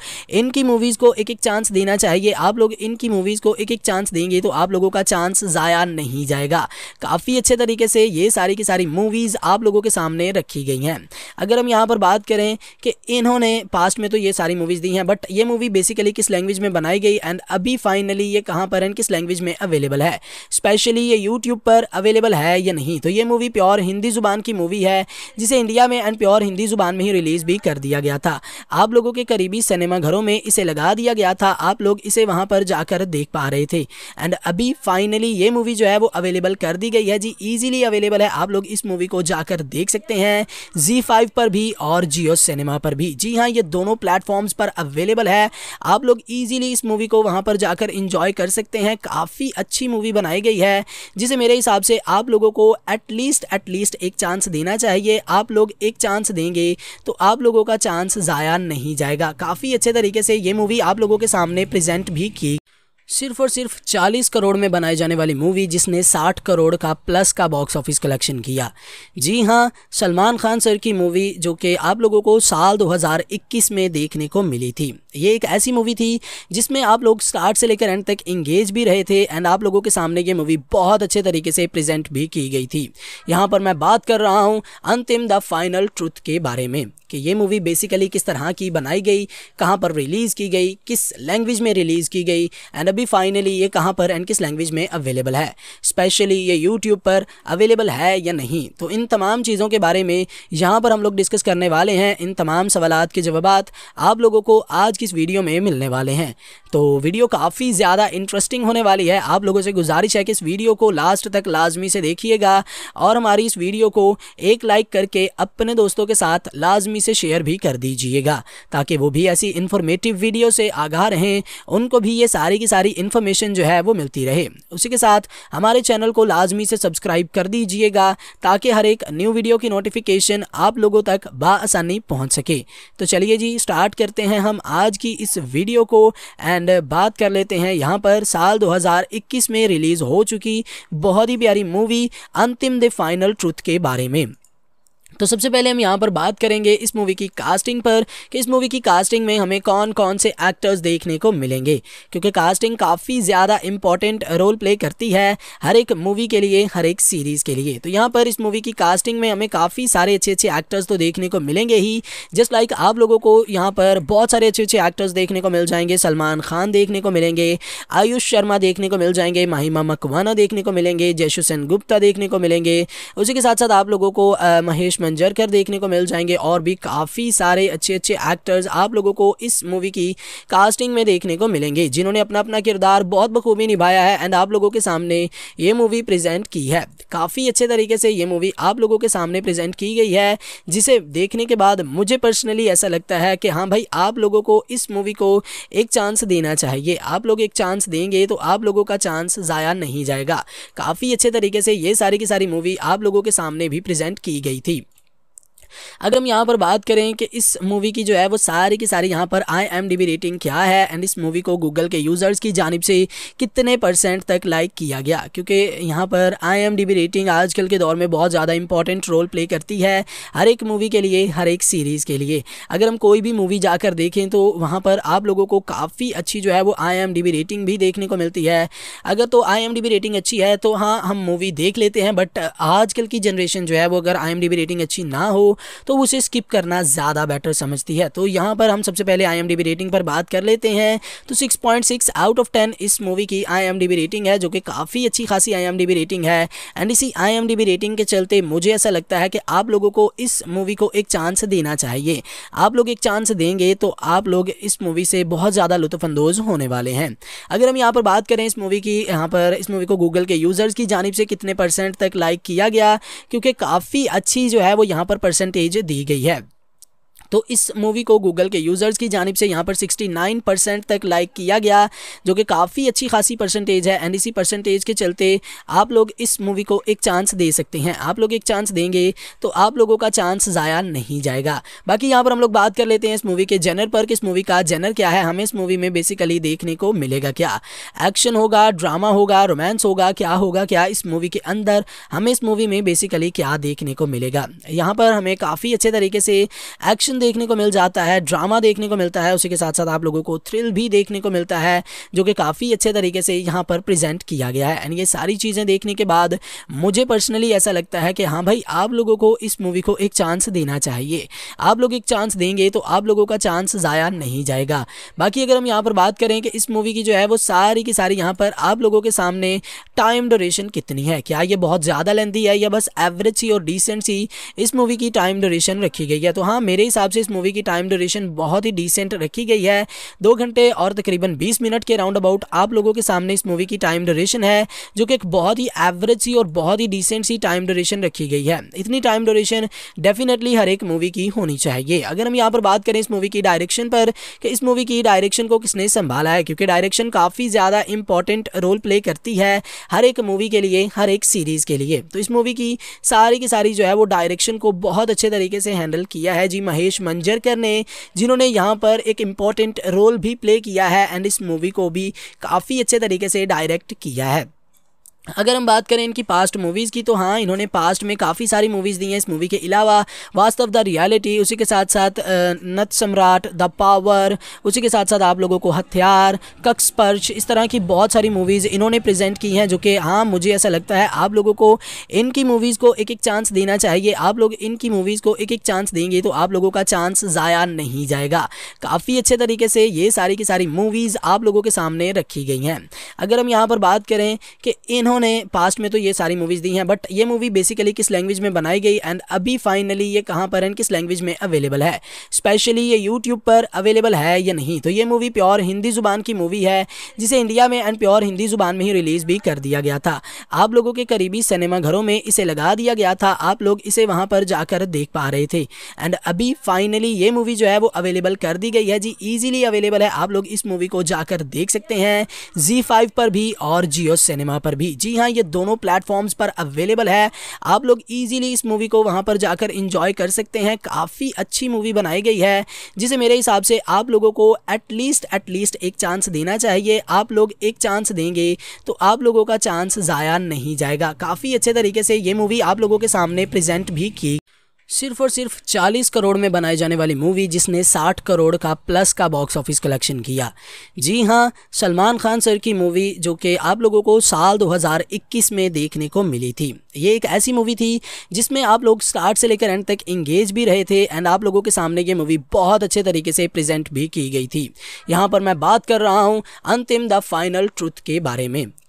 इनकी मूवीज़ को एक एक चांस देना चाहिए आप लोग इनकी मूवीज़ को एक एक चांस देंगे तो आप लोगों का चांस ज़ाया नहीं जाएगा काफ़ी अच्छे तरीके से ये सारी की सारी मूवीज़ आप लोगों के सामने रखी गई हैं अगर हम यहाँ पर बात करें कि इन्होंने इन्होंने पास्ट में तो ये सारी मूवीज़ दी हैं बट ये मूवी बेसिकली किस लैंग्वेज में बनाई गई एंड अभी फाइनली ये कहाँ पर एंड किस लैंग्वेज में अवेलेबल है स्पेशली ये यूट्यूब पर अवेलेबल है या नहीं तो ये मूवी प्योर हिंदी ज़ुबान की मूवी है जिसे इंडिया में एंड प्योर हिंदी ज़ुबान में ही रिलीज़ भी कर दिया गया था आप लोगों के करीबी सिनेमाघरों में इसे लगा दिया गया था आप लोग इसे वहाँ पर जाकर देख पा रहे थे एंड अभी फाइनली ये मूवी जो है वो अवेलेबल कर दी गई है जी ईजिली अवेलेबल है आप लोग इस मूवी को जाकर देख सकते हैं जी फाइव पर भी और जियो सिनेमा पर भी जी हाँ ये दोनों प्लेटफॉर्म्स पर अवेलेबल है आप लोग इजीली इस मूवी को वहाँ पर जाकर इंजॉय कर सकते हैं काफ़ी अच्छी मूवी बनाई गई है जिसे मेरे हिसाब से आप लोगों को एटलीस्ट एटलीस्ट एक चांस देना चाहिए आप लोग एक चांस देंगे तो आप लोगों का चांस ज़ाया नहीं जाएगा काफ़ी अच्छे तरीके से ये मूवी आप लोगों के सामने प्रजेंट भी की सिर्फ और सिर्फ 40 करोड़ में बनाई जाने वाली मूवी जिसने 60 करोड़ का प्लस का बॉक्स ऑफिस कलेक्शन किया जी हाँ सलमान खान सर की मूवी जो कि आप लोगों को साल 2021 में देखने को मिली थी ये एक ऐसी मूवी थी जिसमें आप लोग स्टार्ट से लेकर एंड तक इंगेज भी रहे थे एंड आप लोगों के सामने ये मूवी बहुत अच्छे तरीके से प्रजेंट भी की गई थी यहाँ पर मैं बात कर रहा हूँ अंतिम द फाइनल ट्रुथ के बारे में कि ये मूवी बेसिकली किस तरह की बनाई गई कहाँ पर रिलीज़ की गई किस लैंग्वेज में रिलीज़ की गई एंड अभी फाइनली ये कहाँ पर एंड किस लैंग्वेज में अवेलेबल है स्पेशली ये यूट्यूब पर अवेलेबल है या नहीं तो इन तमाम चीज़ों के बारे में यहाँ पर हम लोग डिस्कस करने वाले हैं इन तमाम सवाल के जवाब आप लोगों को आज की इस वीडियो में मिलने वाले हैं तो वीडियो काफ़ी ज़्यादा इंटरेस्टिंग होने वाली है आप लोगों से गुजारिश है कि इस वीडियो को लास्ट तक लाजमी से देखिएगा और हमारी इस वीडियो को एक लाइक करके अपने दोस्तों के साथ लाजमी से शेयर भी कर दीजिएगा ताकि वो भी ऐसी इंफॉर्मेटिव वीडियो से आगाह रहें उनको भी ये सारी की सारी सारी इन्फॉर्मेशन जो है वो मिलती रहे उसी के साथ हमारे चैनल को लाजमी से सब्सक्राइब कर दीजिएगा ताकि हर एक न्यू वीडियो की नोटिफिकेशन आप लोगों तक बसानी पहुँच सके तो चलिए जी स्टार्ट करते हैं हम आज की इस वीडियो को एंड बात कर लेते हैं यहाँ पर साल 2021 में रिलीज़ हो चुकी बहुत ही प्यारी मूवी अंतिम द फाइनल ट्रुथ के बारे में तो सबसे पहले हम यहाँ पर बात करेंगे इस मूवी की कास्टिंग पर कि इस मूवी की कास्टिंग में हमें कौन कौन से एक्टर्स देखने को मिलेंगे क्योंकि कास्टिंग काफ़ी ज़्यादा इंपॉर्टेंट रोल प्ले करती है हर एक मूवी के लिए हर एक सीरीज़ के लिए तो यहाँ पर इस मूवी की कास्टिंग में हमें काफ़ी सारे अच्छे अच्छे एक्टर्स तो देखने को मिलेंगे ही जस्ट लाइक आप लोगों को यहाँ पर बहुत सारे अच्छे अच्छे एक्टर्स देखने को मिल जाएंगे सलमान खान देखने को मिलेंगे आयुष शर्मा देखने को मिल जाएंगे माहिमा मकवाना देखने को मिलेंगे जयशुसैन गुप्ता देखने को मिलेंगे उसी के साथ साथ आप लोगों को महेश कर देखने को मिल जाएंगे और भी काफ़ी सारे अच्छे अच्छे एक्टर्स आप लोगों को इस मूवी की कास्टिंग में देखने को मिलेंगे जिन्होंने अपना अपना किरदार बहुत बखूबी निभाया है एंड आप लोगों के सामने ये मूवी प्रेजेंट की है काफ़ी अच्छे तरीके से ये मूवी आप लोगों के सामने प्रेजेंट की गई है जिसे देखने के बाद मुझे पर्सनली ऐसा लगता है कि हाँ भाई आप लोगों को इस मूवी को एक चांस देना चाहिए आप लोग एक चांस देंगे तो आप लोगों का चांस ज़ाया नहीं जाएगा काफ़ी अच्छे तरीके से ये सारी की सारी मूवी आप लोगों के सामने भी प्रेजेंट की गई थी अगर हम यहाँ पर बात करें कि इस मूवी की जो है वो सारी की सारी यहाँ पर आई एम रेटिंग क्या है एंड इस मूवी को गूगल के यूज़र्स की जानब से कितने परसेंट तक लाइक किया गया क्योंकि यहाँ पर आई रेटिंग आजकल के दौर में बहुत ज़्यादा इंपॉर्टेंट रोल प्ले करती है हर एक मूवी के लिए हर एक सीरीज़ के लिए अगर हम कोई भी मूवी जाकर देखें तो वहाँ पर आप लोगों को काफ़ी अच्छी जो है वो आई रेटिंग भी देखने को मिलती है अगर तो आई रेटिंग अच्छी है तो हाँ हम मूवी देख लेते हैं बट आजकल की जनरेशन जो है वो अगर आई रेटिंग अच्छी ना हो तो उसे स्किप करना ज़्यादा बेटर समझती है तो यहाँ पर हम सबसे पहले आई रेटिंग पर बात कर लेते हैं तो सिक्स आउट ऑफ टेन इस मूवी की आई रेटिंग है जो कि काफ़ी अच्छी खासी आई रेटिंग है एंड इसी आई रेटिंग के चलते मुझे ऐसा लगता है कि आप लोगों को इस मूवी को एक चांस देना चाहिए आप लोग एक चांस देंगे तो आप लोग इस मूवी से बहुत ज़्यादा लुफानंदोज़ होने वाले हैं अगर हम यहाँ पर बात करें इस मूवी की यहाँ पर इस मूवी को गूगल के यूज़र्स की जानब से कितने परसेंट तक लाइक किया गया क्योंकि काफ़ी अच्छी जो है वो यहाँ पर परसेंट परसेंटेज दी गई है तो इस मूवी को गूगल के यूज़र्स की जानब से यहाँ पर नाइन परसेंट तक लाइक किया गया जो कि काफ़ी अच्छी खासी परसेंटेज है एंड इसी परसेंटेज के चलते आप लोग इस मूवी को एक चांस दे सकते हैं आप लोग एक चांस देंगे तो आप लोगों का चांस ज़ाया नहीं जाएगा बाकी यहाँ पर हम लोग बात कर लेते हैं इस मूवी के जेनर पर कि इस मूवी का जेनर क्या है हमें इस मूवी में बेसिकली देखने को मिलेगा क्या एक्शन होगा ड्रामा होगा रोमांस होगा क्या होगा क्या इस मूवी के अंदर हमें इस मूवी में बेसिकली क्या देखने को मिलेगा यहाँ पर हमें काफ़ी अच्छे तरीके से एक्शन देखने को मिल जाता है ड्रामा देखने को मिलता है उसी के साथ साथ आप लोगों को थ्रिल भी देखने को मिलता है जो कि काफ़ी अच्छे तरीके से यहाँ पर प्रेजेंट किया गया है एंड ये सारी चीज़ें देखने के बाद मुझे पर्सनली ऐसा लगता है कि हाँ भाई आप लोगों को इस मूवी को एक चांस देना चाहिए आप लोग एक चांस देंगे तो आप लोगों का चांस ज़ाया नहीं जाएगा बाकी अगर हम यहाँ पर बात करें कि इस मूवी की जो है वो सारी की सारी यहाँ पर आप लोगों के सामने टाइम डोरेशन कितनी है क्या ये बहुत ज़्यादा लेंथी है या बस एवरेज सी और डिसेंट सी इस मूवी की टाइम डोरेशन रखी गई है तो हाँ मेरे हिसाब से इस मूवी की टाइम ड्यूरेशन बहुत ही डिसेंट रखी गई है दो घंटे और तकरीबन बीस मिनट के राउंड अबाउट आप लोगों के सामने इस मूवी की टाइम ड्यूरेशन है जो कि एक बहुत ही एवरेज सी और बहुत ही डिसेंट सी टाइम ड्यूरेशन रखी गई है इतनी टाइम ड्यूरेशन डेफिनेटली हर एक मूवी की होनी चाहिए अगर हम यहाँ पर बात करें इस मूवी की डायरेक्शन पर कि इस मूवी की डायरेक्शन को किसने संभाला है क्योंकि डायरेक्शन काफ़ी ज़्यादा इंपॉर्टेंट रोल प्ले करती है हर एक मूवी के लिए हर एक सीरीज़ के लिए तो इस मूवी की सारी की सारी जो है वो डायरेक्शन को बहुत अच्छे तरीके से हैंडल किया है जी महेश सुरेश मंजरकर ने जिन्होंने यहाँ पर एक इम्पॉर्टेंट रोल भी प्ले किया है एंड इस मूवी को भी काफ़ी अच्छे तरीके से डायरेक्ट किया है अगर हम बात करें इनकी पास्ट मूवीज़ की तो हाँ इन्होंने पास्ट में काफ़ी सारी मूवीज़ दी हैं इस मूवी के अलावा वास्तव द रियलिटी उसी के साथ साथ नत सम्राट द पावर उसी के साथ साथ आप लोगों को हथियार कक्सपर्श इस तरह की बहुत सारी मूवीज़ इन्होंने प्रेजेंट की हैं जो कि हाँ मुझे ऐसा लगता है आप लोगों को इनकी मूवीज़ को एक एक चांस देना चाहिए आप लोग इनकी मूवीज़ को एक एक चांस देंगे तो आप लोगों का चांस ज़ाया नहीं जाएगा काफ़ी अच्छे तरीके से ये सारी की सारी मूवीज़ आप लोगों के सामने रखी गई हैं अगर हम यहाँ पर बात करें कि इन्होंने इन्होंने पास्ट में तो ये सारी मूवीज़ दी हैं बट ये मूवी बेसिकली किस लैंग्वेज में बनाई गई एंड अभी फाइनली ये कहाँ पर एंड किस लैंग्वेज में अवेलेबल है स्पेशली ये यूट्यूब पर अवेलेबल है या नहीं तो ये मूवी प्योर हिंदी ज़ुबान की मूवी है जिसे इंडिया में एंड प्योर हिंदी ज़ुबान में ही रिलीज़ भी कर दिया गया था आप लोगों के करीबी सिनेमाघरों में इसे लगा दिया गया था आप लोग इसे वहाँ पर जाकर देख पा रहे थे एंड अभी फाइनली ये मूवी जो है वो अवेलेबल कर दी गई है जी ईजिली अवेलेबल है आप लोग इस मूवी को जाकर देख सकते हैं जी फाइव पर भी और जियो सिनेमा पर भी जी हाँ ये दोनों प्लेटफॉर्म्स पर अवेलेबल है आप लोग ईजिली इस मूवी को वहाँ पर जाकर इंजॉय कर सकते हैं काफ़ी अच्छी मूवी बनाई गई है जिसे मेरे हिसाब से आप लोगों को एटलीस्ट एटलीस्ट एक चांस देना चाहिए आप लोग एक चांस देंगे तो आप लोगों का चांस ज़ाया नहीं जाएगा काफ़ी अच्छे तरीके से ये मूवी आप लोगों के सामने प्रेजेंट भी की सिर्फ और सिर्फ 40 करोड़ में बनाई जाने वाली मूवी जिसने 60 करोड़ का प्लस का बॉक्स ऑफिस कलेक्शन किया जी हाँ सलमान खान सर की मूवी जो कि आप लोगों को साल 2021 में देखने को मिली थी ये एक ऐसी मूवी थी जिसमें आप लोग स्टार्ट से लेकर एंड तक इंगेज भी रहे थे एंड आप लोगों के सामने ये मूवी बहुत अच्छे तरीके से प्रजेंट भी की गई थी यहाँ पर मैं बात कर रहा हूँ अंतिम द फाइनल ट्रुथ के बारे में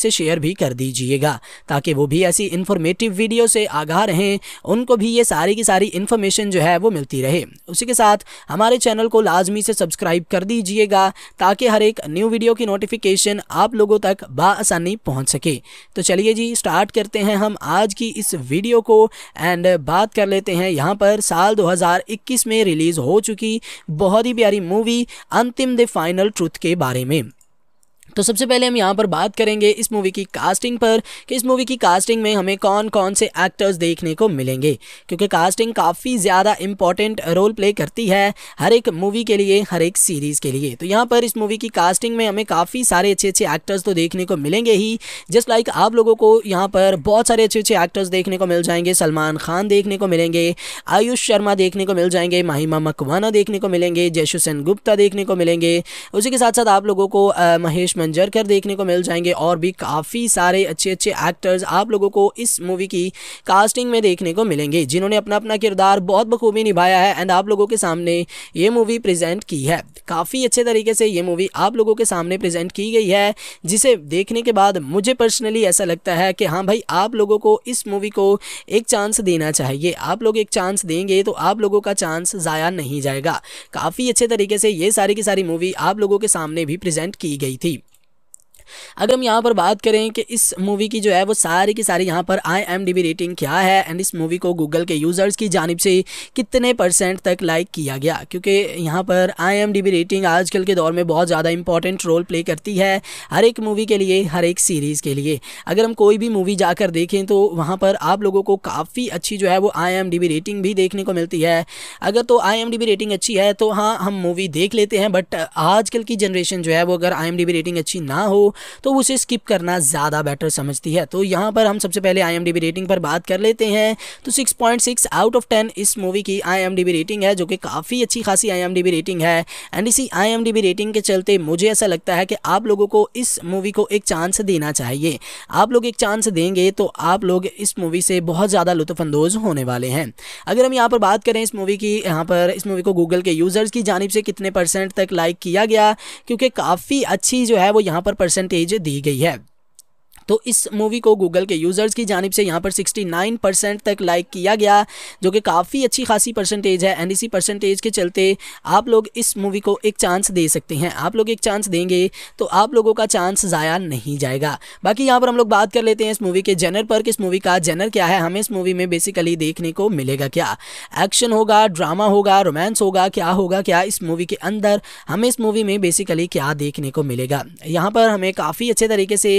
से शेयर भी कर दीजिएगा ताकि वो भी ऐसी इन्फॉर्मेटिव वीडियो से आगाह रहें उनको भी ये सारी की सारी इन्फॉर्मेशन जो है वो मिलती रहे उसी के साथ हमारे चैनल को लाजमी से सब्सक्राइब कर दीजिएगा ताकि हर एक न्यू वीडियो की नोटिफिकेशन आप लोगों तक बसानी पहुँच सके तो चलिए जी स्टार्ट करते हैं हम आज की इस वीडियो को एंड बात कर लेते हैं यहाँ पर साल 2021 में रिलीज़ हो चुकी बहुत ही प्यारी मूवी अंतिम द फाइनल ट्रुथ के बारे में तो सबसे पहले हम यहाँ पर बात करेंगे इस मूवी की कास्टिंग पर कि इस मूवी की कास्टिंग में हमें कौन कौन से एक्टर्स देखने को मिलेंगे क्योंकि कास्टिंग काफ़ी ज़्यादा इंपॉर्टेंट रोल प्ले करती है हर एक मूवी के लिए हर एक सीरीज़ के लिए तो यहाँ पर इस मूवी की कास्टिंग में हमें काफ़ी सारे अच्छे अच्छे एक्टर्स तो देखने को मिलेंगे ही जस्ट लाइक like आप लोगों को यहाँ पर बहुत सारे अच्छे अच्छे एक्टर्स देखने को मिल जाएंगे सलमान खान देखने को मिलेंगे आयुष शर्मा देखने को मिल जाएंगे माहिमा मकवाना देखने को मिलेंगे जयशुसैन गुप्ता देखने को मिलेंगे उसी के साथ साथ आप लोगों को महेश कर देखने को मिल जाएंगे और भी काफ़ी सारे अच्छे अच्छे एक्टर्स आप लोगों को इस मूवी की कास्टिंग में देखने को मिलेंगे जिन्होंने अपना अपना किरदार बहुत बखूबी निभाया है एंड आप लोगों के सामने ये मूवी प्रेजेंट की है काफ़ी अच्छे तरीके से ये मूवी आप लोगों के सामने प्रेजेंट की गई है जिसे देखने के बाद मुझे पर्सनली ऐसा लगता है कि हाँ भाई आप लोगों को इस मूवी को एक चांस देना चाहिए आप लोग एक चांस देंगे तो आप लोगों का चांस ज़ाया नहीं जाएगा काफ़ी अच्छे तरीके से ये सारी की सारी मूवी आप लोगों के सामने भी प्रेजेंट की गई थी अगर हम यहाँ पर बात करें कि इस मूवी की जो है वो सारी की सारी यहाँ पर आई रेटिंग क्या है एंड इस मूवी को गूगल के यूज़र्स की जानब से कितने परसेंट तक लाइक किया गया क्योंकि यहाँ पर आई रेटिंग आजकल के दौर में बहुत ज़्यादा इंपॉर्टेंट रोल प्ले करती है हर एक मूवी के लिए हर एक सीरीज़ के लिए अगर हम कोई भी मूवी जाकर देखें तो वहाँ पर आप लोगों को काफ़ी अच्छी जो है वो आई रेटिंग भी देखने को मिलती है अगर तो आई रेटिंग अच्छी है तो हाँ हम मूवी देख लेते हैं बट आजकल की जनरेशन जो है वो अगर आई रेटिंग अच्छी ना हो तो उसे स्किप करना ज़्यादा बेटर समझती है तो यहाँ पर हम सबसे पहले आई रेटिंग पर बात कर लेते हैं तो सिक्स आउट ऑफ टेन इस मूवी की आई रेटिंग है जो कि काफ़ी अच्छी खासी आई रेटिंग है एंड इसी आई रेटिंग के चलते मुझे ऐसा लगता है कि आप लोगों को इस मूवी को एक चांस देना चाहिए आप लोग एक चांस देंगे तो आप लोग इस मूवी से बहुत ज़्यादा लुफानंदोज़ होने वाले हैं अगर हम यहाँ पर बात करें इस मूवी की यहाँ पर इस मूवी को गूगल के यूज़र्स की जानब से कितने परसेंट तक लाइक किया गया क्योंकि काफ़ी अच्छी जो है वो यहाँ पर परसेंट परसेंटेज दी गई है तो इस मूवी को गूगल के यूज़र्स की जानब से यहाँ पर सिक्सटी परसेंट तक लाइक किया गया जो कि काफ़ी अच्छी खासी परसेंटेज है एंड इसी परसेंटेज के चलते आप लोग इस मूवी को एक चांस दे सकते हैं आप लोग एक चांस देंगे तो आप लोगों का चांस ज़ाया नहीं जाएगा बाकी यहाँ पर हम लोग बात कर लेते हैं इस मूवी के जेनर पर कि इस मूवी का जेनर क्या है हमें इस मूवी में बेसिकली देखने को मिलेगा क्या एक्शन होगा ड्रामा होगा रोमांस होगा क्या होगा क्या इस मूवी के अंदर हमें इस मूवी में बेसिकली क्या देखने को मिलेगा यहाँ पर हमें काफ़ी अच्छे तरीके से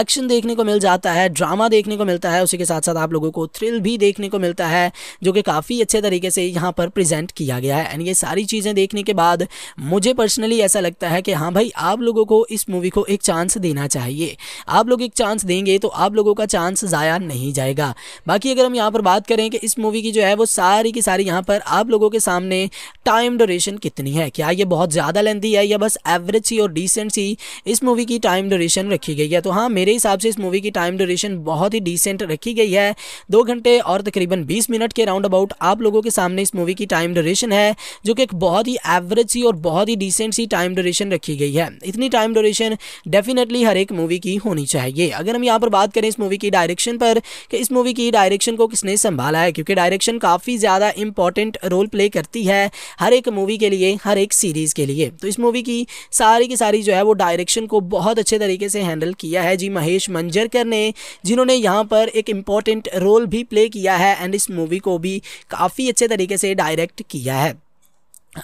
एक्शन देखने को मिल जाता है ड्रामा देखने को मिलता है उसी के साथ साथ आप लोगों को थ्रिल भी देखने को मिलता है जो कि काफ़ी अच्छे तरीके से यहाँ पर प्रेजेंट किया गया है एंड ये सारी चीज़ें देखने के बाद मुझे पर्सनली ऐसा लगता है कि हाँ भाई आप लोगों को इस मूवी को एक चांस देना चाहिए आप लोग एक चांस देंगे तो आप लोगों का चांस ज़ाया नहीं जाएगा बाकी अगर हम यहाँ पर बात करें कि इस मूवी की जो है वो सारी की सारी यहाँ पर आप लोगों के सामने टाइम डोरेशन कितनी है क्या ये बहुत ज़्यादा लेंथी है या बस एवरेज सी और डिसेंट सी इस मूवी की टाइम डोरेशन रखी गई है तो हाँ मेरे हिसाब हिसाब से इस मूवी की टाइम ड्यूरेशन बहुत ही डिसेंट रखी गई है दो घंटे और तकरीबन बीस मिनट के राउंड अबाउट आप लोगों के सामने इस मूवी की टाइम ड्यूरेशन है जो कि एक बहुत ही एवरेज सी और बहुत ही डिसेंट सी टाइम ड्यूरेशन रखी गई है इतनी टाइम ड्यूरेशन डेफिनेटली हर एक मूवी की होनी चाहिए अगर हम यहाँ पर बात करें इस मूवी की डायरेक्शन पर कि इस मूवी की डायरेक्शन को किसने संभाला है क्योंकि डायरेक्शन काफ़ी ज़्यादा इंपॉर्टेंट रोल प्ले करती है हर एक मूवी के लिए हर एक सीरीज़ के लिए तो इस मूवी की सारी की सारी जो है वो डायरेक्शन को बहुत अच्छे तरीके से हैंडल किया है जी महेश राजेश मंजरकर ने जिन्होंने यहाँ पर एक इम्पॉर्टेंट रोल भी प्ले किया है एंड इस मूवी को भी काफ़ी अच्छे तरीके से डायरेक्ट किया है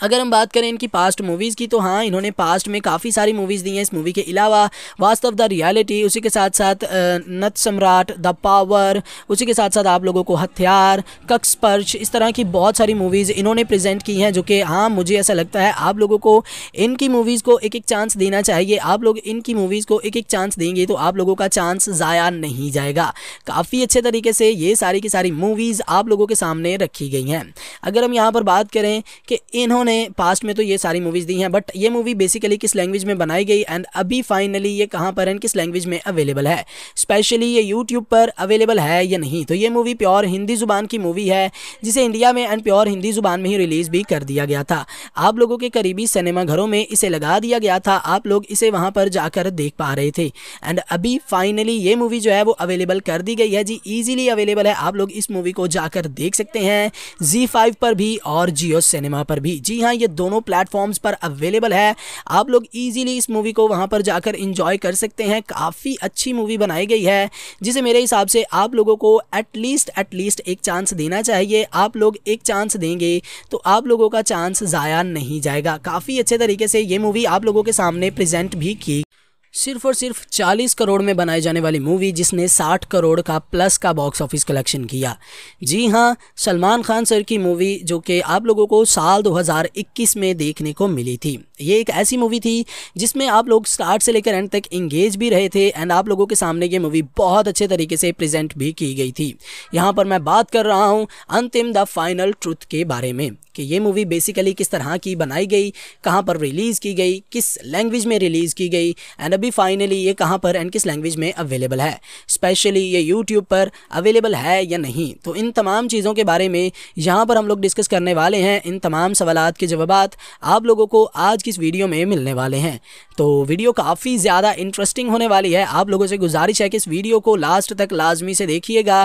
अगर हम बात करें इनकी पास्ट मूवीज़ की तो हाँ इन्होंने पास्ट में काफ़ी सारी मूवीज़ दी हैं इस मूवी के अलावा वास्तव द रियलिटी उसी के साथ साथ नत सम्राट द पावर उसी के साथ साथ आप लोगों को हथियार कक्सपर्श इस तरह की बहुत सारी मूवीज़ इन्होंने प्रेजेंट की हैं जो कि हाँ मुझे ऐसा लगता है आप लोगों को इनकी मूवीज़ को एक एक चांस देना चाहिए आप लोग इनकी मूवीज़ को एक एक चांस देंगे तो आप लोगों का चांस ज़ाया नहीं जाएगा काफ़ी अच्छे तरीके से ये सारी की सारी मूवीज़ आप लोगों के सामने रखी गई हैं अगर हम यहाँ पर बात करें कि इन्होंने इन्होंने पास्ट में तो ये सारी मूवीज़ दी हैं बट ये मूवी बेसिकली किस लैंग्वेज में बनाई गई एंड अभी फाइनली ये कहाँ पर एंड किस लैंग्वेज में अवेलेबल है स्पेशली ये यूट्यूब पर अवेलेबल है या नहीं तो ये मूवी प्योर हिंदी ज़ुबान की मूवी है जिसे इंडिया में एंड प्योर हिंदी ज़ुबान में ही रिलीज़ भी कर दिया गया था आप लोगों के करीबी सिनेमाघरों में इसे लगा दिया गया था आप लोग इसे वहाँ पर जाकर देख पा रहे थे एंड अभी फाइनली ये मूवी जो है वो अवेलेबल कर दी गई है जी ईजिली अवेलेबल है आप लोग इस मूवी को जाकर देख सकते हैं जी फाइव पर भी और जियो सिनेमा पर भी जी हाँ ये दोनों प्लेटफॉर्म्स पर अवेलेबल है आप लोग इजीली इस मूवी को वहाँ पर जाकर इंजॉय कर सकते हैं काफ़ी अच्छी मूवी बनाई गई है जिसे मेरे हिसाब से आप लोगों को एटलीस्ट एटलीस्ट एक चांस देना चाहिए आप लोग एक चांस देंगे तो आप लोगों का चांस ज़ाया नहीं जाएगा काफ़ी अच्छे तरीके से ये मूवी आप लोगों के सामने प्रजेंट भी की सिर्फ और सिर्फ 40 करोड़ में बनाई जाने वाली मूवी जिसने 60 करोड़ का प्लस का बॉक्स ऑफिस कलेक्शन किया जी हाँ सलमान खान सर की मूवी जो कि आप लोगों को साल 2021 में देखने को मिली थी ये एक ऐसी मूवी थी जिसमें आप लोग स्टार्ट से लेकर एंड तक इंगेज भी रहे थे एंड आप लोगों के सामने ये मूवी बहुत अच्छे तरीके से प्रजेंट भी की गई थी यहाँ पर मैं बात कर रहा हूँ अंतिम द फाइनल ट्रुथ के बारे में कि ये मूवी बेसिकली किस तरह की बनाई गई कहाँ पर रिलीज़ की गई किस लैंग्वेज में रिलीज़ की गई एंड अभी अभी फाइनली ये कहाँ पर एंड किस लैंग्वेज में अवेलेबल है स्पेशली ये यूट्यूब पर अवेलेबल है या नहीं तो इन तमाम चीज़ों के बारे में यहाँ पर हम लोग डिस्कस करने वाले हैं इन तमाम सवाल के जवाब आप लोगों को आज की इस वीडियो में मिलने वाले हैं तो वीडियो काफ़ी ज़्यादा इंटरेस्टिंग होने वाली है आप लोगों से गुजारिश है कि इस वीडियो को लास्ट तक लाजमी से देखिएगा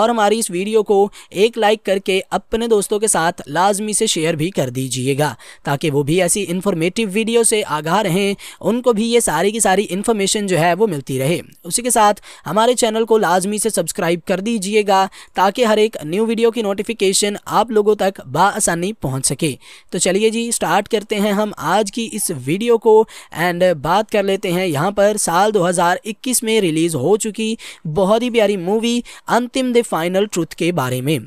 और हमारी इस वीडियो को एक लाइक करके अपने दोस्तों के साथ लाजमी से शेयर भी कर दीजिएगा ताकि वो भी ऐसी इंफॉर्मेटिव वीडियो से आगाह रहें उनको भी ये सारी की सारी सारी इन्फॉर्मेशन जो है वो मिलती रहे उसी के साथ हमारे चैनल को लाजमी से सब्सक्राइब कर दीजिएगा ताकि हर एक न्यू वीडियो की नोटिफिकेशन आप लोगों तक बसानी पहुँच सके तो चलिए जी स्टार्ट करते हैं हम आज की इस वीडियो को एंड बात कर लेते हैं यहाँ पर साल 2021 में रिलीज़ हो चुकी बहुत ही प्यारी मूवी अंतिम द फाइनल ट्रुथ के बारे में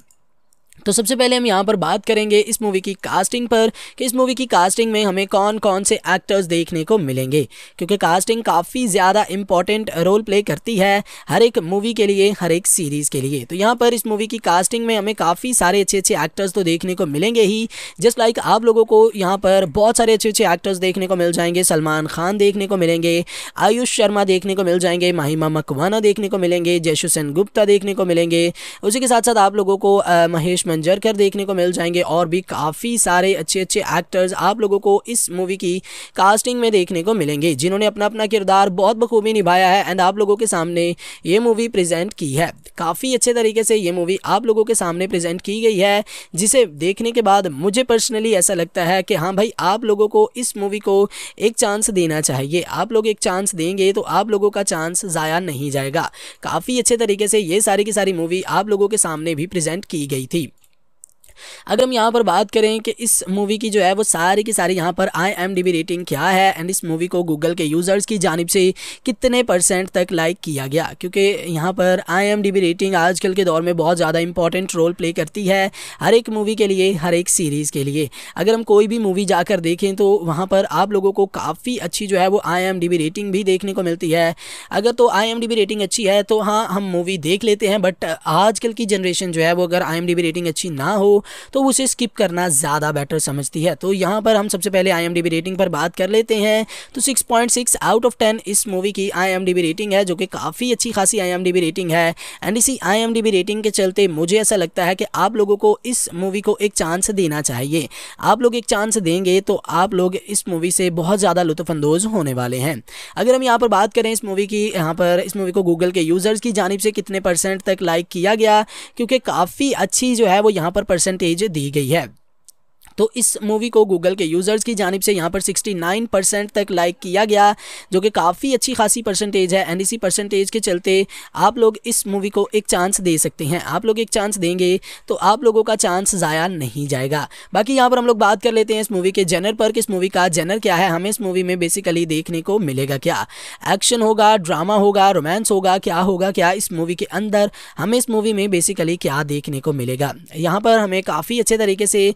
तो सबसे पहले हम यहाँ पर बात करेंगे इस मूवी की कास्टिंग पर कि इस मूवी की कास्टिंग में हमें कौन कौन से एक्टर्स देखने को मिलेंगे क्योंकि कास्टिंग काफ़ी ज़्यादा इंपॉर्टेंट रोल प्ले करती है हर एक मूवी के लिए हर एक सीरीज़ के लिए तो यहाँ पर इस मूवी की कास्टिंग में हमें काफ़ी सारे अच्छे अच्छे एक्टर्स तो देखने को मिलेंगे ही जस्ट लाइक आप लोगों को यहाँ पर बहुत सारे अच्छे अच्छे एक्टर्स देखने को मिल जाएंगे सलमान खान देखने को मिलेंगे आयुष शर्मा देखने को मिल जाएंगे माहिमा मकवाना देखने को मिलेंगे जयशुसैन गुप्ता देखने को मिलेंगे उसी के साथ साथ आप लोगों को महेश कर देखने को मिल जाएंगे और भी काफ़ी सारे अच्छे अच्छे एक्टर्स आप लोगों को इस मूवी की कास्टिंग में देखने को मिलेंगे जिन्होंने अपना अपना किरदार बहुत बखूबी निभाया है एंड आप लोगों के सामने ये मूवी प्रेजेंट की है काफ़ी अच्छे तरीके से ये मूवी आप लोगों के सामने प्रेजेंट की गई है जिसे देखने के बाद मुझे पर्सनली ऐसा लगता है कि हाँ भाई आप लोगों को इस मूवी को एक चांस देना चाहिए आप लोग एक चांस देंगे तो आप लोगों का चांस ज़ाया नहीं जाएगा काफ़ी अच्छे तरीके से ये सारी की सारी मूवी आप लोगों के सामने भी प्रेजेंट की गई थी अगर हम यहाँ पर बात करें कि इस मूवी की जो है वो सारी की सारी यहाँ पर आई रेटिंग क्या है एंड इस मूवी को गूगल के यूज़र्स की जानब से कितने परसेंट तक लाइक किया गया क्योंकि यहाँ पर आई रेटिंग आजकल के दौर में बहुत ज़्यादा इंपॉर्टेंट रोल प्ले करती है हर एक मूवी के लिए हर एक सीरीज़ के लिए अगर हम कोई भी मूवी जाकर देखें तो वहाँ पर आप लोगों को काफ़ी अच्छी जो है वो आई रेटिंग भी देखने को मिलती है अगर तो आई रेटिंग अच्छी है तो हाँ हम मूवी देख लेते हैं बट आजकल की जनरेशन जो है वो अगर आई रेटिंग अच्छी ना हो तो उसे स्किप करना ज़्यादा बेटर समझती है तो यहाँ पर हम सबसे पहले आई रेटिंग पर बात कर लेते हैं तो सिक्स आउट ऑफ टेन इस मूवी की आई रेटिंग है जो कि काफ़ी अच्छी खासी आई रेटिंग है एंड इसी आई रेटिंग के चलते मुझे ऐसा लगता है कि आप लोगों को इस मूवी को एक चांस देना चाहिए आप लोग एक चांस देंगे तो आप लोग इस मूवी से बहुत ज़्यादा लुफानंदोज़ होने वाले हैं अगर हम यहाँ पर बात करें इस मूवी की यहाँ पर इस मूवी को गूगल के यूज़र्स की जानब से कितने परसेंट तक लाइक किया गया क्योंकि काफ़ी अच्छी जो है वो यहाँ पर परसेंट परसेंटेज दी गई है तो इस मूवी को गूगल के यूज़र्स की जानब से यहाँ पर सिक्सटी परसेंट तक लाइक किया गया जो कि काफ़ी अच्छी खासी परसेंटेज है एंड इसी परसेंटेज के चलते आप लोग इस मूवी को एक चांस दे सकते हैं आप लोग एक चांस देंगे तो आप लोगों का चांस ज़ाया नहीं जाएगा बाकी यहाँ पर हम लोग बात कर लेते हैं इस मूवी के जेनर पर कि इस मूवी का जेनर क्या है हमें इस मूवी में बेसिकली देखने को मिलेगा क्या एक्शन होगा ड्रामा होगा रोमांस होगा क्या होगा क्या इस मूवी के अंदर हमें इस मूवी में बेसिकली क्या देखने को मिलेगा यहाँ पर हमें काफ़ी अच्छे तरीके से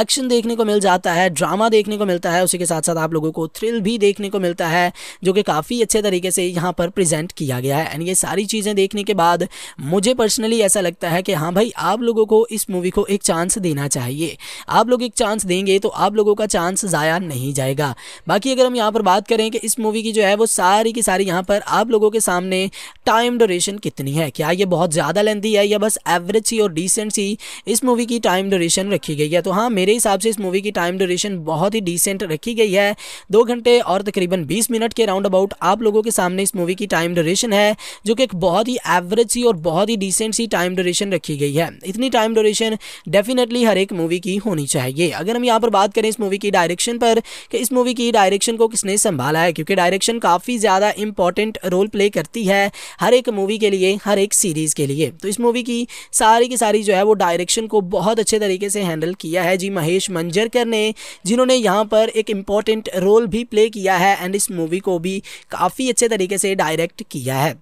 एक्शन देखने को मिल जाता है ड्रामा देखने को मिलता है उसी के साथ साथ आप लोगों को थ्रिल भी देखने को मिलता है जो कि काफ़ी अच्छे तरीके से यहाँ पर प्रेजेंट किया गया है एंड ये सारी चीज़ें देखने के बाद मुझे पर्सनली ऐसा लगता है कि हाँ भाई आप लोगों को इस मूवी को एक चांस देना चाहिए आप लोग एक चांस देंगे तो आप लोगों का चांस ज़ाया नहीं जाएगा बाकी अगर हम यहाँ पर बात करें कि इस मूवी की जो है वो सारी की सारी यहाँ पर आप लोगों के सामने टाइम डोरेशन कितनी है क्या ये बहुत ज़्यादा लेंथी है या बस एवरेज सी और डिसेंट सी इस मूवी की टाइम ड्यूरेशन रखी गई है तो हाँ मेरे हिसाब से इस मूवी की टाइम ड्यूरेशन बहुत ही डिसेंट रखी गई है दो घंटे और तकरीबन बीस मिनट के राउंड अबाउट आप लोगों के सामने इस मूवी की टाइम ड्यूरेशन है जो कि एक बहुत ही एवरेज सी और बहुत ही डिसेंट सी टाइम ड्यूरेशन रखी गई है इतनी टाइम ड्यूरेशन डेफिनेटली हर एक मूवी की होनी चाहिए अगर हम यहाँ पर बात करें इस मूवी की डायरेक्शन पर कि इस मूवी की डायरेक्शन को किसने संभाला है क्योंकि डायरेक्शन काफ़ी ज़्यादा इंपॉर्टेंट रोल प्ले करती है हर एक मूवी के लिए हर एक सीरीज़ के लिए तो इस मूवी की सारी की सारी जो है वो डायरेक्शन को बहुत अच्छे तरीके से हैंडल किया है जी महेश मंजरकर ने जिन्होंने यहाँ पर एक इम्पॉर्टेंट रोल भी प्ले किया है एंड इस मूवी को भी काफ़ी अच्छे तरीके से डायरेक्ट किया है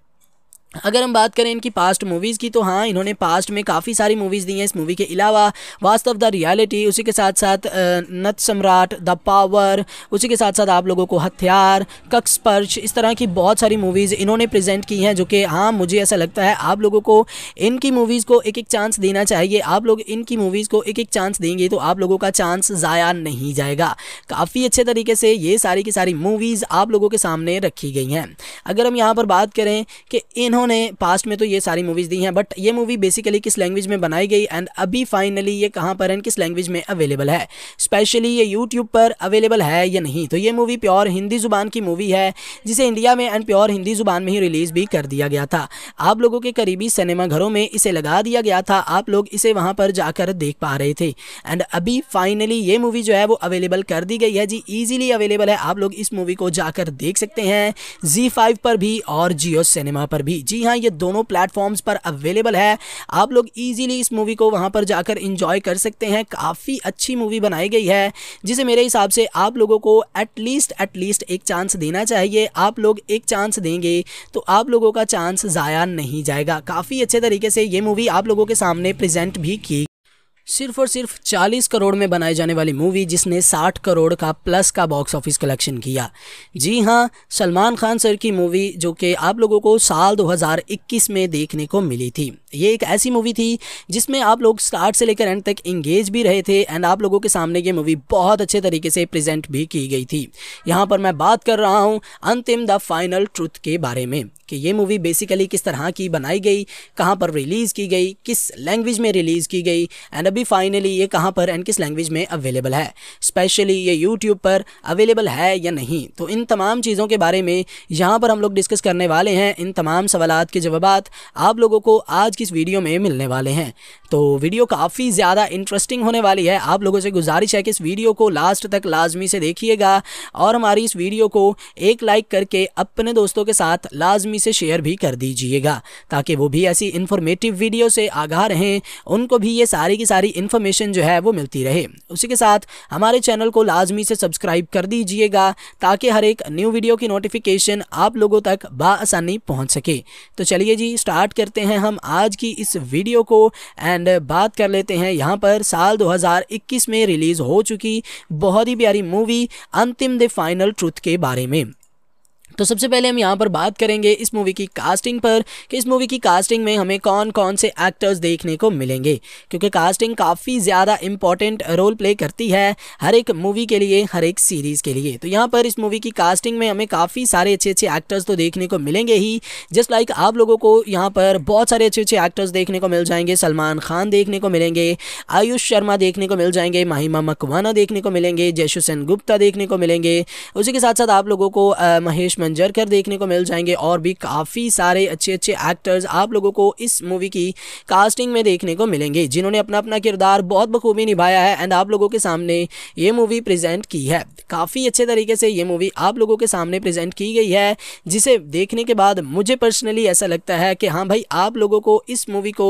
अगर हम बात करें इनकी पास्ट मूवीज़ की तो हाँ इन्होंने पास्ट में काफ़ी सारी मूवीज़ दी हैं इस मूवी के अलावा वास्तव द रियलिटी उसी के साथ साथ नत सम्राट द पावर उसी के साथ साथ आप लोगों को हथियार कक्सपर्श इस तरह की बहुत सारी मूवीज़ इन्होंने प्रेजेंट की हैं जो कि हाँ मुझे ऐसा लगता है आप लोगों को इनकी मूवीज़ को एक एक चांस देना चाहिए आप लोग इनकी मूवीज़ को एक एक चांस देंगे तो आप लोगों का चांस ज़ाया नहीं जाएगा काफ़ी अच्छे तरीके से ये सारी की सारी मूवीज़ आप लोगों के सामने रखी गई हैं अगर हम यहाँ पर बात करें कि इन्होंने इन्होंने पास्ट में तो ये सारी मूवीज़ दी हैं बट ये मूवी बेसिकली किस लैंग्वेज में बनाई गई एंड अभी फाइनली ये कहाँ पर एंड किस लैंग्वेज में अवेलेबल है स्पेशली ये यूट्यूब पर अवेलेबल है या नहीं तो ये मूवी प्योर हिंदी ज़ुबान की मूवी है जिसे इंडिया में एंड प्योर हिंदी ज़ुबान में ही रिलीज़ भी कर दिया गया था आप लोगों के करीबी सिनेमाघरों में इसे लगा दिया गया था आप लोग इसे वहाँ पर जाकर देख पा रहे थे एंड अभी फाइनली ये मूवी जो है वो अवेलेबल कर दी गई है जी ईजिली अवेलेबल है आप लोग इस मूवी को जाकर देख सकते हैं जी फाइव पर भी और जियो सिनेमा पर भी जी हाँ ये दोनों प्लेटफॉर्म्स पर अवेलेबल है आप लोग ईजिली इस मूवी को वहाँ पर जाकर इंजॉय कर सकते हैं काफ़ी अच्छी मूवी बनाई गई है जिसे मेरे हिसाब से आप लोगों को एटलीस्ट एटलीस्ट एक चांस देना चाहिए आप लोग एक चांस देंगे तो आप लोगों का चांस ज़ाया नहीं जाएगा काफ़ी अच्छे तरीके से ये मूवी आप लोगों के सामने प्रजेंट भी की सिर्फ और सिर्फ 40 करोड़ में बनाई जाने वाली मूवी जिसने 60 करोड़ का प्लस का बॉक्स ऑफिस कलेक्शन किया जी हाँ सलमान खान सर की मूवी जो कि आप लोगों को साल 2021 में देखने को मिली थी ये एक ऐसी मूवी थी जिसमें आप लोग स्टार्ट से लेकर एंड तक इंगेज भी रहे थे एंड आप लोगों के सामने ये मूवी बहुत अच्छे तरीके से प्रजेंट भी की गई थी यहाँ पर मैं बात कर रहा हूँ अंतिम द फाइनल ट्रुथ के बारे में कि ये मूवी बेसिकली किस तरह की बनाई गई कहाँ पर रिलीज़ की गई किस लैंग्वेज में रिलीज़ की गई एंड अभी फाइनली ये कहाँ पर एंड किस लैंग्वेज में अवेलेबल है स्पेशली ये यूट्यूब पर अवेलेबल है या नहीं तो इन तमाम चीज़ों के बारे में यहाँ पर हम लोग डिस्कस करने वाले हैं इन तमाम सवाल के जवाब आप लोगों को आज की इस वीडियो में मिलने वाले हैं तो वीडियो काफ़ी ज़्यादा इंटरेस्टिंग होने वाली है आप लोगों से गुजारिश है कि इस वीडियो को लास्ट तक लाजमी से देखिएगा और हमारी इस वीडियो को एक लाइक करके अपने दोस्तों के साथ लाजमी से शेयर भी कर दीजिएगा ताकि वो भी ऐसी इन्फॉर्मेटिव वीडियो से आगाह रहें उनको भी ये सारी की सारी इन्फॉर्मेशन जो है वो मिलती रहे उसी के साथ हमारे चैनल को लाजमी से सब्सक्राइब कर दीजिएगा ताकि हर एक न्यू वीडियो की नोटिफिकेशन आप लोगों तक बसानी पहुँच सके तो चलिए जी स्टार्ट करते हैं हम आज की इस वीडियो को एंड बात कर लेते हैं यहाँ पर साल 2021 में रिलीज़ हो चुकी बहुत ही प्यारी मूवी अंतिम द फाइनल ट्रुथ के बारे में तो सबसे पहले हम यहाँ पर बात करेंगे इस मूवी की कास्टिंग पर कि इस मूवी की कास्टिंग में हमें कौन कौन से एक्टर्स देखने को मिलेंगे क्योंकि कास्टिंग काफ़ी ज़्यादा इंपॉर्टेंट रोल प्ले करती है हर एक मूवी के लिए हर एक सीरीज़ के लिए तो यहाँ पर इस मूवी की कास्टिंग में हमें काफ़ी सारे अच्छे अच्छे एक्टर्स तो देखने को मिलेंगे ही जस्ट लाइक आप लोगों को यहाँ पर बहुत सारे अच्छे अच्छे एक्टर्स देखने को मिल जाएंगे सलमान खान देखने को मिलेंगे आयुष शर्मा देखने को मिल जाएंगे माहिमा मकवाना देखने को मिलेंगे जयशुसैन गुप्ता देखने को मिलेंगे उसी के साथ साथ आप लोगों को महेश मंजर कर देखने को मिल जाएंगे और भी काफ़ी सारे अच्छे अच्छे एक्टर्स आप लोगों को इस मूवी की कास्टिंग में देखने को मिलेंगे जिन्होंने अपना अपना किरदार बहुत बखूबी निभाया है एंड आप लोगों के सामने ये मूवी प्रजेंट की है काफ़ी अच्छे तरीके से ये मूवी आप लोगों के सामने प्रजेंट की गई है जिसे देखने के बाद मुझे पर्सनली ऐसा लगता है कि हाँ भाई आप लोगों को इस मूवी को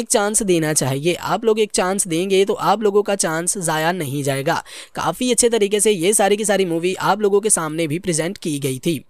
एक चांस देना चाहिए आप लोग एक चांस देंगे तो आप लोगों का चांस ज़ाया नहीं जाएगा काफ़ी अच्छे तरीके से ये सारी की सारी मूवी आप लोगों के सामने भी प्रेजेंट की गई थी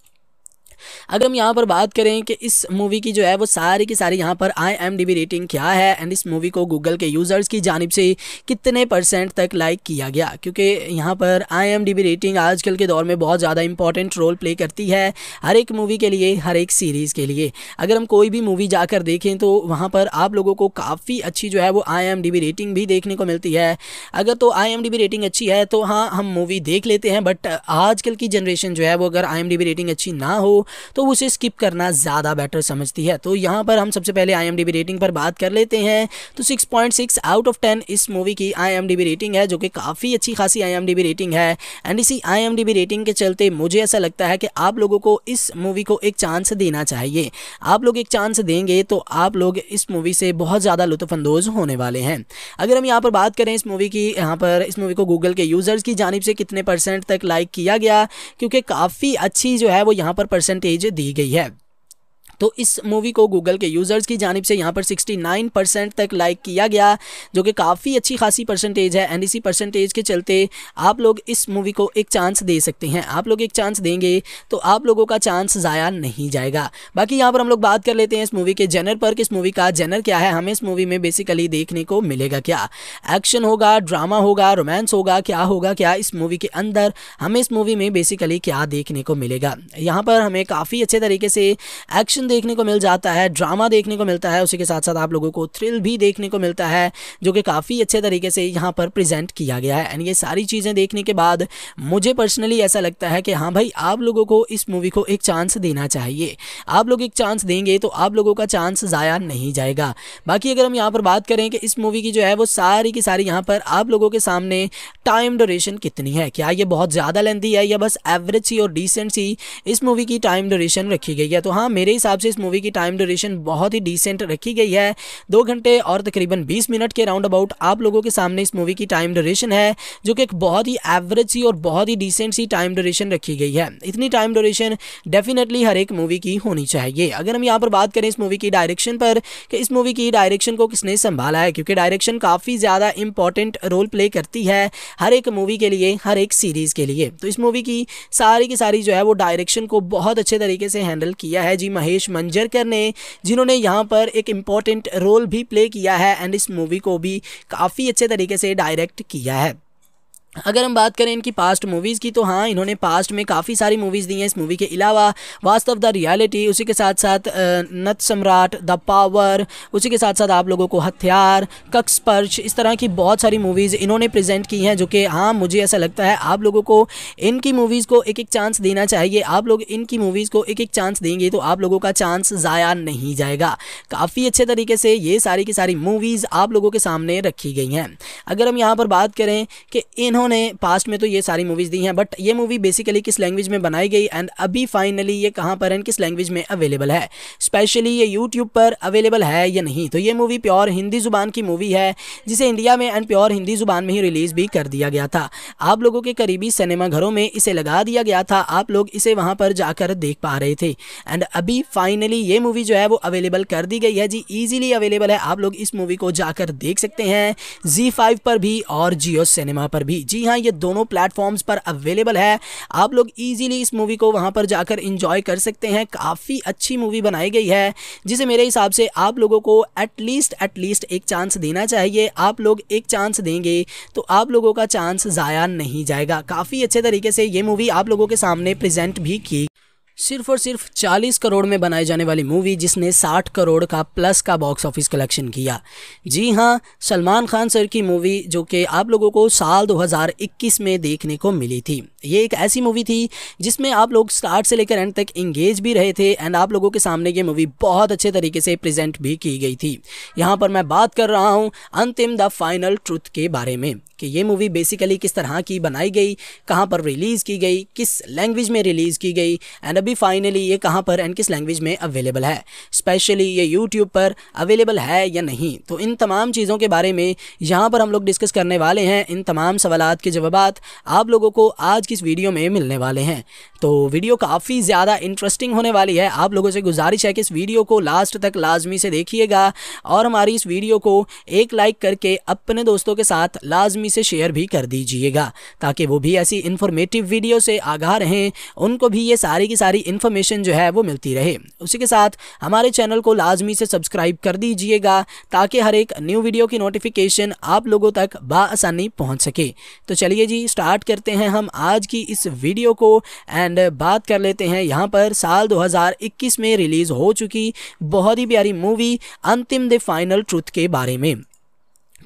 अगर हम यहाँ पर बात करें कि इस मूवी की जो है वो सारी की सारी यहाँ पर I M D B rating क्या है एंड इस मूवी को गूगल के यूज़र्स की जानब से कितने परसेंट तक लाइक किया गया क्योंकि यहाँ पर I M D B rating आजकल के दौर में बहुत ज़्यादा इंपॉर्टेंट रोल प्ले करती है हर एक मूवी के लिए हर एक सीरीज़ के लिए अगर हम कोई भी मूवी जाकर देखें तो वहाँ पर आप लोगों को काफ़ी अच्छी जो है वो आई रेटिंग भी देखने को मिलती है अगर तो आई रेटिंग अच्छी है तो हाँ हम मूवी देख लेते हैं बट आजकल की जनरेशन जो है वो अगर आई रेटिंग अच्छी ना हो तो उसे स्किप करना ज़्यादा बेटर समझती है तो यहाँ पर हम सबसे पहले आई रेटिंग पर बात कर लेते हैं तो सिक्स आउट ऑफ टेन इस मूवी की आई रेटिंग है जो कि काफ़ी अच्छी खासी आई रेटिंग है एंड इसी आई रेटिंग के चलते मुझे ऐसा लगता है कि आप लोगों को इस मूवी को एक चांस देना चाहिए आप लोग एक चांस देंगे तो आप लोग इस मूवी से बहुत ज़्यादा लुफानंदोज़ होने वाले हैं अगर हम यहाँ पर बात करें इस मूवी की यहाँ पर इस मूवी को गूगल के यूज़र्स की जानब से कितने परसेंट तक लाइक किया गया क्योंकि काफ़ी अच्छी जो है वो यहाँ पर परसेंट परसेंटेज दी गई है तो इस मूवी को गूगल के यूज़र्स की जानब से यहाँ पर 69 परसेंट तक लाइक किया गया जो कि काफ़ी अच्छी खासी परसेंटेज है एंड इसी परसेंटेज के चलते आप लोग इस मूवी को एक चांस दे सकते हैं आप लोग एक चांस देंगे तो आप लोगों का चांस ज़ाया नहीं जाएगा बाकी यहाँ पर हम लोग बात कर लेते हैं इस मूवी के जेनर पर कि इस मूवी का जेनर क्या है हमें इस मूवी में बेसिकली देखने को मिलेगा क्या एक्शन होगा ड्रामा होगा रोमांस होगा क्या होगा क्या इस मूवी के अंदर हमें इस मूवी में बेसिकली क्या देखने को मिलेगा यहाँ पर हमें काफ़ी अच्छे तरीके से एक्शन देखने को मिल जाता है ड्रामा देखने को मिलता है उसी के साथ साथ आप लोगों को थ्रिल भी देखने को मिलता है जो कि काफ़ी अच्छे तरीके से यहाँ पर प्रेजेंट किया गया है एंड ये सारी चीज़ें देखने के बाद मुझे पर्सनली ऐसा लगता है कि हाँ भाई आप लोगों को इस मूवी को एक चांस देना चाहिए आप लोग एक चांस देंगे तो आप लोगों का चांस ज़ाया नहीं जाएगा बाकी अगर हम यहाँ पर बात करें कि इस मूवी की जो है वो सारी की सारी यहाँ पर आप लोगों के सामने टाइम डोरेशन कितनी है क्या ये बहुत ज़्यादा लेंथी है या बस एवरेज सी और डिसेंट सी इस मूवी की टाइम डोरेशन रखी गई है तो हाँ मेरे हिसाब हिसाब से इस मूवी की टाइम ड्यूरेशन बहुत ही डिसेंट रखी गई है दो घंटे और तकरीबन बीस मिनट के राउंड अबाउट आप लोगों के सामने इस मूवी की टाइम ड्यूरेशन है जो कि एक बहुत ही एवरेज सी और बहुत ही डिसेंट सी टाइम ड्यूरेशन रखी गई है इतनी टाइम ड्यूरेशन डेफिनेटली हर एक मूवी की होनी चाहिए अगर हम यहाँ पर बात करें इस मूवी की डायरेक्शन पर कि इस मूवी की डायरेक्शन को किसने संभाला है क्योंकि डायरेक्शन काफ़ी ज़्यादा इंपॉर्टेंट रोल प्ले करती है हर एक मूवी के लिए हर एक सीरीज़ के लिए तो इस मूवी की सारी की सारी जो है वो डायरेक्शन को बहुत अच्छे तरीके से हैंडल किया है जी महेश राजेश मंजरकर ने जिन्होंने यहाँ पर एक इम्पॉर्टेंट रोल भी प्ले किया है एंड इस मूवी को भी काफ़ी अच्छे तरीके से डायरेक्ट किया है अगर हम बात करें इनकी पास्ट मूवीज़ की तो हाँ इन्होंने पास्ट में काफ़ी सारी मूवीज़ दी हैं इस मूवी के अलावा वास्तव द रियलिटी उसी के साथ साथ नत सम्राट द पावर उसी के साथ साथ आप लोगों को हथियार कक्सपर्श इस तरह की बहुत सारी मूवीज़ इन्होंने प्रेजेंट की हैं जो कि हाँ मुझे ऐसा लगता है आप लोगों को इनकी मूवीज़ को एक एक चांस देना चाहिए आप लोग इनकी मूवीज़ को एक एक चांस देंगे तो आप लोगों का चांस ज़ाया नहीं जाएगा काफ़ी अच्छे तरीके से ये सारी की सारी मूवीज़ आप लोगों के सामने रखी गई हैं अगर हम यहाँ पर बात करें कि इन्होंने इन्होंने पास्ट में तो ये सारी मूवीज़ दी हैं बट ये मूवी बेसिकली किस लैंग्वेज में बनाई गई एंड अभी फाइनली ये कहाँ पर एंड किस लैंग्वेज में अवेलेबल है स्पेशली ये यूट्यूब पर अवेलेबल है या नहीं तो ये मूवी प्योर हिंदी ज़ुबान की मूवी है जिसे इंडिया में एंड प्योर हिंदी ज़ुबान में ही रिलीज़ भी कर दिया गया था आप लोगों के करीबी सिनेमाघरों में इसे लगा दिया गया था आप लोग इसे वहाँ पर जाकर देख पा रहे थे एंड अभी फाइनली ये मूवी जो है वो अवेलेबल कर दी गई है जी ईजिली अवेलेबल है आप लोग इस मूवी को जाकर देख सकते हैं जी फाइव पर भी और जियो सिनेमा पर भी जी हाँ ये दोनों प्लेटफॉर्म्स पर अवेलेबल है आप लोग इजीली इस मूवी को वहाँ पर जाकर इंजॉय कर सकते हैं काफ़ी अच्छी मूवी बनाई गई है जिसे मेरे हिसाब से आप लोगों को एटलीस्ट एटलीस्ट एक चांस देना चाहिए आप लोग एक चांस देंगे तो आप लोगों का चांस ज़ाया नहीं जाएगा काफ़ी अच्छे तरीके से ये मूवी आप लोगों के सामने प्रजेंट भी की सिर्फ और सिर्फ 40 करोड़ में बनाई जाने वाली मूवी जिसने 60 करोड़ का प्लस का बॉक्स ऑफिस कलेक्शन किया जी हाँ सलमान खान सर की मूवी जो कि आप लोगों को साल 2021 में देखने को मिली थी ये एक ऐसी मूवी थी जिसमें आप लोग स्टार्ट से लेकर एंड तक इंगेज भी रहे थे एंड आप लोगों के सामने ये मूवी बहुत अच्छे तरीके से प्रजेंट भी की गई थी यहाँ पर मैं बात कर रहा हूँ अंतिम द फाइनल ट्रुथ के बारे में कि ये मूवी बेसिकली किस तरह की बनाई गई कहाँ पर रिलीज़ की गई किस लैंग्वेज में रिलीज़ की गई एंड अभी अभी फाइनली ये कहाँ पर एंड किस लैंग्वेज में अवेलेबल है स्पेशली ये यूट्यूब पर अवेलेबल है या नहीं तो इन तमाम चीज़ों के बारे में यहाँ पर हम लोग डिस्कस करने वाले हैं इन तमाम सवाल के जवाब आप लोगों को आज की इस वीडियो में मिलने वाले हैं तो वीडियो काफ़ी ज़्यादा इंटरेस्टिंग होने वाली है आप लोगों से गुजारिश है कि इस वीडियो को लास्ट तक लाजमी से देखिएगा और हमारी इस वीडियो को एक लाइक करके अपने दोस्तों के साथ लाजमी से शेयर भी कर दीजिएगा ताकि वो भी ऐसी इंफॉर्मेटिव वीडियो से आगाह रहें उनको भी ये सारी की सारी इन्फॉर्मेशन जो है वो मिलती रहे उसी के साथ हमारे चैनल को लाजमी से सब्सक्राइब कर दीजिएगा ताकि हर एक न्यू वीडियो की नोटिफिकेशन आप लोगों तक बसानी पहुँच सके तो चलिए जी स्टार्ट करते हैं हम आज की इस वीडियो को एंड बात कर लेते हैं यहाँ पर साल 2021 में रिलीज़ हो चुकी बहुत ही प्यारी मूवी अंतिम द फाइनल ट्रूथ के बारे में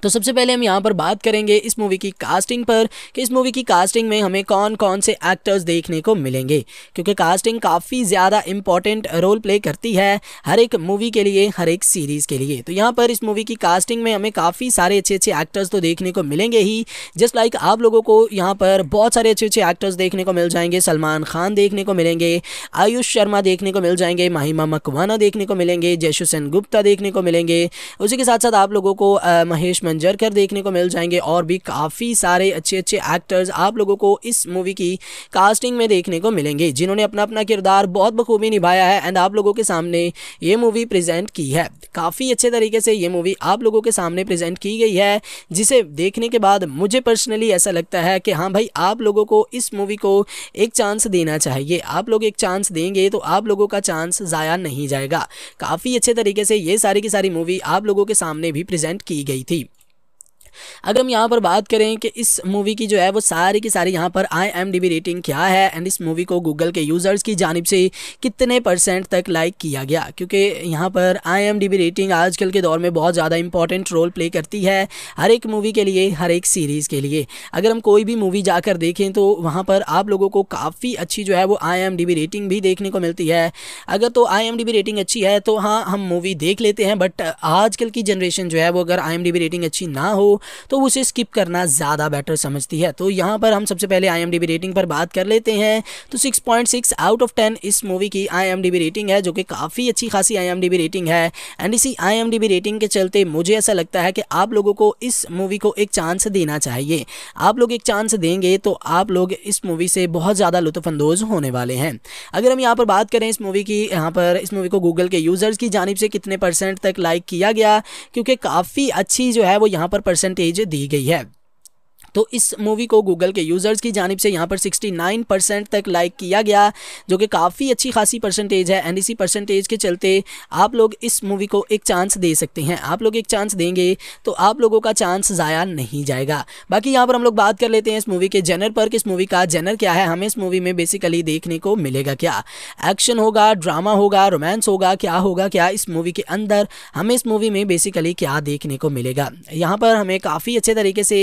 तो सबसे पहले हम यहाँ पर बात करेंगे इस मूवी की कास्टिंग पर कि इस मूवी की कास्टिंग में हमें कौन कौन से एक्टर्स देखने को मिलेंगे क्योंकि कास्टिंग काफ़ी ज़्यादा इंपॉर्टेंट रोल प्ले करती है हर एक मूवी के लिए हर एक सीरीज़ के लिए तो यहाँ पर इस मूवी की कास्टिंग में हमें काफ़ी सारे अच्छे अच्छे एक्टर्स तो देखने को मिलेंगे ही जस्ट लाइक आप लोगों को यहाँ पर बहुत सारे अच्छे अच्छे एक्टर्स देखने को मिल जाएंगे सलमान खान देखने को मिलेंगे आयुष शर्मा देखने को मिल जाएंगे माहिमा मकवाना देखने को मिलेंगे जयशुसैन गुप्ता देखने को मिलेंगे उसी के साथ साथ आप लोगों को महेश कर देखने को मिल जाएंगे और भी काफ़ी सारे अच्छे अच्छे एक्टर्स आप लोगों को इस मूवी की कास्टिंग में देखने को मिलेंगे जिन्होंने अपना अपना किरदार बहुत बखूबी निभाया है एंड आप लोगों के सामने ये मूवी प्रेजेंट की है काफ़ी अच्छे तरीके से ये मूवी आप लोगों के सामने प्रेजेंट की गई है जिसे देखने के बाद मुझे पर्सनली ऐसा लगता है कि हाँ भाई आप लोगों को इस मूवी को एक चांस देना चाहिए आप लोग एक चांस देंगे तो आप लोगों का चांस ज़ाया नहीं जाएगा काफ़ी अच्छे तरीके से ये सारी की सारी मूवी आप लोगों के सामने भी प्रेजेंट की गई थी अगर हम यहाँ पर बात करें कि इस मूवी की जो है वो सारी की सारी यहाँ पर आई एम रेटिंग क्या है एंड इस मूवी को गूगल के यूज़र्स की जानब से कितने परसेंट तक लाइक किया गया क्योंकि यहाँ पर आई रेटिंग आजकल के दौर में बहुत ज़्यादा इंपॉर्टेंट रोल प्ले करती है हर एक मूवी के लिए हर एक सीरीज़ के लिए अगर हम कोई भी मूवी जाकर देखें तो वहाँ पर आप लोगों को काफ़ी अच्छी जो है वो आई रेटिंग भी देखने को मिलती है अगर तो आई रेटिंग अच्छी है तो हाँ हम मूवी देख लेते हैं बट आजकल की जनरेशन जो है वो अगर आई रेटिंग अच्छी ना हो तो उसे स्किप करना ज़्यादा बेटर समझती है तो यहाँ पर हम सबसे पहले आई रेटिंग पर बात कर लेते हैं तो सिक्स आउट ऑफ टेन इस मूवी की आई रेटिंग है जो कि काफ़ी अच्छी खासी आई रेटिंग है एंड इसी आई रेटिंग के चलते मुझे ऐसा लगता है कि आप लोगों को इस मूवी को एक चांस देना चाहिए आप लोग एक चांस देंगे तो आप लोग इस मूवी से बहुत ज़्यादा लुत्फानंदोज होने वाले हैं अगर हम यहाँ पर बात करें इस मूवी की यहाँ पर इस मूवी को गूगल के यूज़र्स की जानब से कितने परसेंट तक लाइक किया गया क्योंकि काफ़ी अच्छी जो है वो यहाँ पर परसेंट दी गई है तो इस मूवी को गूगल के यूज़र्स की जानब से यहाँ पर 69 परसेंट तक लाइक किया गया जो कि काफ़ी अच्छी खासी परसेंटेज है एंड इसी परसेंटेज के चलते आप लोग इस मूवी को एक चांस दे सकते हैं आप लोग एक चांस देंगे तो आप लोगों का चांस ज़ाया नहीं जाएगा बाकी यहाँ पर हम लोग बात कर लेते हैं इस मूवी के जेनर पर कि इस मूवी का जेनर क्या है हमें इस मूवी में बेसिकली देखने को मिलेगा क्या एक्शन होगा ड्रामा होगा रोमांस होगा क्या होगा क्या इस मूवी के अंदर हमें इस मूवी में बेसिकली क्या देखने को मिलेगा यहाँ पर हमें काफ़ी अच्छे तरीके से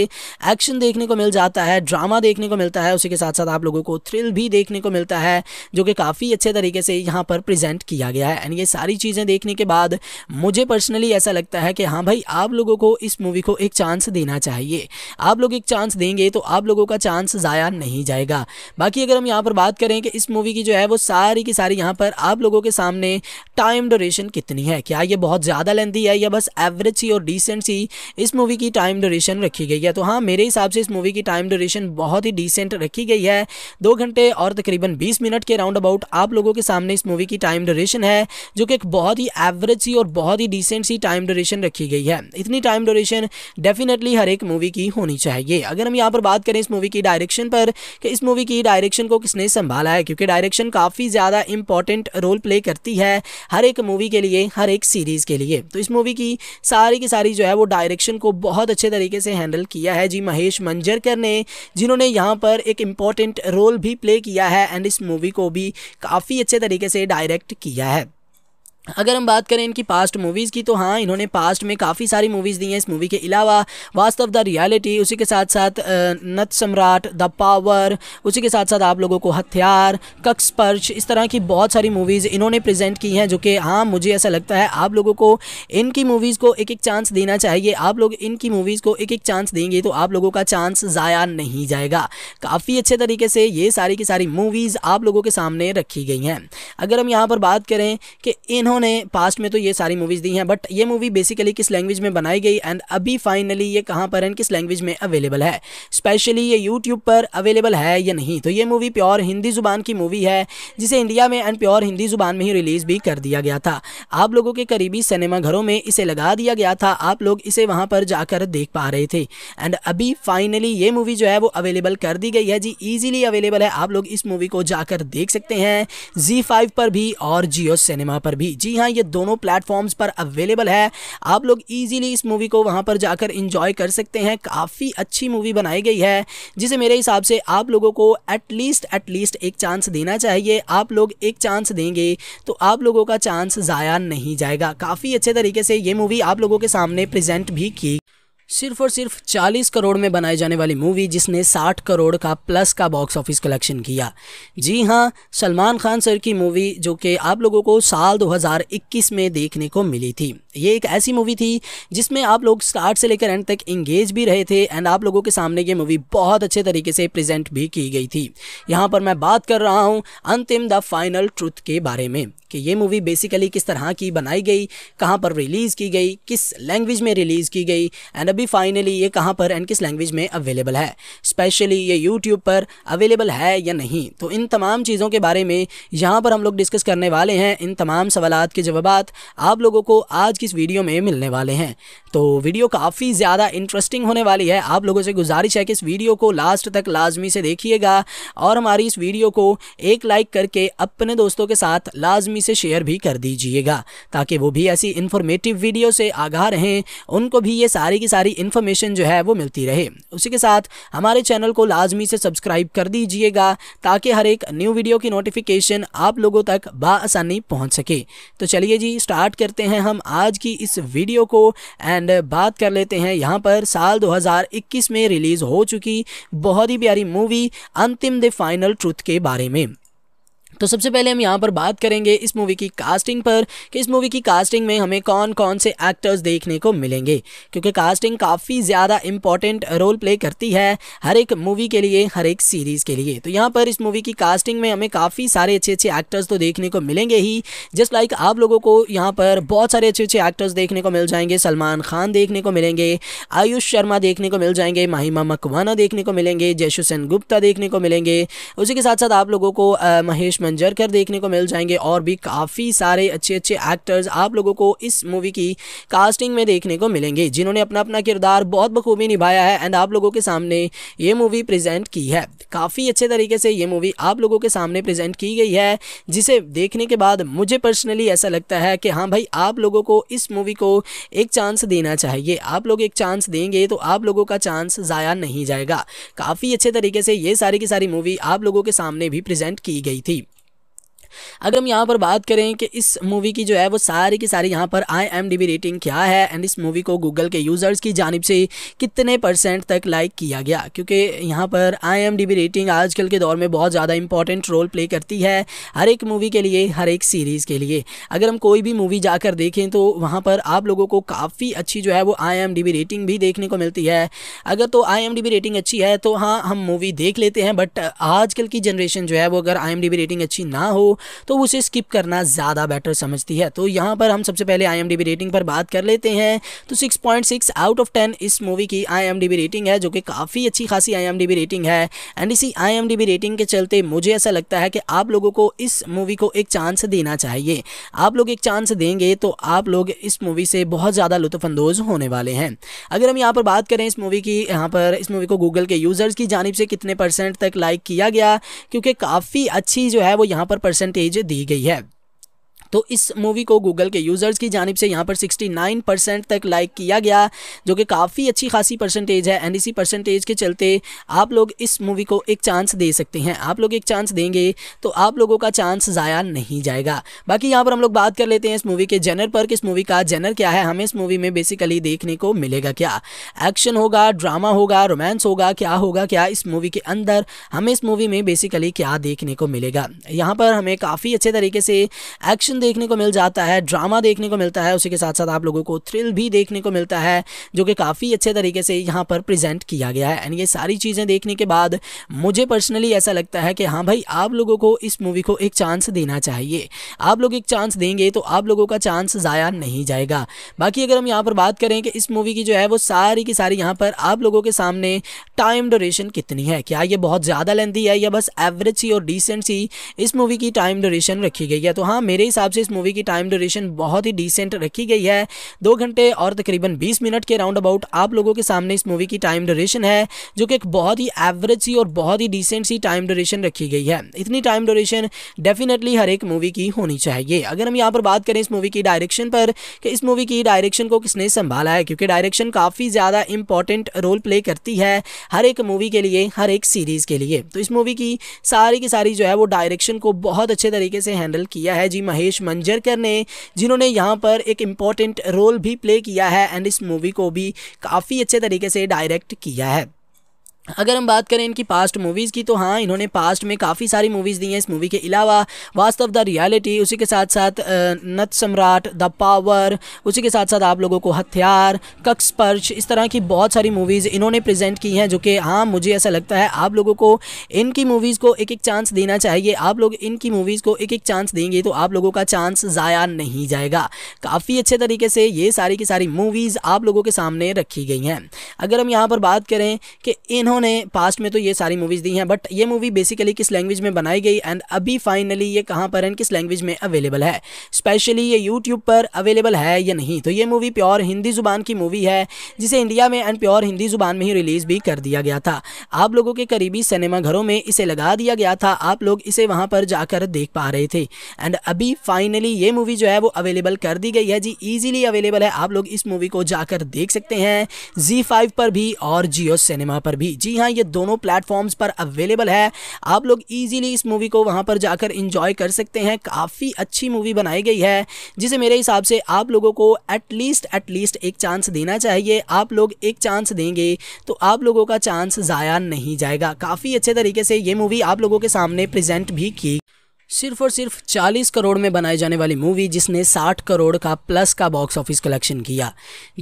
एक्शन देखने को मिल जाता है ड्रामा देखने को मिलता है उसी के साथ साथ आप लोगों को थ्रिल भी देखने को मिलता है जो कि काफ़ी अच्छे तरीके से यहाँ पर प्रेजेंट किया गया है एंड ये सारी चीज़ें देखने के बाद मुझे पर्सनली ऐसा लगता है कि हाँ भाई आप लोगों को इस मूवी को एक चांस देना चाहिए आप लोग एक चांस देंगे तो आप लोगों का चांस ज़ाया नहीं जाएगा बाकी अगर हम यहाँ पर बात करें कि इस मूवी की जो है वो सारी की सारी यहाँ पर आप लोगों के सामने टाइम डोरेशन कितनी है क्या ये बहुत ज़्यादा लेंथी है या बस एवरेज सी और डिसेंट सी इस मूवी की टाइम डोरेशन रखी गई है तो हाँ मेरे हिसाब हिसाब से इस मूवी की टाइम ड्यूरेशन बहुत ही डिसेंट रखी गई है दो घंटे और तकरीबन बीस मिनट के राउंड अबाउट आप लोगों के सामने इस मूवी की टाइम ड्यूरेशन है जो कि एक बहुत ही एवरेज सी और बहुत ही डिसेंट सी टाइम ड्यूरेशन रखी गई है इतनी टाइम ड्यूरेशन डेफिनेटली हर एक मूवी की होनी चाहिए अगर हम यहाँ पर बात करें इस मूवी की डायरेक्शन पर कि इस मूवी की डायरेक्शन को किसने संभाला है क्योंकि डायरेक्शन काफ़ी ज़्यादा इंपॉर्टेंट रोल प्ले करती है हर एक मूवी के लिए हर एक सीरीज़ के लिए तो इस मूवी की सारी की सारी जो है वो डायरेक्शन को बहुत अच्छे तरीके से हैंडल किया है जी महेश मंजरकर ने जिन्होंने यहाँ पर एक इम्पॉर्टेंट रोल भी प्ले किया है एंड इस मूवी को भी काफ़ी अच्छे तरीके से डायरेक्ट किया है अगर हम बात करें इनकी पास्ट मूवीज़ की तो हाँ इन्होंने पास्ट में काफ़ी सारी मूवीज़ दी हैं इस मूवी के अलावा वास्तव द रियलिटी उसी के साथ साथ नत सम्राट द पावर उसी के साथ साथ आप लोगों को हथियार कक्सपर्श इस तरह की बहुत सारी मूवीज़ इन्होंने प्रेजेंट की हैं जो कि हाँ मुझे ऐसा लगता है आप लोगों को इनकी मूवीज़ को एक एक चांस देना चाहिए आप लोग इनकी मूवीज़ को एक एक चांस देंगे तो आप लोगों का चांस ज़ाया नहीं जाएगा काफ़ी अच्छे तरीके से ये सारी की सारी मूवीज़ आप लोगों के सामने रखी गई हैं अगर हम यहाँ पर बात करें कि इन्होंने इन्होंने पास्ट में तो ये सारी मूवीज़ दी हैं बट ये मूवी बेसिकली किस लैंग्वेज में बनाई गई एंड अभी फाइनली ये कहाँ पर एंड किस लैंग्वेज में अवेलेबल है स्पेशली ये यूट्यूब पर अवेलेबल है या नहीं तो ये मूवी प्योर हिंदी ज़ुबान की मूवी है जिसे इंडिया में एंड प्योर हिंदी ज़ुबान में ही रिलीज़ भी कर दिया गया था आप लोगों के करीबी सिनेमा घरों में इसे लगा दिया गया था आप लोग इसे वहाँ पर जाकर देख पा रहे थे एंड अभी फाइनली ये मूवी जो है वो अवेलेबल कर दी गई है जी ईजिली अवेलेबल है आप लोग इस मूवी को जाकर देख सकते हैं जी फाइव पर भी और जियो सिनेमा पर भी जी हाँ ये दोनों प्लेटफॉर्म्स पर अवेलेबल है आप लोग इजीली इस मूवी को वहाँ पर जाकर इंजॉय कर सकते हैं काफ़ी अच्छी मूवी बनाई गई है जिसे मेरे हिसाब से आप लोगों को एटलीस्ट एटलीस्ट एक चांस देना चाहिए आप लोग एक चांस देंगे तो आप लोगों का चांस ज़ाया नहीं जाएगा काफ़ी अच्छे तरीके से ये मूवी आप लोगों के सामने प्रजेंट भी की सिर्फ और सिर्फ 40 करोड़ में बनाई जाने वाली मूवी जिसने 60 करोड़ का प्लस का बॉक्स ऑफिस कलेक्शन किया जी हाँ सलमान खान सर की मूवी जो कि आप लोगों को साल 2021 में देखने को मिली थी ये एक ऐसी मूवी थी जिसमें आप लोग स्टार्ट से लेकर एंड तक इंगेज भी रहे थे एंड आप लोगों के सामने ये मूवी बहुत अच्छे तरीके से प्रजेंट भी की गई थी यहाँ पर मैं बात कर रहा हूँ अंतिम द फाइनल ट्रुथ के बारे में कि ये मूवी बेसिकली किस तरह की बनाई गई कहाँ पर रिलीज़ की गई किस लैंग्वेज में रिलीज़ की गई एंड अभी फाइनली ये कहाँ पर एंड किस लैंग्वेज में अवेलेबल है स्पेशली ये यूट्यूब पर अवेलेबल है या नहीं तो इन तमाम चीज़ों के बारे में यहाँ पर हम लोग डिस्कस करने वाले हैं इन तमाम सवाल के जवाब आप लोगों को आज की इस वीडियो में मिलने वाले हैं तो वीडियो काफ़ी ज़्यादा इंटरेस्टिंग होने वाली है आप लोगों से गुजारिश है कि इस वीडियो को लास्ट तक लाजमी से देखिएगा और हमारी इस वीडियो को एक लाइक करके अपने दोस्तों के साथ लाजमी से शेयर भी कर दीजिएगा ताकि वो भी ऐसी इन्फॉर्मेटिव वीडियो से आगाह रहें उनको भी ये सारी की सारी इन्फॉर्मेशन जो है वो मिलती रहे उसी के साथ हमारे चैनल को लाजमी से सब्सक्राइब कर दीजिएगा ताकि हर एक न्यू वीडियो की नोटिफिकेशन आप लोगों तक बसानी पहुँच सके तो चलिए जी स्टार्ट करते हैं हम आज की इस वीडियो को एंड बात कर लेते हैं यहाँ पर साल 2021 में रिलीज़ हो चुकी बहुत ही प्यारी मूवी अंतिम द फाइनल ट्रुथ के बारे में तो सबसे पहले हम यहाँ पर बात करेंगे इस मूवी की कास्टिंग पर कि इस मूवी की कास्टिंग में हमें कौन कौन से एक्टर्स देखने को मिलेंगे क्योंकि कास्टिंग काफ़ी ज़्यादा इंपॉर्टेंट रोल प्ले करती है हर एक मूवी के लिए हर एक सीरीज़ के लिए तो यहाँ पर इस मूवी की कास्टिंग में हमें काफ़ी सारे अच्छे अच्छे एक्टर्स तो देखने को मिलेंगे ही जस्ट लाइक आप लोगों को यहाँ पर बहुत सारे अच्छे अच्छे एक्टर्स देखने को मिल जाएंगे सलमान खान देखने को मिलेंगे आयुष शर्मा देखने को मिल जाएंगे माहिमा मकवाना देखने को मिलेंगे जयशुसेन गुप्ता देखने को मिलेंगे उसी के साथ साथ आप लोगों को महेश मंजर कर देखने को मिल जाएंगे और भी काफ़ी सारे अच्छे अच्छे एक्टर्स आप लोगों को इस मूवी की कास्टिंग में देखने को मिलेंगे जिन्होंने अपना अपना किरदार बहुत बखूबी निभाया है एंड आप लोगों के सामने ये मूवी प्रजेंट की है काफ़ी अच्छे तरीके से ये मूवी आप लोगों के सामने प्रजेंट की गई है जिसे देखने के बाद मुझे पर्सनली ऐसा लगता है कि हाँ भाई आप लोगों को इस मूवी को एक चांस देना चाहिए आप लोग एक चांस देंगे तो आप लोगों का चांस ज़ाया नहीं जाएगा काफ़ी अच्छे तरीके से ये सारी की सारी मूवी आप लोगों के सामने भी प्रेजेंट की गई थी अगर हम यहाँ पर बात करें कि इस मूवी की जो है वो सारी की सारी यहाँ पर आई एम रेटिंग क्या है एंड इस मूवी को गूगल के यूज़र्स की जानब से कितने परसेंट तक लाइक किया गया क्योंकि यहाँ पर आई एम रेटिंग आजकल के दौर में बहुत ज़्यादा इंपॉर्टेंट रोल प्ले करती है हर एक मूवी के लिए हर एक सीरीज़ के लिए अगर हम कोई भी मूवी जाकर देखें तो वहाँ पर आप लोगों को काफ़ी अच्छी जो है वो आई रेटिंग भी देखने को मिलती है अगर तो आई रेटिंग अच्छी है तो हाँ हम मूवी देख लेते हैं बट आजकल की जनरेशन जो है वो अगर आई रेटिंग अच्छी ना हो तो उसे स्किप करना ज़्यादा बेटर समझती है तो यहाँ पर हम सबसे पहले आई रेटिंग पर बात कर लेते हैं तो सिक्स आउट ऑफ टेन इस मूवी की आई रेटिंग है जो कि काफ़ी अच्छी खासी आई रेटिंग है एंड इसी आई रेटिंग के चलते मुझे ऐसा लगता है कि आप लोगों को इस मूवी को एक चांस देना चाहिए आप लोग एक चांस देंगे तो आप लोग इस मूवी से बहुत ज़्यादा लुत्फानंदोज होने वाले हैं अगर हम यहाँ पर बात करें इस मूवी की यहाँ पर इस मूवी को गूगल के यूज़र्स की जानब से कितने परसेंट तक लाइक किया गया क्योंकि काफ़ी अच्छी जो है वो यहाँ पर परसेंट परसेंटेज दी गई है तो इस मूवी को गूगल के यूज़र्स की जानब से यहाँ पर सिक्सटी परसेंट तक लाइक किया गया जो कि काफ़ी अच्छी खासी परसेंटेज है एंड इसी परसेंटेज के चलते आप लोग इस मूवी को एक चांस दे सकते हैं आप लोग एक चांस देंगे तो आप लोगों का चांस ज़ाया नहीं जाएगा बाकी यहाँ पर हम लोग बात कर लेते हैं इस मूवी के जेनर पर कि इस मूवी का जेनर क्या है हमें इस मूवी में बेसिकली देखने को मिलेगा क्या एक्शन होगा ड्रामा होगा रोमांस होगा क्या होगा क्या इस मूवी के अंदर हमें इस मूवी में बेसिकली क्या देखने को मिलेगा यहाँ पर हमें काफ़ी अच्छे तरीके से एक्शन देखने को मिल जाता है ड्रामा देखने को मिलता है उसी के साथ साथ आप लोगों को थ्रिल भी देखने को मिलता है जो कि काफ़ी अच्छे तरीके से यहाँ पर प्रेजेंट किया गया है एंड ये सारी चीज़ें देखने के बाद मुझे पर्सनली ऐसा लगता है कि हाँ भाई आप लोगों को इस मूवी को एक चांस देना चाहिए आप लोग एक चांस देंगे तो आप लोगों का चांस ज़ाया नहीं जाएगा बाकी अगर हम यहाँ पर बात करें कि इस मूवी की जो है वो सारी की सारी यहाँ पर आप लोगों के सामने टाइम डोरेशन कितनी है क्या ये बहुत ज़्यादा लेंथी है या बस एवरेज सी और डिसेंट सी इस मूवी की टाइम डोरेशन रखी गई है तो हाँ मेरे हिसाब हिसाब से इस मूवी की टाइम ड्यूरेशन बहुत ही डिसेंट रखी गई है दो घंटे और तकरीबन बीस मिनट के राउंड अबाउट आप लोगों के सामने इस मूवी की टाइम ड्यूरेशन है जो कि एक बहुत ही एवरेज सी और बहुत ही डिसेंट सी टाइम ड्यूरेशन रखी गई है इतनी टाइम ड्यूरेशन डेफिनेटली हर एक मूवी की होनी चाहिए अगर हम यहाँ पर बात करें इस मूवी की डायरेक्शन पर कि इस मूवी की डायरेक्शन को किसने संभाला है क्योंकि डायरेक्शन काफ़ी ज़्यादा इंपॉर्टेंट रोल प्ले करती है हर एक मूवी के लिए हर एक सीरीज़ के लिए तो इस मूवी की सारी की सारी जो है वो डायरेक्शन को बहुत अच्छे तरीके से हैंडल किया है जी महेश मंजरकर ने जिन्होंने यहाँ पर एक इम्पॉर्टेंट रोल भी प्ले किया है एंड इस मूवी को भी काफ़ी अच्छे तरीके से डायरेक्ट किया है अगर हम बात करें इनकी पास्ट मूवीज़ की तो हाँ इन्होंने पास्ट में काफ़ी सारी मूवीज़ दी हैं इस मूवी के अलावा वास्तव द रियलिटी उसी के साथ साथ नत सम्राट द पावर उसी के साथ साथ आप लोगों को हथियार कक्सपर्श इस तरह की बहुत सारी मूवीज़ इन्होंने प्रेजेंट की हैं जो कि हाँ मुझे ऐसा लगता है आप लोगों को इनकी मूवीज़ को एक एक चांस देना चाहिए आप लोग इनकी मूवीज़ को एक एक चांस देंगे तो आप लोगों का चांस ज़ाया नहीं जाएगा काफ़ी अच्छे तरीके से ये सारी की सारी मूवीज़ आप लोगों के सामने रखी गई हैं अगर हम यहाँ पर बात करें कि इन्होंने इन्होंने पास्ट में तो ये सारी मूवीज़ दी हैं बट ये मूवी बेसिकली किस लैंग्वेज में बनाई गई एंड अभी फाइनली ये कहाँ पर एंड किस लैंग्वेज में अवेलेबल है स्पेशली ये यूट्यूब पर अवेलेबल है या नहीं तो ये मूवी प्योर हिंदी ज़ुबान की मूवी है जिसे इंडिया में एंड प्योर हिंदी ज़ुबान में ही रिलीज़ भी कर दिया गया था आप लोगों के करीबी सिनेमा घरों में इसे लगा दिया गया था आप लोग इसे वहाँ पर जाकर देख पा रहे थे एंड अभी फाइनली ये मूवी जो है वो अवेलेबल कर दी गई है जी ईजिली अवेलेबल है आप लोग इस मूवी को जाकर देख सकते हैं जी फाइव पर भी और जियो सिनेमा पर भी जी हाँ ये दोनों प्लेटफॉर्म्स पर अवेलेबल है आप लोग इजीली इस मूवी को वहाँ पर जाकर इंजॉय कर सकते हैं काफ़ी अच्छी मूवी बनाई गई है जिसे मेरे हिसाब से आप लोगों को एटलीस्ट एटलीस्ट एक चांस देना चाहिए आप लोग एक चांस देंगे तो आप लोगों का चांस ज़ाया नहीं जाएगा काफ़ी अच्छे तरीके से ये मूवी आप लोगों के सामने प्रजेंट भी की सिर्फ और सिर्फ 40 करोड़ में बनाई जाने वाली मूवी जिसने 60 करोड़ का प्लस का बॉक्स ऑफिस कलेक्शन किया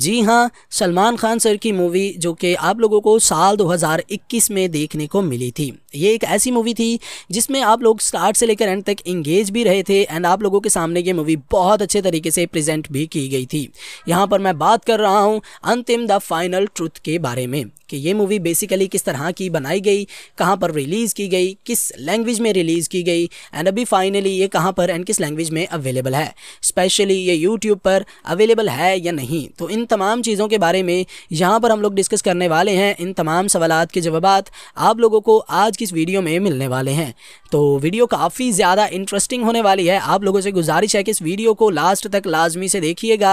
जी हाँ सलमान खान सर की मूवी जो कि आप लोगों को साल 2021 में देखने को मिली थी ये एक ऐसी मूवी थी जिसमें आप लोग स्टार्ट से लेकर एंड तक इंगेज भी रहे थे एंड आप लोगों के सामने ये मूवी बहुत अच्छे तरीके से प्रजेंट भी की गई थी यहाँ पर मैं बात कर रहा हूँ अंतिम द फाइनल ट्रुथ के बारे में कि ये मूवी बेसिकली किस तरह की बनाई गई कहाँ पर रिलीज़ की गई किस लैंग्वेज में रिलीज़ की गई एंड अभी अभी फाइनली ये कहाँ पर एंड किस लैंग्वेज में अवेलेबल है स्पेशली ये यूट्यूब पर अवेलेबल है या नहीं तो इन तमाम चीज़ों के बारे में यहाँ पर हम लोग डिस्कस करने वाले हैं इन तमाम सवाल के जवाब आप लोगों को आज की इस वीडियो में मिलने वाले हैं तो वीडियो काफ़ी ज़्यादा इंटरेस्टिंग होने वाली है आप लोगों से गुजारिश है कि इस वीडियो को लास्ट तक लाजमी से देखिएगा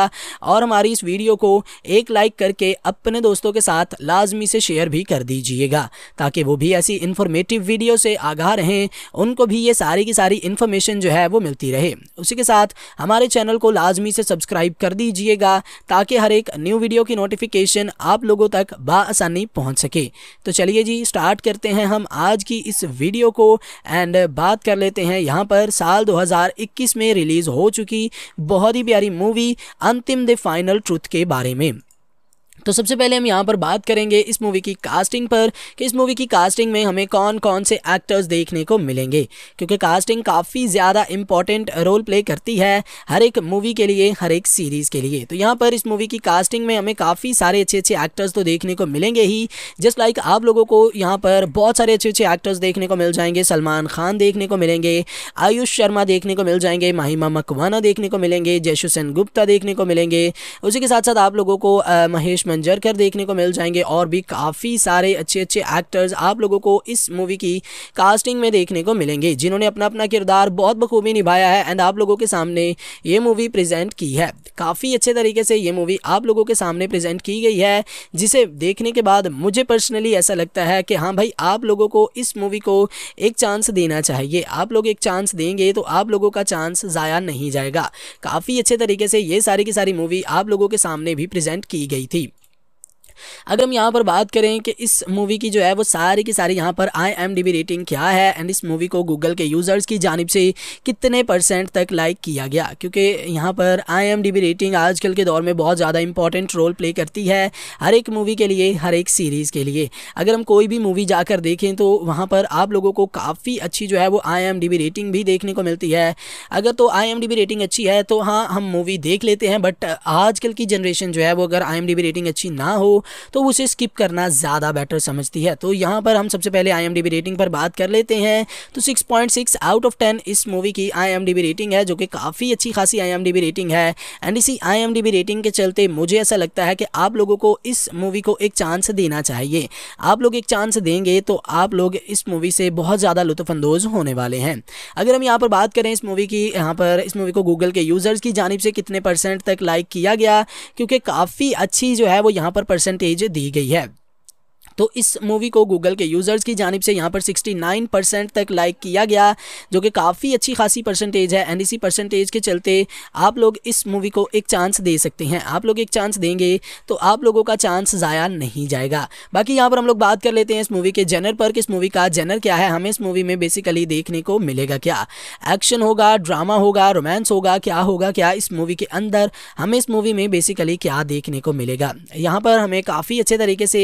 और हमारी इस वीडियो को एक लाइक करके अपने दोस्तों के साथ लाजमी से शेयर भी कर दीजिएगा ताकि वो भी ऐसी इंफॉर्मेटिव वीडियो से आगाह रहें उनको भी ये सारी की सारी सारी इन्फॉर्मेशन जो है वो मिलती रहे उसी के साथ हमारे चैनल को लाजमी से सब्सक्राइब कर दीजिएगा ताकि हर एक न्यू वीडियो की नोटिफिकेशन आप लोगों तक बसानी पहुँच सके तो चलिए जी स्टार्ट करते हैं हम आज की इस वीडियो को एंड बात कर लेते हैं यहाँ पर साल 2021 में रिलीज़ हो चुकी बहुत ही प्यारी मूवी अंतिम द फाइनल ट्रुथ के बारे में तो सबसे पहले हम यहाँ पर बात करेंगे इस मूवी की कास्टिंग पर कि इस मूवी की कास्टिंग में हमें कौन कौन से एक्टर्स देखने को मिलेंगे क्योंकि कास्टिंग काफ़ी ज़्यादा इंपॉर्टेंट रोल प्ले करती है हर एक मूवी के लिए हर एक सीरीज़ के लिए तो यहाँ पर इस मूवी की कास्टिंग में हमें काफ़ी सारे अच्छे अच्छे एक्टर्स तो देखने को मिलेंगे ही जस्ट लाइक आप लोगों को यहाँ पर बहुत सारे अच्छे अच्छे एक्टर्स देखने को मिल जाएंगे सलमान खान देखने को मिलेंगे आयुष शर्मा देखने को मिल जाएंगे माहिमा मकवाना देखने को मिलेंगे जयशुसेन गुप्ता देखने को मिलेंगे उसी के साथ साथ आप लोगों को महेश मंजर कर देखने को मिल जाएंगे और भी काफ़ी सारे अच्छे अच्छे एक्टर्स आप लोगों को इस मूवी की कास्टिंग में देखने को मिलेंगे जिन्होंने अपना अपना किरदार बहुत बखूबी निभाया है एंड आप लोगों के सामने ये मूवी प्रजेंट की है काफ़ी अच्छे तरीके से ये मूवी आप लोगों के सामने प्रजेंट की गई है जिसे देखने के बाद मुझे पर्सनली ऐसा लगता है कि हाँ भाई आप लोगों को इस मूवी को एक चांस देना चाहिए आप लोग एक चांस देंगे तो आप लोगों का चांस ज़ाया नहीं जाएगा काफ़ी अच्छे तरीके से ये सारी की सारी मूवी आप लोगों के सामने भी प्रेजेंट की गई थी अगर हम यहाँ पर बात करें कि इस मूवी की जो है वो सारी की सारी यहाँ पर आई एम रेटिंग क्या है एंड इस मूवी को गूगल के यूज़र्स की जानब से कितने परसेंट तक लाइक किया गया क्योंकि यहाँ पर आई एम रेटिंग आजकल के दौर में बहुत ज़्यादा इंपॉर्टेंट रोल प्ले करती है हर एक मूवी के लिए हर एक सीरीज़ के लिए अगर हम कोई भी मूवी जाकर देखें तो वहाँ पर आप लोगों को काफ़ी अच्छी जो है वो आई रेटिंग भी देखने को मिलती है अगर तो आई रेटिंग अच्छी है तो हाँ हम मूवी देख लेते हैं बट आजकल की जनरेशन जो है वो अगर आई रेटिंग अच्छी ना हो तो उसे स्किप करना ज़्यादा बेटर समझती है तो यहाँ पर हम सबसे पहले आई रेटिंग पर बात कर लेते हैं तो सिक्स आउट ऑफ टेन इस मूवी की आई रेटिंग है जो कि काफ़ी अच्छी खासी आई रेटिंग है एंड इसी आई रेटिंग के चलते मुझे ऐसा लगता है कि आप लोगों को इस मूवी को एक चांस देना चाहिए आप लोग एक चांस देंगे तो आप लोग इस मूवी से बहुत ज़्यादा लुत्फानंदोज़ होने वाले हैं अगर हम यहाँ पर बात करें इस मूवी की यहाँ पर इस मूवी को गूगल के यूज़र्स की जानब से कितने परसेंट तक लाइक किया गया क्योंकि काफ़ी अच्छी जो है वो यहाँ पर परसेंट परसेंटेज दी गई है तो इस मूवी को गूगल के यूज़र्स की जानब से यहाँ पर 69 परसेंट तक लाइक किया गया जो कि काफ़ी अच्छी खासी परसेंटेज है एंड इसी परसेंटेज के चलते आप लोग इस मूवी को एक चांस दे सकते हैं आप लोग एक चांस देंगे तो आप लोगों का चांस ज़ाया नहीं जाएगा बाकी यहाँ पर हम लोग बात कर लेते हैं इस मूवी के जेनर पर कि इस मूवी का जेनर क्या है हमें इस मूवी में बेसिकली देखने को मिलेगा क्या एक्शन होगा ड्रामा होगा रोमांस होगा क्या होगा क्या इस मूवी के अंदर हमें इस मूवी में बेसिकली क्या देखने को मिलेगा यहाँ पर हमें काफ़ी अच्छे तरीके से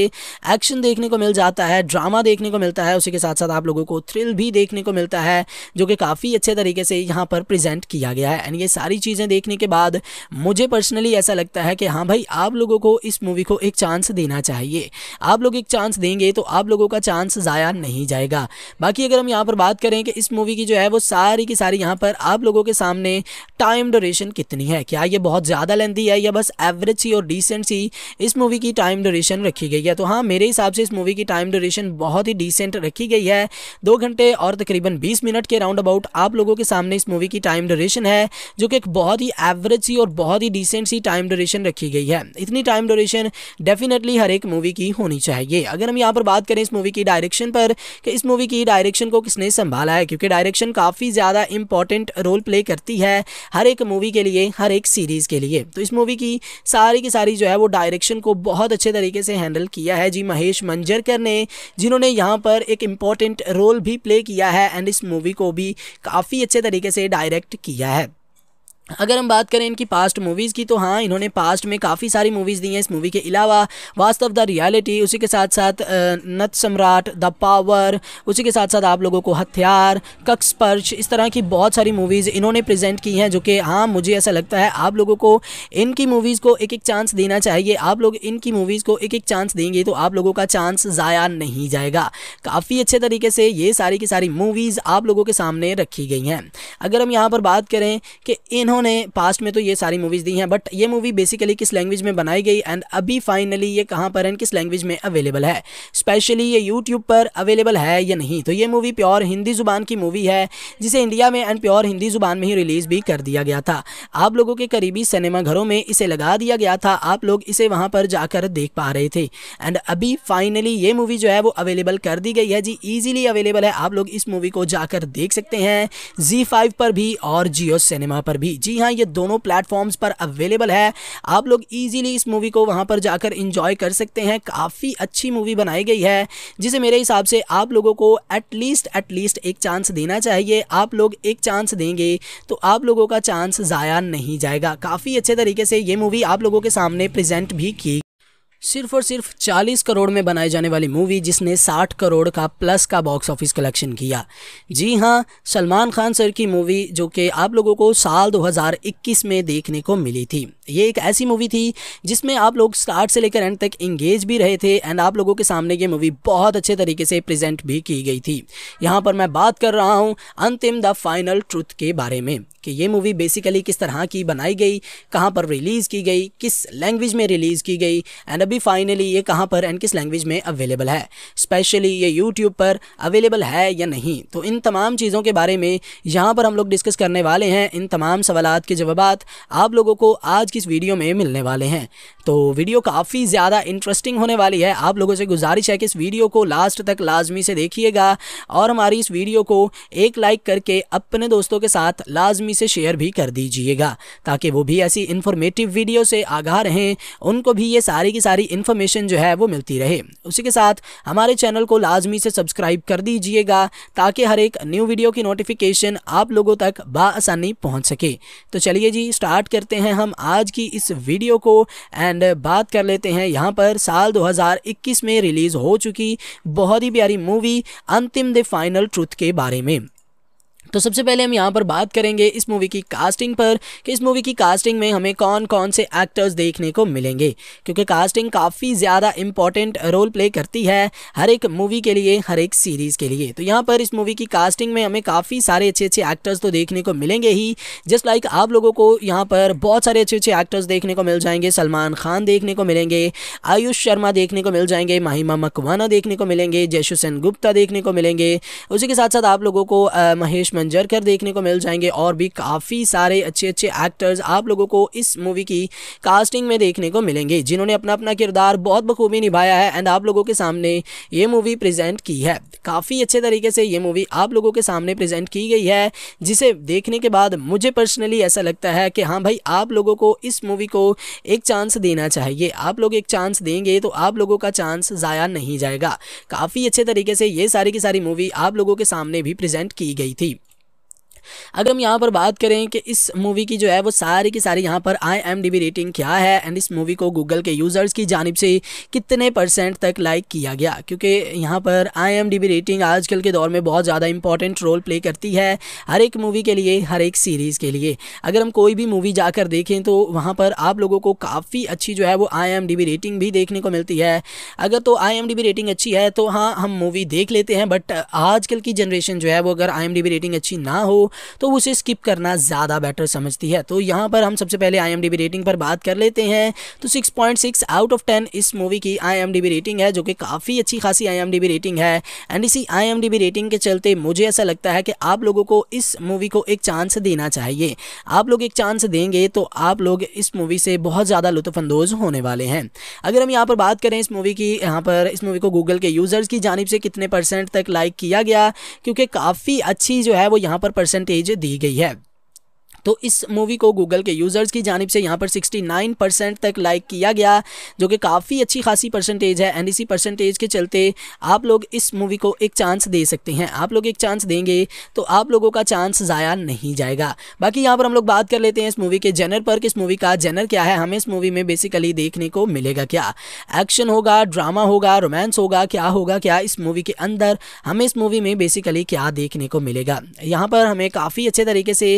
एक्शन देखने को मिल जाता है ड्रामा देखने को मिलता है उसी के साथ साथ आप लोगों को थ्रिल भी देखने को मिलता है जो कि काफ़ी अच्छे तरीके से यहाँ पर प्रेजेंट किया गया है एंड ये सारी चीज़ें देखने के बाद मुझे पर्सनली ऐसा लगता है कि हाँ भाई आप लोगों को इस मूवी को एक चांस देना चाहिए आप लोग एक चांस देंगे तो आप लोगों का चांस ज़ाया नहीं जाएगा बाकी अगर हम यहाँ पर बात करें कि इस मूवी की जो है वो सारी की सारी यहाँ पर आप लोगों के सामने टाइम डोरेशन कितनी है क्या ये बहुत ज़्यादा लेंथी है या बस एवरेज सी और डिसेंट सी इस मूवी की टाइम डोरेशन रखी गई है तो हाँ मेरे हिसाब हिसाब से इस मूवी की टाइम ड्यूरेशन बहुत ही डिसेंट रखी गई है दो घंटे और तकरीबन बीस मिनट के राउंड अबाउट आप लोगों के सामने इस मूवी की टाइम ड्यूरेशन है जो कि एक बहुत ही एवरेज सी और बहुत ही डिसेंट सी टाइम ड्यूरेशन रखी गई है इतनी टाइम ड्यूरेशन डेफिनेटली हर एक मूवी की होनी चाहिए अगर हम यहाँ पर बात करें इस मूवी की डायरेक्शन पर कि इस मूवी की डायरेक्शन को किसने संभाला है क्योंकि डायरेक्शन काफ़ी ज़्यादा इंपॉर्टेंट रोल प्ले करती है हर एक मूवी के लिए हर एक सीरीज़ के लिए तो इस मूवी की सारी की सारी जो है वो डायरेक्शन को बहुत अच्छे तरीके से हैंडल किया है जी महेश मंजरकर ने जिन्होंने यहाँ पर एक इम्पॉर्टेंट रोल भी प्ले किया है एंड इस मूवी को भी काफ़ी अच्छे तरीके से डायरेक्ट किया है अगर हम बात करें इनकी पास्ट मूवीज़ की तो हाँ इन्होंने पास्ट में काफ़ी सारी मूवीज़ दी हैं इस मूवी के अलावा वास्तव द रियलिटी उसी के साथ साथ नत सम्राट द पावर उसी के साथ साथ आप लोगों को हथियार कक्सपर्श इस तरह की बहुत सारी मूवीज़ इन्होंने प्रेजेंट की हैं जो कि हाँ मुझे ऐसा लगता है आप लोगों को इनकी मूवीज़ को एक एक चांस देना चाहिए आप लोग इनकी मूवीज़ को एक एक चांस देंगे तो आप लोगों का चांस ज़ाया नहीं जाएगा काफ़ी अच्छे तरीके से ये सारी की सारी मूवीज़ आप लोगों के सामने रखी गई हैं अगर हम यहाँ पर बात करें कि इन्होंने इन्होंने पास्ट में तो ये सारी मूवीज़ दी हैं बट ये मूवी बेसिकली किस लैंग्वेज में बनाई गई एंड अभी फाइनली ये कहाँ पर एंड किस लैंग्वेज में अवेलेबल है स्पेशली ये यूट्यूब पर अवेलेबल है या नहीं तो ये मूवी प्योर हिंदी ज़ुबान की मूवी है जिसे इंडिया में एंड प्योर हिंदी ज़ुबान में ही रिलीज़ भी कर दिया गया था आप लोगों के करीबी सिनेमा घरों में इसे लगा दिया गया था आप लोग इसे वहाँ पर जाकर देख पा रहे थे एंड अभी फाइनली ये मूवी जो है वो अवेलेबल कर दी गई है जी ईजिली अवेलेबल है आप लोग इस मूवी को जाकर देख सकते हैं जी फाइव पर भी और जियो सिनेमा पर भी जी हाँ ये दोनों प्लेटफॉर्म्स पर अवेलेबल है आप लोग इजीली इस मूवी को वहाँ पर जाकर इंजॉय कर सकते हैं काफ़ी अच्छी मूवी बनाई गई है जिसे मेरे हिसाब से आप लोगों को एटलीस्ट एटलीस्ट एक चांस देना चाहिए आप लोग एक चांस देंगे तो आप लोगों का चांस ज़ाया नहीं जाएगा काफ़ी अच्छे तरीके से ये मूवी आप लोगों के सामने प्रजेंट भी की सिर्फ और सिर्फ 40 करोड़ में बनाई जाने वाली मूवी जिसने 60 करोड़ का प्लस का बॉक्स ऑफिस कलेक्शन किया जी हाँ सलमान खान सर की मूवी जो कि आप लोगों को साल 2021 में देखने को मिली थी ये एक ऐसी मूवी थी जिसमें आप लोग स्टार्ट से लेकर एंड तक इंगेज भी रहे थे एंड आप लोगों के सामने ये मूवी बहुत अच्छे तरीके से प्रजेंट भी की गई थी यहाँ पर मैं बात कर रहा हूँ अंतिम द फाइनल ट्रुथ के बारे में कि ये मूवी बेसिकली किस तरह की बनाई गई कहाँ पर रिलीज़ की गई किस लैंग्वेज में रिलीज़ की गई एंड अभी फाइनली ये कहाँ पर एंड किस लैंग्वेज में अवेलेबल है स्पेशली ये यूट्यूब पर अवेलेबल है या नहीं तो इन तमाम चीज़ों के बारे में यहाँ पर हम लोग डिस्कस करने वाले हैं इन तमाम सवाल के जवाब आप लोगों को आज की इस वीडियो में मिलने वाले हैं तो वीडियो काफ़ी ज़्यादा इंटरेस्टिंग होने वाली है आप लोगों से गुजारिश है कि इस वीडियो को लास्ट तक लाजमी से देखिएगा और हमारी इस वीडियो को एक लाइक करके अपने दोस्तों के साथ लाजमी आदमी से शेयर भी कर दीजिएगा ताकि वो भी ऐसी इन्फॉर्मेटिव वीडियो से आगाह रहें उनको भी ये सारी की सारी इन्फॉर्मेशन जो है वो मिलती रहे उसी के साथ हमारे चैनल को लाजमी से सब्सक्राइब कर दीजिएगा ताकि हर एक न्यू वीडियो की नोटिफिकेशन आप लोगों तक बसानी पहुँच सके तो चलिए जी स्टार्ट करते हैं हम आज की इस वीडियो को एंड बात कर लेते हैं यहाँ पर साल 2021 में रिलीज़ हो चुकी बहुत ही प्यारी मूवी अंतिम द फाइनल ट्रुथ के बारे में तो सबसे पहले हम यहाँ पर बात करेंगे इस मूवी की कास्टिंग पर कि इस मूवी की कास्टिंग में हमें कौन कौन से एक्टर्स देखने को मिलेंगे क्योंकि कास्टिंग काफ़ी ज़्यादा इंपॉर्टेंट रोल प्ले करती है हर एक मूवी के लिए हर एक सीरीज़ के लिए तो यहाँ पर इस मूवी की कास्टिंग में हमें काफ़ी सारे अच्छे अच्छे एक्टर्स तो देखने को मिलेंगे ही जस्ट लाइक आप लोगों को यहाँ पर बहुत सारे अच्छे अच्छे एक्टर्स देखने को मिल जाएंगे सलमान खान देखने को मिलेंगे आयुष शर्मा देखने को मिल जाएंगे माहिमा मकवाना देखने को मिलेंगे जयशुसैन गुप्ता देखने को मिलेंगे उसी के साथ साथ आप लोगों को महेश मंजर कर देखने को मिल जाएंगे और भी काफ़ी सारे अच्छे अच्छे एक्टर्स आप लोगों को इस मूवी की कास्टिंग में देखने को मिलेंगे जिन्होंने अपना अपना किरदार बहुत बखूबी निभाया है एंड आप लोगों के सामने ये मूवी प्रजेंट की है काफ़ी अच्छे तरीके से ये मूवी आप लोगों के सामने प्रजेंट की गई है जिसे देखने के बाद मुझे पर्सनली ऐसा लगता है कि हाँ भाई आप लोगों को इस मूवी को एक चांस देना चाहिए आप लोग एक चांस देंगे तो आप लोगों का चांस ज़ाया नहीं जाएगा काफ़ी अच्छे तरीके से ये सारी की सारी मूवी आप लोगों के सामने भी प्रेजेंट की गई थी अगर हम यहाँ पर बात करें कि इस मूवी की जो है वो सारी की सारी यहाँ पर आई एम रेटिंग क्या है एंड इस मूवी को गूगल के यूज़र्स की जानब से कितने परसेंट तक लाइक किया गया क्योंकि यहाँ पर आई एम रेटिंग आजकल के दौर में बहुत ज़्यादा इंपॉर्टेंट रोल प्ले करती है हर एक मूवी के लिए हर एक सीरीज़ के लिए अगर हम कोई भी मूवी जाकर देखें तो वहाँ पर आप लोगों को काफ़ी अच्छी जो है वो आई एम रेटिंग भी देखने को मिलती है अगर तो आई एम रेटिंग अच्छी है तो हाँ हम मूवी देख लेते हैं बट आजकल की जनरेशन जो है वो अगर आई रेटिंग अच्छी ना हो तो उसे स्किप करना ज़्यादा बेटर समझती है तो यहाँ पर हम सबसे पहले आई रेटिंग पर बात कर लेते हैं तो सिक्स आउट ऑफ टेन इस मूवी की आई रेटिंग है जो कि काफ़ी अच्छी खासी आई रेटिंग है एंड इसी आई रेटिंग के चलते मुझे ऐसा लगता है कि आप लोगों को इस मूवी को एक चांस देना चाहिए आप लोग एक चांस देंगे तो आप लोग इस मूवी से बहुत ज़्यादा लुत्फानंदोज़ होने वाले हैं अगर हम यहाँ पर बात करें इस मूवी की यहाँ पर इस मूवी को गूगल के यूज़र्स की जानब से कितने परसेंट तक लाइक किया गया क्योंकि काफ़ी अच्छी जो है वो यहाँ पर परसेंट परसेंटेज दी गई है तो इस मूवी को गूगल के यूज़र्स की जानब से यहाँ पर सिक्सटी परसेंट तक लाइक किया गया जो कि काफ़ी अच्छी खासी परसेंटेज है एंड इसी परसेंटेज के चलते आप लोग इस मूवी को एक चांस दे सकते हैं आप लोग एक चांस देंगे तो आप लोगों का चांस ज़ाया नहीं जाएगा बाकी यहाँ पर हम लोग बात कर लेते हैं इस मूवी के जेनर पर कि इस मूवी का जेनर क्या है हमें इस मूवी में बेसिकली देखने को मिलेगा क्या एक्शन होगा ड्रामा होगा रोमांस होगा क्या होगा क्या इस मूवी के अंदर हमें इस मूवी में बेसिकली क्या देखने को मिलेगा यहाँ पर हमें काफ़ी अच्छे तरीके से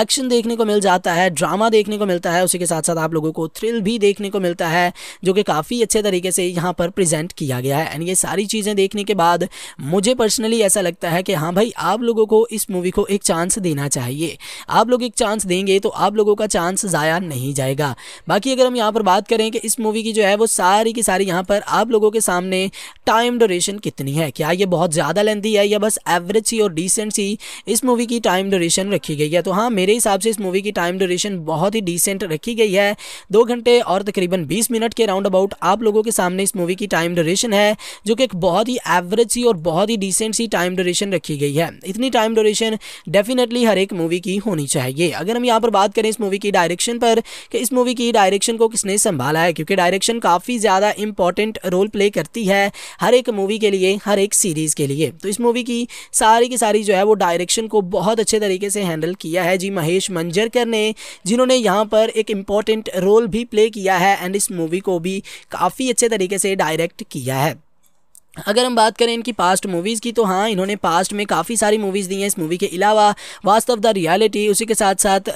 एक्शन देखने को मिल जाता है ड्रामा देखने को मिलता है उसी के साथ साथ आप लोगों को थ्रिल भी देखने को मिलता है जो कि काफ़ी अच्छे तरीके से यहाँ पर प्रेजेंट किया गया है एंड ये सारी चीज़ें देखने के बाद मुझे पर्सनली ऐसा लगता है कि हाँ भाई आप लोगों को इस मूवी को एक चांस देना चाहिए आप लोग एक चांस देंगे तो आप लोगों का चांस ज़ाया नहीं जाएगा बाकी अगर हम यहाँ पर बात करें कि इस मूवी की जो है वो सारी की सारी यहाँ पर आप लोगों के सामने टाइम डोरेशन कितनी है क्या ये बहुत ज़्यादा लेंथी है या बस एवरेज सी और डिसेंट सी इस मूवी की टाइम डोरेशन रखी गई है तो हाँ मेरे हिसाब हिसाब से इस मूवी की टाइम ड्यूरेशन बहुत ही डिसेंट रखी गई है दो घंटे और तकरीबन बीस मिनट के राउंड अबाउट आप लोगों के सामने इस मूवी की टाइम ड्यूरेशन है जो कि एक बहुत ही एवरेज सी और बहुत ही डिसेंट सी टाइम ड्यूरेशन रखी गई है इतनी टाइम ड्यूरेशन डेफिनेटली हर एक मूवी की होनी चाहिए अगर हम यहाँ पर बात करें इस मूवी की डायरेक्शन पर कि इस मूवी की डायरेक्शन को किसने संभाला है क्योंकि डायरेक्शन काफ़ी ज़्यादा इंपॉर्टेंट रोल प्ले करती है हर एक मूवी के लिए हर एक सीरीज़ के लिए तो इस मूवी की सारी की सारी जो है वो डायरेक्शन को बहुत अच्छे तरीके से हैंडल किया है जी महेश आयुष मंजरकर ने जिन्होंने यहाँ पर एक इम्पॉर्टेंट रोल भी प्ले किया है एंड इस मूवी को भी काफ़ी अच्छे तरीके से डायरेक्ट किया है अगर हम बात करें इनकी पास्ट मूवीज़ की तो हाँ इन्होंने पास्ट में काफ़ी सारी मूवीज़ दी हैं इस मूवी के अलावा वास्तव द रियलिटी उसी के साथ साथ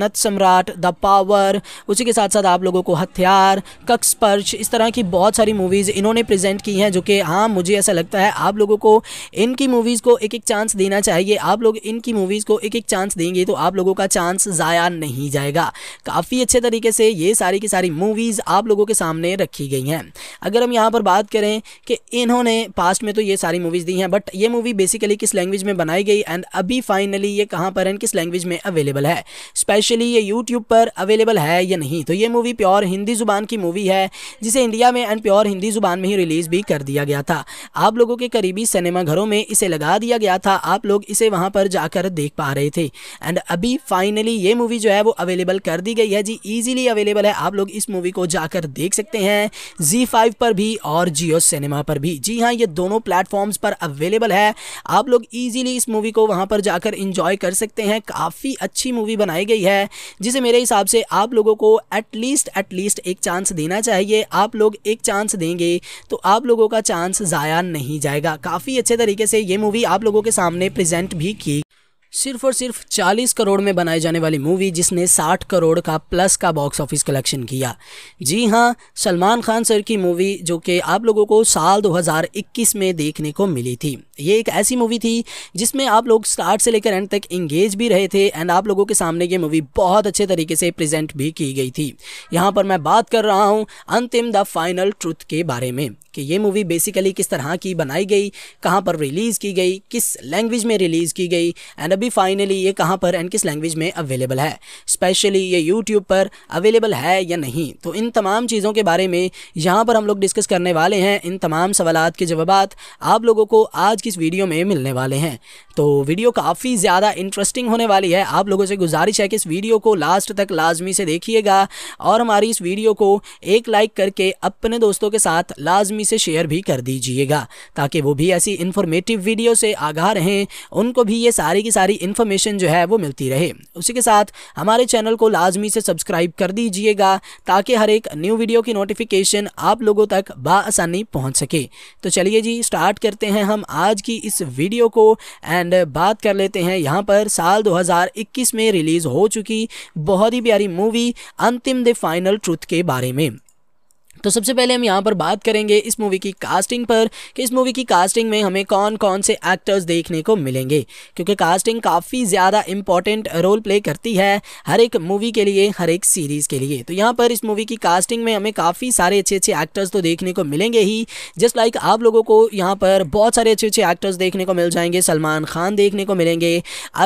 नत सम्राट द पावर उसी के साथ साथ आप लोगों को हथियार कक्स इस तरह की बहुत सारी मूवीज़ इन्होंने प्रेजेंट की हैं जो कि हाँ मुझे ऐसा लगता है आप लोगों को इनकी मूवीज़ को एक एक चांस देना चाहिए आप लोग इनकी मूवीज़ को एक एक चांस देंगे तो आप लोगों का चांस ज़ाया नहीं जाएगा काफ़ी अच्छे तरीके से ये सारी की सारी मूवीज़ आप लोगों के सामने रखी गई हैं अगर हम यहाँ पर बात करें कि इन्होंने इन्होंने पास्ट में तो ये सारी मूवीज़ दी हैं बट ये मूवी बेसिकली किस लैंग्वेज में बनाई गई एंड अभी फाइनली ये कहाँ पर एंड किस लैंग्वेज में अवेलेबल है स्पेशली ये यूट्यूब पर अवेलेबल है या नहीं तो ये मूवी प्योर हिंदी ज़ुबान की मूवी है जिसे इंडिया में एंड प्योर हिंदी ज़ुबान में ही रिलीज़ भी कर दिया गया था आप लोगों के करीबी सिनेमाघरों में इसे लगा दिया गया था आप लोग इसे वहाँ पर जाकर देख पा रहे थे एंड अभी फाइनली ये मूवी जो है वो अवेलेबल कर दी गई है जी ईजिली अवेलेबल है आप लोग इस मूवी को जाकर देख सकते हैं जी फाइव पर भी और जियो सिनेमा पर भी जी जी हाँ ये दोनों प्लेटफॉर्म्स पर अवेलेबल है आप लोग इजीली इस मूवी को वहाँ पर जाकर इंजॉय कर सकते हैं काफ़ी अच्छी मूवी बनाई गई है जिसे मेरे हिसाब से आप लोगों को एटलीस्ट एटलीस्ट एक चांस देना चाहिए आप लोग एक चांस देंगे तो आप लोगों का चांस ज़ाया नहीं जाएगा काफ़ी अच्छे तरीके से ये मूवी आप लोगों के सामने प्रेजेंट भी की सिर्फ और सिर्फ 40 करोड़ में बनाई जाने वाली मूवी जिसने 60 करोड़ का प्लस का बॉक्स ऑफिस कलेक्शन किया जी हाँ सलमान खान सर की मूवी जो कि आप लोगों को साल 2021 में देखने को मिली थी ये एक ऐसी मूवी थी जिसमें आप लोग स्टार्ट से लेकर एंड तक इंगेज भी रहे थे एंड आप लोगों के सामने ये मूवी बहुत अच्छे तरीके से प्रजेंट भी की गई थी यहाँ पर मैं बात कर रहा हूँ अंतिम द फाइनल ट्रुथ के बारे में कि ये मूवी बेसिकली किस तरह की बनाई गई कहाँ पर रिलीज़ की गई किस लैंग्वेज में रिलीज़ की गई एंड अभी फाइनली ये कहाँ पर एंड किस लैंग्वेज में अवेलेबल है स्पेशली ये यूट्यूब पर अवेलेबल है या नहीं तो इन तमाम चीज़ों के बारे में यहाँ पर हम लोग डिस्कस करने वाले हैं इन तमाम सवाल के जवाब आप लोगों को आज की इस वीडियो में मिलने वाले हैं तो वीडियो काफ़ी ज़्यादा इंटरेस्टिंग होने वाली है आप लोगों से गुजारिश है कि इस वीडियो को लास्ट तक लाजमी से देखिएगा और हमारी इस वीडियो को एक लाइक करके अपने दोस्तों के साथ लाजमी आदमी से शेयर भी कर दीजिएगा ताकि वो भी ऐसी इन्फॉर्मेटिव वीडियो से आगाह रहें उनको भी ये सारी की सारी इन्फॉर्मेशन जो है वो मिलती रहे उसी के साथ हमारे चैनल को लाजमी से सब्सक्राइब कर दीजिएगा ताकि हर एक न्यू वीडियो की नोटिफिकेशन आप लोगों तक बसानी पहुँच सके तो चलिए जी स्टार्ट करते हैं हम आज की इस वीडियो को एंड बात कर लेते हैं यहाँ पर साल 2021 में रिलीज़ हो चुकी बहुत ही प्यारी मूवी अंतिम द फाइनल ट्रुथ के बारे में तो सबसे पहले हम यहाँ पर बात करेंगे इस मूवी की कास्टिंग पर कि इस मूवी की कास्टिंग में हमें कौन कौन से एक्टर्स देखने को मिलेंगे क्योंकि कास्टिंग काफ़ी ज़्यादा इंपॉर्टेंट रोल प्ले करती है हर एक मूवी के लिए हर एक सीरीज़ के लिए तो यहाँ पर इस मूवी की कास्टिंग में हमें काफ़ी सारे अच्छे अच्छे एक्टर्स तो देखने को मिलेंगे ही जस्ट लाइक आप लोगों को यहाँ पर बहुत सारे अच्छे अच्छे एक्टर्स देखने को मिल जाएंगे सलमान खान देखने को मिलेंगे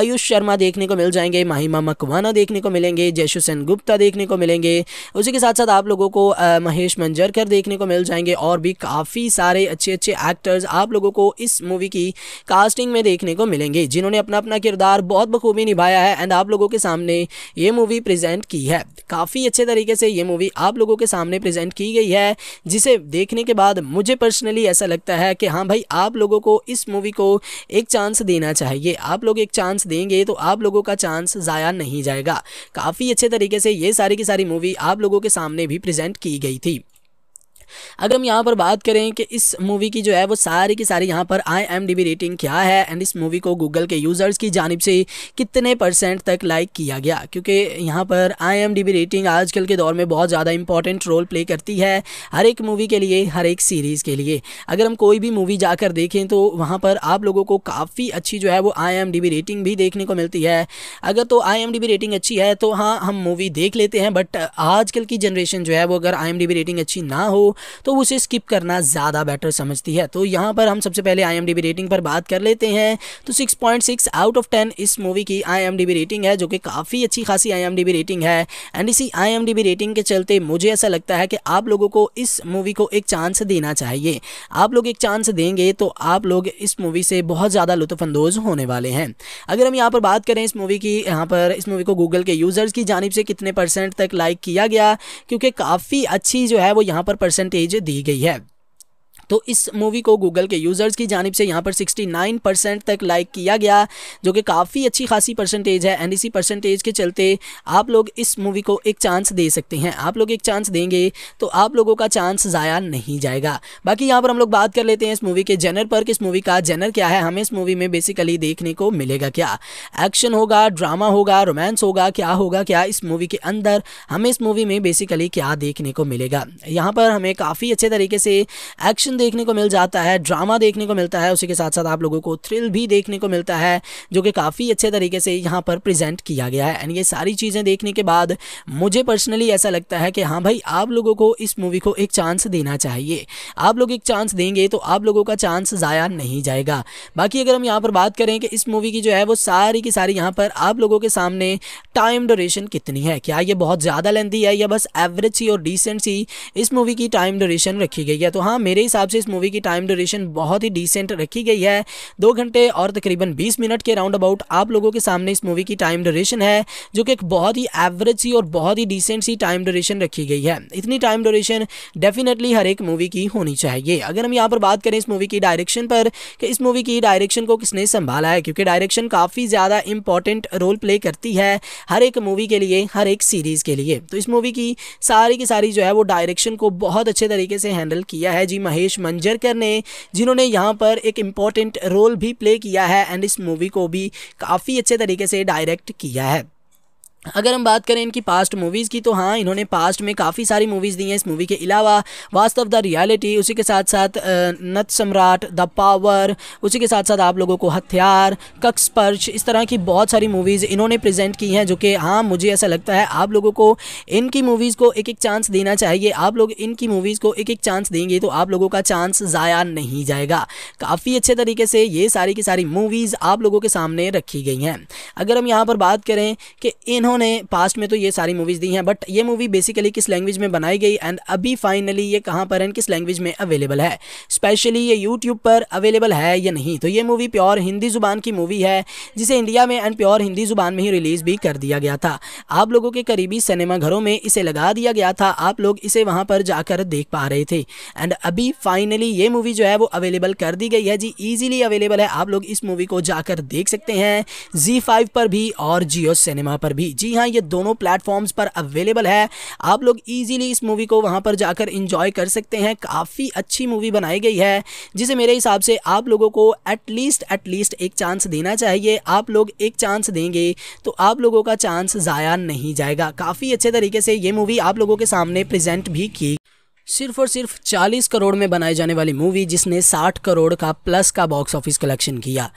आयुष शर्मा देखने को मिल जाएंगे माहिमा मकवाना देखने को मिलेंगे जयशुसैन गुप्ता देखने को मिलेंगे उसी के साथ साथ आप लोगों को महेश मंजर कर देखने को मिल जाएंगे और भी काफ़ी सारे अच्छे अच्छे एक्टर्स आप लोगों को इस मूवी की कास्टिंग में देखने को मिलेंगे जिन्होंने अपना अपना किरदार बहुत बखूबी निभाया है एंड आप लोगों के सामने ये मूवी प्रजेंट की है काफ़ी अच्छे तरीके से ये मूवी आप लोगों के सामने प्रजेंट की गई है जिसे देखने के बाद मुझे पर्सनली ऐसा लगता है कि हाँ भाई आप लोगों को इस मूवी को एक चांस देना चाहिए आप लोग एक चांस देंगे तो आप लोगों का चांस ज़ाया नहीं जाएगा काफ़ी अच्छे तरीके से ये सारी की सारी मूवी आप लोगों के सामने भी प्रेजेंट की गई थी अगर हम यहाँ पर बात करें कि इस मूवी की जो है वो सारी की सारी यहाँ पर आई एम रेटिंग क्या है एंड इस मूवी को गूगल के यूज़र्स की जानब से कितने परसेंट तक लाइक किया गया क्योंकि यहाँ पर आई एम रेटिंग आजकल के दौर में बहुत ज़्यादा इंपॉर्टेंट रोल प्ले करती है हर एक मूवी के लिए हर एक सीरीज़ के लिए अगर हम कोई भी मूवी जाकर देखें तो वहाँ पर आप लोगों को काफ़ी अच्छी जो है वो आई एम रेटिंग भी देखने को मिलती है अगर तो आई एम रेटिंग अच्छी है तो हाँ हम मूवी देख लेते हैं बट आजकल की जनरेशन जो है वो अगर आई रेटिंग अच्छी ना हो तो उसे स्किप करना ज़्यादा बेटर समझती है तो यहाँ पर हम सबसे पहले आई रेटिंग पर बात कर लेते हैं तो सिक्स आउट ऑफ टेन इस मूवी की आई रेटिंग है जो कि काफ़ी अच्छी खासी आई रेटिंग है एंड इसी आई रेटिंग के चलते मुझे ऐसा लगता है कि आप लोगों को इस मूवी को एक चांस देना चाहिए आप लोग एक चांस देंगे तो आप लोग इस मूवी से बहुत ज़्यादा लुत्फानंदोज़ होने वाले हैं अगर हम यहाँ पर बात करें इस मूवी की यहाँ पर इस मूवी को गूगल के यूज़र्स की जानब से कितने परसेंट तक लाइक किया गया क्योंकि काफ़ी अच्छी जो है वो यहाँ पर परसेंट परसेंटेज दी गई है तो इस मूवी को गूगल के यूज़र्स की जानब से यहाँ पर सिक्सटी परसेंट तक लाइक किया गया जो कि काफ़ी अच्छी खासी परसेंटेज है एंड इसी परसेंटेज के चलते आप लोग इस मूवी को एक चांस दे सकते हैं आप लोग एक चांस देंगे तो आप लोगों का चांस ज़ाया नहीं जाएगा बाकी यहाँ पर हम लोग बात कर लेते हैं इस मूवी के जेनर पर कि इस मूवी का जेनर क्या है हमें इस मूवी में बेसिकली देखने को मिलेगा क्या एक्शन होगा ड्रामा होगा रोमांस होगा क्या होगा क्या इस मूवी के अंदर हमें इस मूवी में बेसिकली क्या देखने को मिलेगा यहाँ पर हमें काफ़ी अच्छे तरीके से एक्शन एक्शन देखने को मिल जाता है ड्रामा देखने को मिलता है उसी के साथ साथ आप लोगों को थ्रिल भी देखने को मिलता है जो कि काफ़ी अच्छे तरीके से यहाँ पर प्रेजेंट किया गया है एंड ये सारी चीज़ें देखने के बाद मुझे पर्सनली ऐसा लगता है कि हाँ भाई आप लोगों को इस मूवी को एक चांस देना चाहिए आप लोग एक चांस देंगे तो आप लोगों का चांस ज़ाया नहीं जाएगा बाकी अगर हम यहाँ पर बात करें कि इस मूवी की जो है वो सारी की सारी यहाँ पर आप लोगों के सामने टाइम डोरेशन कितनी है क्या ये बहुत ज़्यादा लेंथी है या बस एवरेज सी और डिसेंट सी इस मूवी की टाइम डोरेशन रखी गई है तो हाँ मेरे हिसाब हिसाब से इस मूवी की टाइम ड्यूरेशन बहुत ही डिसेंट रखी गई है दो घंटे और तकरीबन बीस मिनट के राउंड अबाउट आप लोगों के सामने इस मूवी की टाइम ड्यूरेशन है जो कि एक बहुत ही एवरेज सी और बहुत ही डिसेंट सी टाइम ड्यूरेशन रखी गई है इतनी टाइम ड्यूरेशन डेफिनेटली हर एक मूवी की होनी चाहिए अगर हम यहाँ पर बात करें इस मूवी की डायरेक्शन पर कि इस मूवी की डायरेक्शन को किसने संभाला है क्योंकि डायरेक्शन काफ़ी ज़्यादा इंपॉर्टेंट रोल प्ले करती है हर एक मूवी के लिए हर एक सीरीज़ के लिए तो इस मूवी की सारी की सारी जो है वो डायरेक्शन को बहुत अच्छे तरीके से हैंडल किया है जी महेश सुरेश मंजरकर ने जिन्होंने यहाँ पर एक इम्पॉर्टेंट रोल भी प्ले किया है एंड इस मूवी को भी काफ़ी अच्छे तरीके से डायरेक्ट किया है अगर हम बात करें इनकी पास्ट मूवीज़ की तो हाँ इन्होंने पास्ट में काफ़ी सारी मूवीज़ दी हैं इस मूवी के अलावा वास्तव द रियलिटी उसी के साथ साथ नत सम्राट द पावर उसी के साथ साथ आप लोगों को हथियार कक्स इस तरह की बहुत सारी मूवीज़ इन्होंने प्रेजेंट की हैं जो कि हाँ मुझे ऐसा लगता है आप लोगों को इनकी मूवीज़ को एक एक चांस देना चाहिए आप लोग इनकी मूवीज़ को एक एक चांस देंगे तो आप लोगों का चांस ज़ाया नहीं जाएगा काफ़ी अच्छे तरीके से ये सारी की सारी मूवीज़ आप लोगों के सामने रखी गई हैं अगर हम यहाँ पर बात करें कि इन्होंने इन्होंने पास्ट में तो ये सारी मूवीज़ दी हैं बट ये मूवी बेसिकली किस लैंग्वेज में बनाई गई एंड अभी फाइनली ये कहाँ पर एंड किस लैंग्वेज में अवेलेबल है स्पेशली ये यूट्यूब पर अवेलेबल है या नहीं तो ये मूवी प्योर हिंदी ज़ुबान की मूवी है जिसे इंडिया में एंड प्योर हिंदी ज़ुबान में ही रिलीज़ भी कर दिया गया था आप लोगों के करीबी सिनेमाघरों में इसे लगा दिया गया था आप लोग इसे वहाँ पर जाकर देख पा रहे थे एंड अभी फाइनली ये मूवी जो है वो अवेलेबल कर दी गई है जी ईजिली अवेलेबल है आप लोग इस मूवी को जाकर देख सकते हैं जी फाइव पर भी और जियो सिनेमा पर भी जी जी हाँ ये दोनों प्लेटफॉर्म्स पर अवेलेबल है आप लोग ईजिली इस मूवी को वहाँ पर जाकर इंजॉय कर सकते हैं काफ़ी अच्छी मूवी बनाई गई है जिसे मेरे हिसाब से आप लोगों को एटलीस्ट एटलीस्ट एक चांस देना चाहिए आप लोग एक चांस देंगे तो आप लोगों का चांस ज़ाया नहीं जाएगा काफ़ी अच्छे तरीके से ये मूवी आप लोगों के सामने प्रेजेंट भी की सिर्फ और सिर्फ 40 करोड़ में बनाई जाने वाली मूवी जिसने 60 करोड़ का प्लस का बॉक्स ऑफिस कलेक्शन किया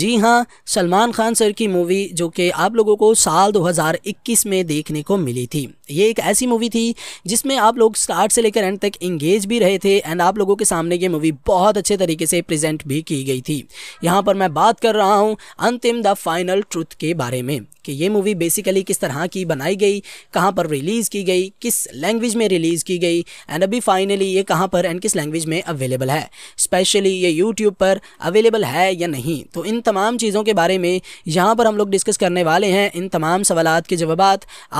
जी हाँ सलमान खान सर की मूवी जो कि आप लोगों को साल 2021 में देखने को मिली थी ये एक ऐसी मूवी थी जिसमें आप लोग स्टार्ट से लेकर एंड तक इंगेज भी रहे थे एंड आप लोगों के सामने ये मूवी बहुत अच्छे तरीके से प्रजेंट भी की गई थी यहाँ पर मैं बात कर रहा हूँ अंतिम द फाइनल ट्रुथ के बारे में कि ये मूवी बेसिकली किस तरह की बनाई गई कहाँ पर रिलीज़ की गई किस लैंग्वेज में रिलीज़ की गई एंड अभी फाइनली ये कहाँ पर एंड किस लैंग्वेज में अवेलेबल है स्पेशली ये यूट्यूब पर अवेलेबल है या नहीं तो इन तमाम चीज़ों के बारे में यहाँ पर हम लोग डिस्कस करने वाले हैं इन तमाम सवाल के जवाब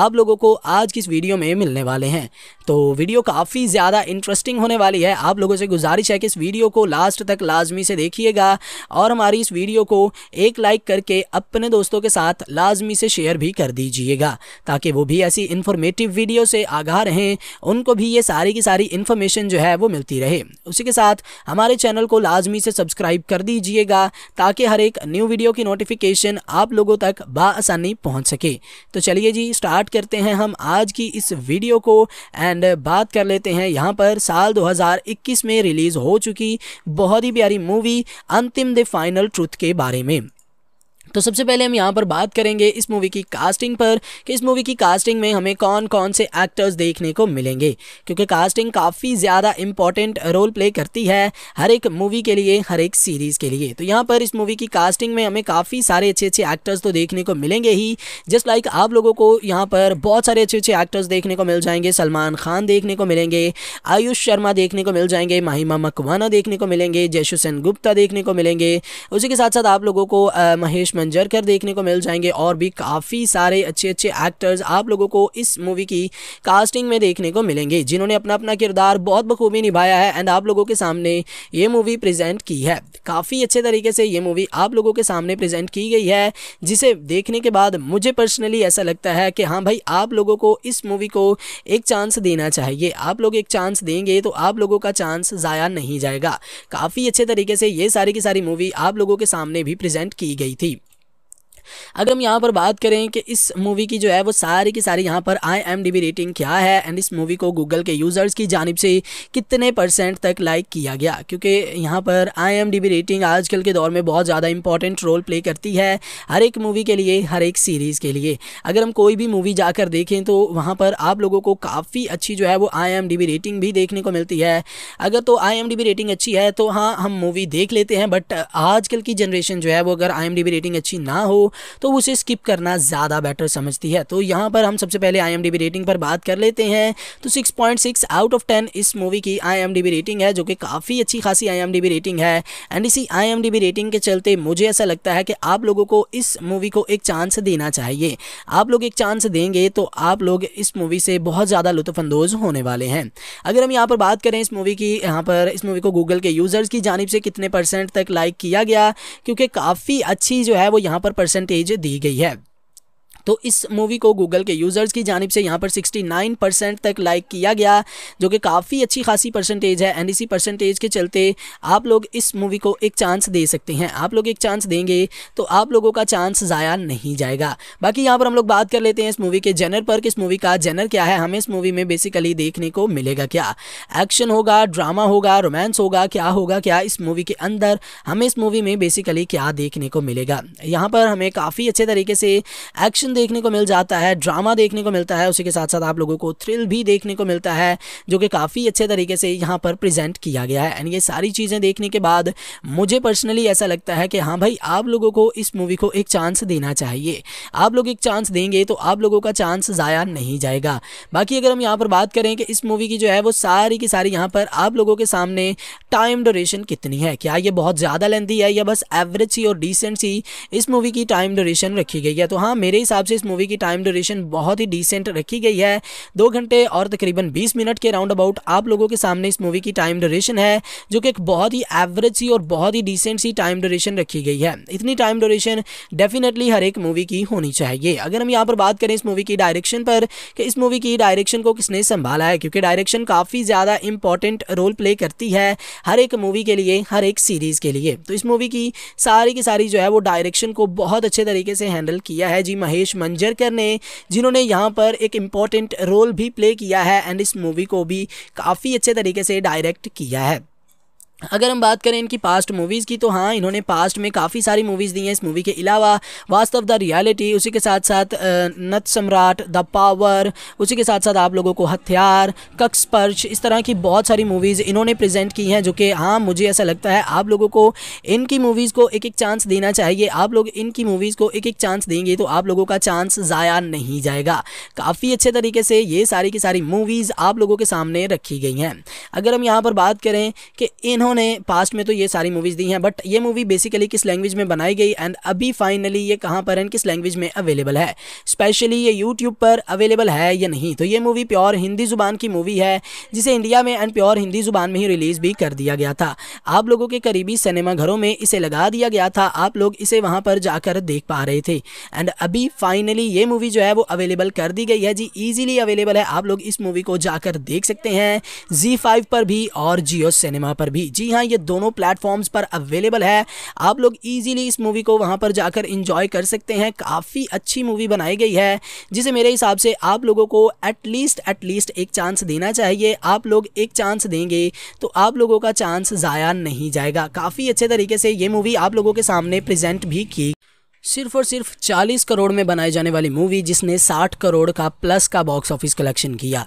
आप लोगों को आज की इस वीडियो में मिलने वाले हैं तो वीडियो काफ़ी ज़्यादा इंटरेस्टिंग होने वाली है आप लोगों से गुजारिश है कि इस वीडियो को लास्ट तक लाजमी से देखिएगा और हमारी इस वीडियो को एक लाइक करके अपने दोस्तों के साथ लाजमी आदमी से शेयर भी कर दीजिएगा ताकि वो भी ऐसी इन्फॉर्मेटिव वीडियो से आगाह रहें उनको भी ये सारी की सारी इन्फॉर्मेशन जो है वो मिलती रहे उसी के साथ हमारे चैनल को लाजमी से सब्सक्राइब कर दीजिएगा ताकि हर एक न्यू वीडियो की नोटिफिकेशन आप लोगों तक बसानी पहुँच सके तो चलिए जी स्टार्ट करते हैं हम आज की इस वीडियो को एंड बात कर लेते हैं यहाँ पर साल 2021 में रिलीज़ हो चुकी बहुत ही प्यारी मूवी अंतिम द फाइनल ट्रुथ के बारे में तो सबसे पहले हम यहाँ पर बात करेंगे इस मूवी की कास्टिंग पर कि इस मूवी की कास्टिंग में हमें कौन कौन से एक्टर्स देखने को मिलेंगे क्योंकि कास्टिंग काफ़ी ज़्यादा इंपॉर्टेंट रोल प्ले करती है हर एक मूवी के लिए हर एक सीरीज़ के लिए तो यहाँ पर इस मूवी की कास्टिंग में हमें काफ़ी सारे अच्छे अच्छे एक्टर्स तो देखने को मिलेंगे ही जस्ट लाइक आप लोगों को यहाँ पर बहुत सारे अच्छे अच्छे एक्टर्स देखने को मिल जाएंगे सलमान खान देखने को मिलेंगे आयुष शर्मा देखने को मिल जाएंगे माहिमा मकवाना देखने को मिलेंगे जयशुसैन गुप्ता देखने को मिलेंगे उसी के साथ साथ आप लोगों को महेश मंजर कर देखने को मिल जाएंगे और भी काफ़ी सारे अच्छे अच्छे एक्टर्स आप लोगों को इस मूवी की कास्टिंग में देखने को मिलेंगे जिन्होंने अपना अपना किरदार बहुत बखूबी निभाया है एंड आप लोगों के सामने ये मूवी प्रजेंट की है काफ़ी अच्छे तरीके से ये मूवी आप लोगों के सामने प्रजेंट की गई है जिसे देखने के बाद मुझे पर्सनली ऐसा लगता है कि हाँ भाई आप लोगों को इस मूवी को एक चांस देना चाहिए आप लोग एक चांस देंगे तो आप लोगों का चांस ज़ाया नहीं जाएगा काफ़ी अच्छे तरीके से ये सारी की सारी मूवी आप लोगों के सामने भी प्रेजेंट की गई थी अगर हम यहाँ पर बात करें कि इस मूवी की जो है वो सारी की सारी यहाँ पर आई एम रेटिंग क्या है एंड इस मूवी को गूगल के यूज़र्स की जानब से कितने परसेंट तक लाइक किया गया क्योंकि यहाँ पर आई एम रेटिंग आजकल के दौर में बहुत ज़्यादा इंपॉर्टेंट रोल प्ले करती है हर एक मूवी के लिए हर एक सीरीज़ के लिए अगर हम कोई भी मूवी जाकर देखें तो वहाँ पर आप लोगों को काफ़ी अच्छी जो है वो आई एम रेटिंग भी देखने को मिलती है अगर तो आई एम रेटिंग अच्छी है तो हाँ हम मूवी देख लेते हैं बट आजकल की जनरेशन जो है वो अगर आई एम रेटिंग अच्छी ना हो तो उसे स्किप करना ज़्यादा बेटर समझती है तो यहाँ पर हम सबसे पहले आई रेटिंग पर बात कर लेते हैं तो सिक्स आउट ऑफ टेन इस मूवी की आई रेटिंग है जो कि काफ़ी अच्छी खासी आई रेटिंग है एंड इसी आई रेटिंग के चलते मुझे ऐसा लगता है कि आप लोगों को इस मूवी को एक चांस देना चाहिए आप लोग एक चांस देंगे तो आप लोग इस मूवी से बहुत ज़्यादा लुफानंदोज़ होने वाले हैं अगर हम यहाँ पर बात करें इस मूवी की यहाँ पर इस मूवी को गूगल के यूज़र्स की जानब से कितने परसेंट तक लाइक किया गया क्योंकि काफ़ी अच्छी जो है वो यहाँ पर परसेंट परसेंटेज दी गई है तो इस मूवी को गूगल के यूज़र्स की जानब से यहाँ पर 69 परसेंट तक लाइक किया गया जो कि काफ़ी अच्छी खासी परसेंटेज है एंड इसी परसेंटेज के चलते आप लोग इस मूवी को एक चांस दे सकते हैं आप लोग एक चांस देंगे तो आप लोगों का चांस ज़ाया नहीं जाएगा बाकी यहाँ पर हम लोग बात कर लेते हैं इस मूवी के जेनर पर कि इस मूवी का जेनर क्या है हमें इस मूवी में बेसिकली देखने को मिलेगा क्या एक्शन होगा ड्रामा होगा रोमांस होगा क्या होगा क्या इस मूवी के अंदर हमें इस मूवी में बेसिकली क्या देखने को मिलेगा यहाँ पर हमें काफ़ी अच्छे तरीके से एक्शन एक्शन देखने को मिल जाता है ड्रामा देखने को मिलता है उसी के साथ साथ आप लोगों को थ्रिल भी देखने को मिलता है जो कि काफ़ी अच्छे तरीके से यहाँ पर प्रेजेंट किया गया है एंड ये सारी चीज़ें देखने के बाद मुझे पर्सनली ऐसा लगता है कि हाँ भाई आप लोगों को इस मूवी को एक चांस देना चाहिए आप लोग एक चांस देंगे तो आप लोगों का चांस ज़ाया नहीं जाएगा बाकी अगर हम यहाँ पर बात करें कि इस मूवी की जो है वो सारी की सारी यहाँ पर आप लोगों के सामने टाइम डोरेशन कितनी है क्या ये बहुत ज़्यादा लेंथी है या बस एवरेज सी और डिसेंट सी इस मूवी की टाइम डोरेशन रखी गई है तो हाँ मेरे हिसाब हिसाब से इस मूवी की टाइम ड्यूरेशन बहुत ही डिसेंट रखी गई है दो घंटे और तकरीबन बीस मिनट के राउंड अबाउट आप लोगों के सामने इस मूवी की टाइम ड्यूरेशन है जो कि एक बहुत ही एवरेज सी और बहुत ही डिसेंट सी टाइम ड्यूरेशन रखी गई है इतनी टाइम ड्यूरेशन डेफिनेटली हर एक मूवी की होनी चाहिए अगर हम यहाँ पर बात करें इस मूवी की डायरेक्शन पर कि इस मूवी की डायरेक्शन को किसने संभाला है क्योंकि डायरेक्शन काफ़ी ज़्यादा इंपॉर्टेंट रोल प्ले करती है हर एक मूवी के लिए हर एक सीरीज़ के लिए तो इस मूवी की सारी की सारी जो है वो डायरेक्शन को बहुत अच्छे तरीके से हैंडल किया है जी महेश प्रकाश मंजरकर ने जिन्होंने यहाँ पर एक इम्पॉर्टेंट रोल भी प्ले किया है एंड इस मूवी को भी काफ़ी अच्छे तरीके से डायरेक्ट किया है अगर हम बात करें इनकी पास्ट मूवीज़ की तो हाँ इन्होंने पास्ट में काफ़ी सारी मूवीज़ दी हैं इस मूवी के अलावा वास्तव द रियलिटी उसी के साथ साथ नत सम्राट द पावर उसी के साथ साथ आप लोगों को हथियार कक्स पर्च इस तरह की बहुत सारी मूवीज़ इन्होंने प्रेजेंट की हैं जो कि हाँ मुझे ऐसा लगता है आप लोगों को इनकी मूवीज़ को एक एक चांस देना चाहिए आप लोग इनकी मूवीज़ को एक एक चांस देंगे तो आप लोगों का चांस ज़ाया नहीं जाएगा काफ़ी अच्छे तरीके से ये सारी की सारी मूवीज़ आप लोगों के सामने रखी गई हैं अगर हम यहाँ पर बात करें कि इन्होंने इन्होंने पास्ट में तो ये सारी मूवीज़ दी हैं बट ये मूवी बेसिकली किस लैंग्वेज में बनाई गई एंड अभी फाइनली ये कहाँ पर एंड किस लैंग्वेज में अवेलेबल है स्पेशली ये यूट्यूब पर अवेलेबल है या नहीं तो ये मूवी प्योर हिंदी ज़ुबान की मूवी है जिसे इंडिया में एंड प्योर हिंदी ज़ुबान में ही रिलीज़ भी कर दिया गया था आप लोगों के करीबी सिनेमा घरों में इसे लगा दिया गया था आप लोग इसे वहाँ पर जाकर देख पा रहे थे एंड अभी फाइनली ये मूवी जो है वो अवेलेबल कर दी गई है जी ईजिली अवेलेबल है आप लोग इस मूवी को जाकर देख सकते हैं जी फाइव पर भी और जियो सिनेमा पर भी जी जी हाँ ये दोनों प्लेटफॉर्म्स पर अवेलेबल है आप लोग ईजिली इस मूवी को वहाँ पर जाकर इंजॉय कर सकते हैं काफ़ी अच्छी मूवी बनाई गई है जिसे मेरे हिसाब से आप लोगों को एटलीस्ट एटलीस्ट एक चांस देना चाहिए आप लोग एक चांस देंगे तो आप लोगों का चांस ज़ाया नहीं जाएगा काफ़ी अच्छे तरीके से ये मूवी आप लोगों के सामने प्रेजेंट भी की सिर्फ और सिर्फ 40 करोड़ में बनाई जाने वाली मूवी जिसने 60 करोड़ का प्लस का बॉक्स ऑफिस कलेक्शन किया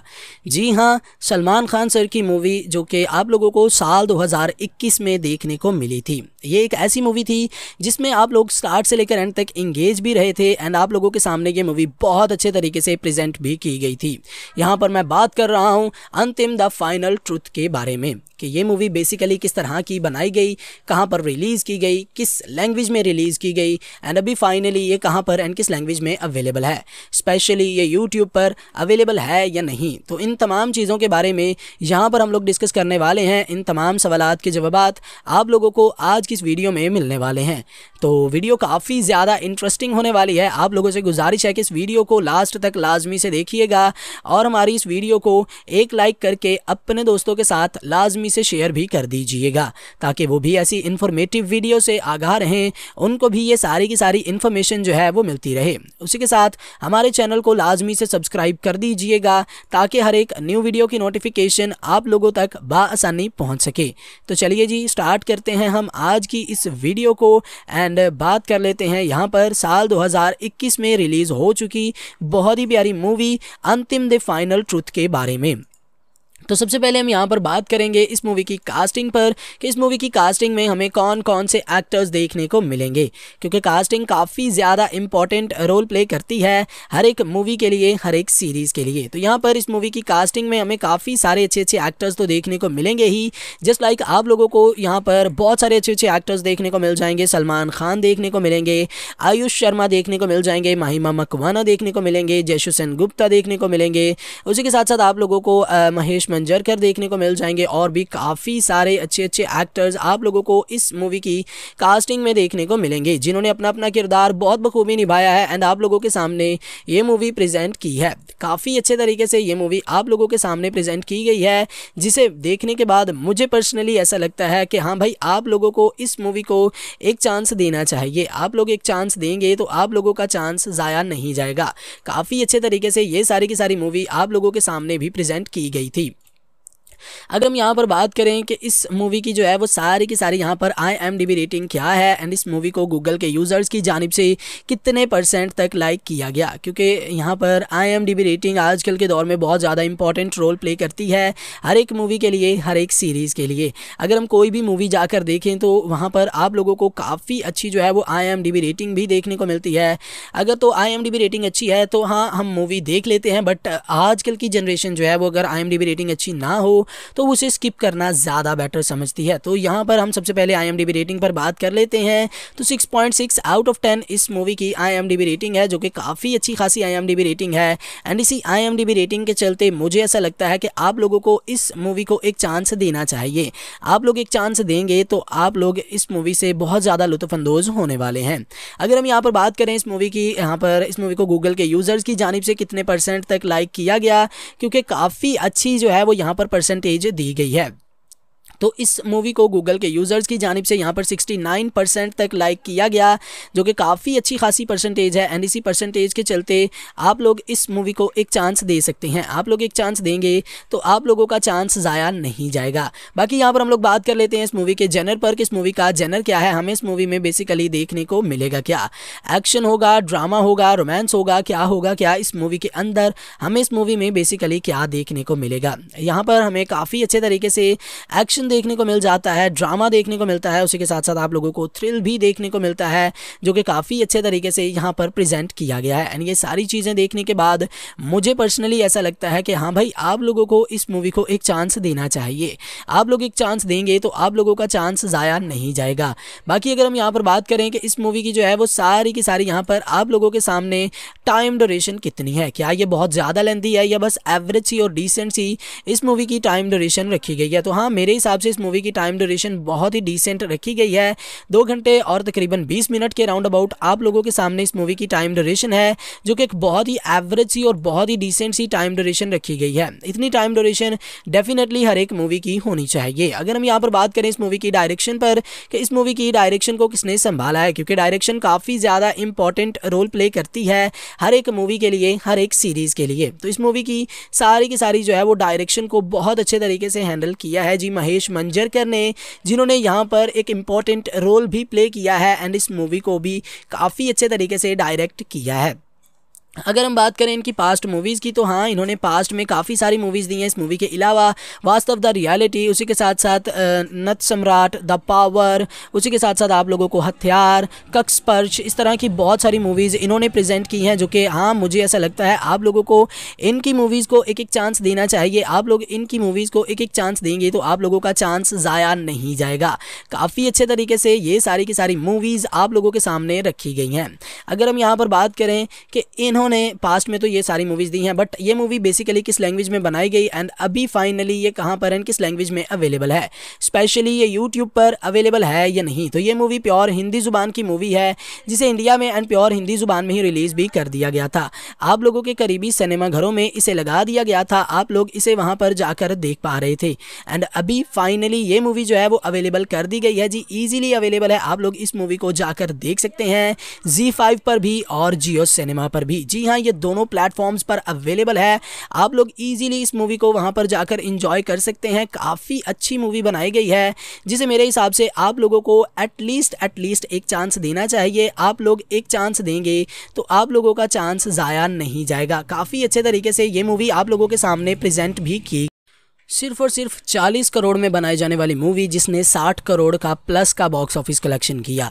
जी हाँ सलमान खान सर की मूवी जो कि आप लोगों को साल 2021 में देखने को मिली थी ये एक ऐसी मूवी थी जिसमें आप लोग स्टार्ट से लेकर एंड तक इंगेज भी रहे थे एंड आप लोगों के सामने ये मूवी बहुत अच्छे तरीके से प्रजेंट भी की गई थी यहाँ पर मैं बात कर रहा हूँ अंतिम द फाइनल ट्रुथ के बारे में कि ये मूवी बेसिकली किस तरह की बनाई गई कहाँ पर रिलीज़ की गई किस लैंग्वेज में रिलीज़ की गई एंड अभी फाइनली ये कहाँ पर एंड किस लैंग्वेज में अवेलेबल है स्पेशली ये यूट्यूब पर अवेलेबल है या नहीं तो इन तमाम चीज़ों के बारे में यहाँ पर हम लोग डिस्कस करने वाले हैं इन तमाम सवाल के जवाब आप लोगों को आज की इस वीडियो में मिलने वाले हैं तो वीडियो काफ़ी ज़्यादा इंटरेस्टिंग होने वाली है आप लोगों से गुजारिश है कि इस वीडियो को लास्ट तक लाजमी से देखिएगा और हमारी इस वीडियो को एक लाइक करके अपने दोस्तों के साथ लाजमी से शेयर भी कर दीजिएगा ताकि वो भी ऐसी इंफॉर्मेटिव वीडियो से आगाह रहें उनको भी ये सारी की सारी सारी इन्फॉर्मेशन जो है वो मिलती रहे उसी के साथ हमारे चैनल को लाजमी से सब्सक्राइब कर दीजिएगा ताकि हर एक न्यू वीडियो की नोटिफिकेशन आप लोगों तक बसानी पहुँच सके तो चलिए जी स्टार्ट करते हैं हम आज की इस वीडियो को एंड बात कर लेते हैं यहाँ पर साल 2021 में रिलीज़ हो चुकी बहुत ही प्यारी मूवी अंतिम द फाइनल ट्रुथ के बारे में तो सबसे पहले हम यहाँ पर बात करेंगे इस मूवी की कास्टिंग पर कि इस मूवी की कास्टिंग में हमें कौन कौन से एक्टर्स देखने को मिलेंगे क्योंकि कास्टिंग काफ़ी ज़्यादा इंपॉर्टेंट रोल प्ले करती है हर एक मूवी के लिए हर एक सीरीज़ के लिए तो यहाँ पर इस मूवी की कास्टिंग में हमें काफ़ी सारे अच्छे अच्छे एक्टर्स तो देखने को मिलेंगे ही जस्ट लाइक आप लोगों को यहाँ पर बहुत सारे अच्छे अच्छे एक्टर्स देखने को मिल जाएंगे सलमान खान देखने को मिलेंगे आयुष शर्मा देखने को मिल जाएंगे माहिमा मकवाना देखने को मिलेंगे जयशुसैन गुप्ता देखने को मिलेंगे उसी के साथ साथ आप लोगों को महेश कर देखने को मिल जाएंगे और भी काफ़ी सारे अच्छे अच्छे एक्टर्स आप लोगों को इस मूवी की कास्टिंग में देखने को मिलेंगे जिन्होंने अपना अपना किरदार बहुत बखूबी निभाया है एंड आप लोगों के सामने ये मूवी प्रेजेंट की है काफ़ी अच्छे तरीके से ये मूवी आप लोगों के सामने प्रेजेंट की गई है जिसे देखने के बाद मुझे पर्सनली ऐसा लगता है कि हाँ भाई आप लोगों को इस मूवी को एक चांस देना चाहिए आप लोग एक चांस देंगे तो आप लोगों का चांस ज़ाया नहीं जाएगा काफ़ी अच्छे तरीके से ये सारी की सारी मूवी आप लोगों के सामने भी प्रेजेंट की गई थी अगर हम यहाँ पर बात करें कि इस मूवी की जो है वो सारी की सारी यहाँ पर आई रेटिंग क्या है एंड इस मूवी को गूगल के यूज़र्स की जानब से कितने परसेंट तक लाइक किया गया क्योंकि यहाँ पर आई रेटिंग आजकल के दौर में बहुत ज़्यादा इंपॉर्टेंट रोल प्ले करती है हर एक मूवी के लिए हर एक सीरीज़ के लिए अगर हम कोई भी मूवी जाकर देखें तो वहाँ पर आप लोगों को काफ़ी अच्छी जो है वो आई रेटिंग भी देखने को मिलती है अगर तो आई रेटिंग अच्छी है तो हाँ हम मूवी देख लेते हैं बट आजकल की जनरेशन जो है वो अगर आई रेटिंग अच्छी ना हो तो उसे स्किप करना ज़्यादा बेटर समझती है तो यहाँ पर हम सबसे पहले आई रेटिंग पर बात कर लेते हैं तो सिक्स आउट ऑफ टेन इस मूवी की आई रेटिंग है जो कि काफ़ी अच्छी खासी आई रेटिंग है एंड इसी आई रेटिंग के चलते मुझे ऐसा लगता है कि आप लोगों को इस मूवी को एक चांस देना चाहिए आप लोग एक चांस देंगे तो आप लोग इस मूवी से बहुत ज़्यादा लुफानंदोज़ होने वाले हैं अगर हम यहाँ पर बात करें इस मूवी की यहाँ पर इस मूवी को गूगल के यूज़र्स की जानब से कितने परसेंट तक लाइक किया गया क्योंकि काफ़ी अच्छी जो है वो यहाँ पर परसेंट वोल्टेज दी गई है तो इस मूवी को गूगल के यूज़र्स की जानब से यहाँ पर 69 परसेंट तक लाइक किया गया जो कि काफ़ी अच्छी खासी परसेंटेज है एंड इसी परसेंटेज के चलते आप लोग इस मूवी को एक चांस दे सकते हैं आप लोग एक चांस देंगे तो आप लोगों का चांस ज़ाया नहीं जाएगा बाकी यहाँ पर हम लोग बात कर लेते हैं इस मूवी के जेनर पर कि इस मूवी का जेनर क्या है हमें इस मूवी में बेसिकली देखने को मिलेगा क्या एक्शन होगा ड्रामा होगा रोमांस होगा क्या होगा क्या इस मूवी के अंदर हमें इस मूवी में बेसिकली क्या देखने को मिलेगा यहाँ पर हमें काफ़ी अच्छे तरीके से एक्शन एक्शन देखने को मिल जाता है ड्रामा देखने को मिलता है उसी के साथ साथ आप लोगों को थ्रिल भी देखने को मिलता है जो कि काफ़ी अच्छे तरीके से यहाँ पर प्रेजेंट किया गया है एंड ये सारी चीज़ें देखने के बाद मुझे पर्सनली ऐसा लगता है कि हाँ भाई आप लोगों को इस मूवी को एक चांस देना चाहिए आप लोग एक चांस देंगे तो आप लोगों का चांस ज़ाया नहीं जाएगा बाकी अगर हम यहाँ पर बात करें कि इस मूवी की जो है वो सारी की सारी यहाँ पर आप लोगों के सामने टाइम डोरेशन कितनी है क्या ये बहुत ज़्यादा लेंथी है या बस एवरेज सी और डिसेंट सी इस मूवी की टाइम डोरेशन रखी गई है तो हाँ मेरे हिसाब हिसाब से इस मूवी की टाइम ड्यूरेशन बहुत ही डिसेंट रखी गई है दो घंटे और तकरीबन बीस मिनट के राउंड अबाउट आप लोगों के सामने इस मूवी की टाइम ड्यूरेशन है जो कि एक बहुत ही एवरेज सी और बहुत ही डिसेंट सी टाइम ड्यूरेशन रखी गई है इतनी टाइम ड्यूरेशन डेफिनेटली हर एक मूवी की होनी चाहिए अगर हम यहाँ पर बात करें इस मूवी की डायरेक्शन पर कि इस मूवी की डायरेक्शन को किसने संभाला है क्योंकि डायरेक्शन काफ़ी ज़्यादा इंपॉर्टेंट रोल प्ले करती है हर एक मूवी के लिए हर एक सीरीज़ के लिए तो इस मूवी की सारी की सारी जो है वो डायरेक्शन को बहुत अच्छे तरीके से हैंडल किया है जी महेश सुरेश मंजरकर ने जिन्होंने यहाँ पर एक इम्पॉर्टेंट रोल भी प्ले किया है एंड इस मूवी को भी काफ़ी अच्छे तरीके से डायरेक्ट किया है अगर हम बात करें इनकी पास्ट मूवीज़ की तो हाँ इन्होंने पास्ट में काफ़ी सारी मूवीज़ दी हैं इस मूवी के अलावा वास्तव द रियलिटी उसी के साथ साथ नत सम्राट द पावर उसी के साथ साथ आप लोगों को हथियार कक्स पर्च इस तरह की बहुत सारी मूवीज़ इन्होंने प्रेजेंट की हैं जो कि हाँ मुझे ऐसा लगता है आप लोगों को इनकी मूवीज़ को एक एक चांस देना चाहिए आप लोग इनकी मूवीज़ को एक एक चांस देंगे तो आप लोगों का चांस ज़ाया नहीं जाएगा काफ़ी अच्छे तरीके से ये सारी की सारी मूवीज़ आप लोगों के सामने रखी गई हैं अगर हम यहाँ पर बात करें कि इन्होंने इन्होंने पास्ट में तो ये सारी मूवीज़ दी हैं बट ये मूवी बेसिकली किस लैंग्वेज में बनाई गई एंड अभी फाइनली ये कहाँ पर एंड किस लैंग्वेज में अवेलेबल है स्पेशली ये यूट्यूब पर अवेलेबल है या नहीं तो ये मूवी प्योर हिंदी ज़ुबान की मूवी है जिसे इंडिया में एंड प्योर हिंदी ज़ुबान में ही रिलीज़ भी कर दिया गया था आप लोगों के करीबी सिनेमाघरों में इसे लगा दिया गया था आप लोग इसे वहाँ पर जाकर देख पा रहे थे एंड अभी फाइनली ये मूवी जो है वो अवेलेबल कर दी गई है जी ईजिली अवेलेबल है आप लोग इस मूवी को जाकर देख सकते हैं जी फाइव पर भी और जियो सिनेमा पर भी जी जी हाँ ये दोनों प्लेटफॉर्म्स पर अवेलेबल है आप लोग ईजिली इस मूवी को वहाँ पर जाकर इंजॉय कर सकते हैं काफ़ी अच्छी मूवी बनाई गई है जिसे मेरे हिसाब से आप लोगों को एटलीस्ट एटलीस्ट एक चांस देना चाहिए आप लोग एक चांस देंगे तो आप लोगों का चांस ज़ाया नहीं जाएगा काफ़ी अच्छे तरीके से ये मूवी आप लोगों के सामने प्रेजेंट भी की सिर्फ और सिर्फ 40 करोड़ में बनाई जाने वाली मूवी जिसने 60 करोड़ का प्लस का बॉक्स ऑफिस कलेक्शन किया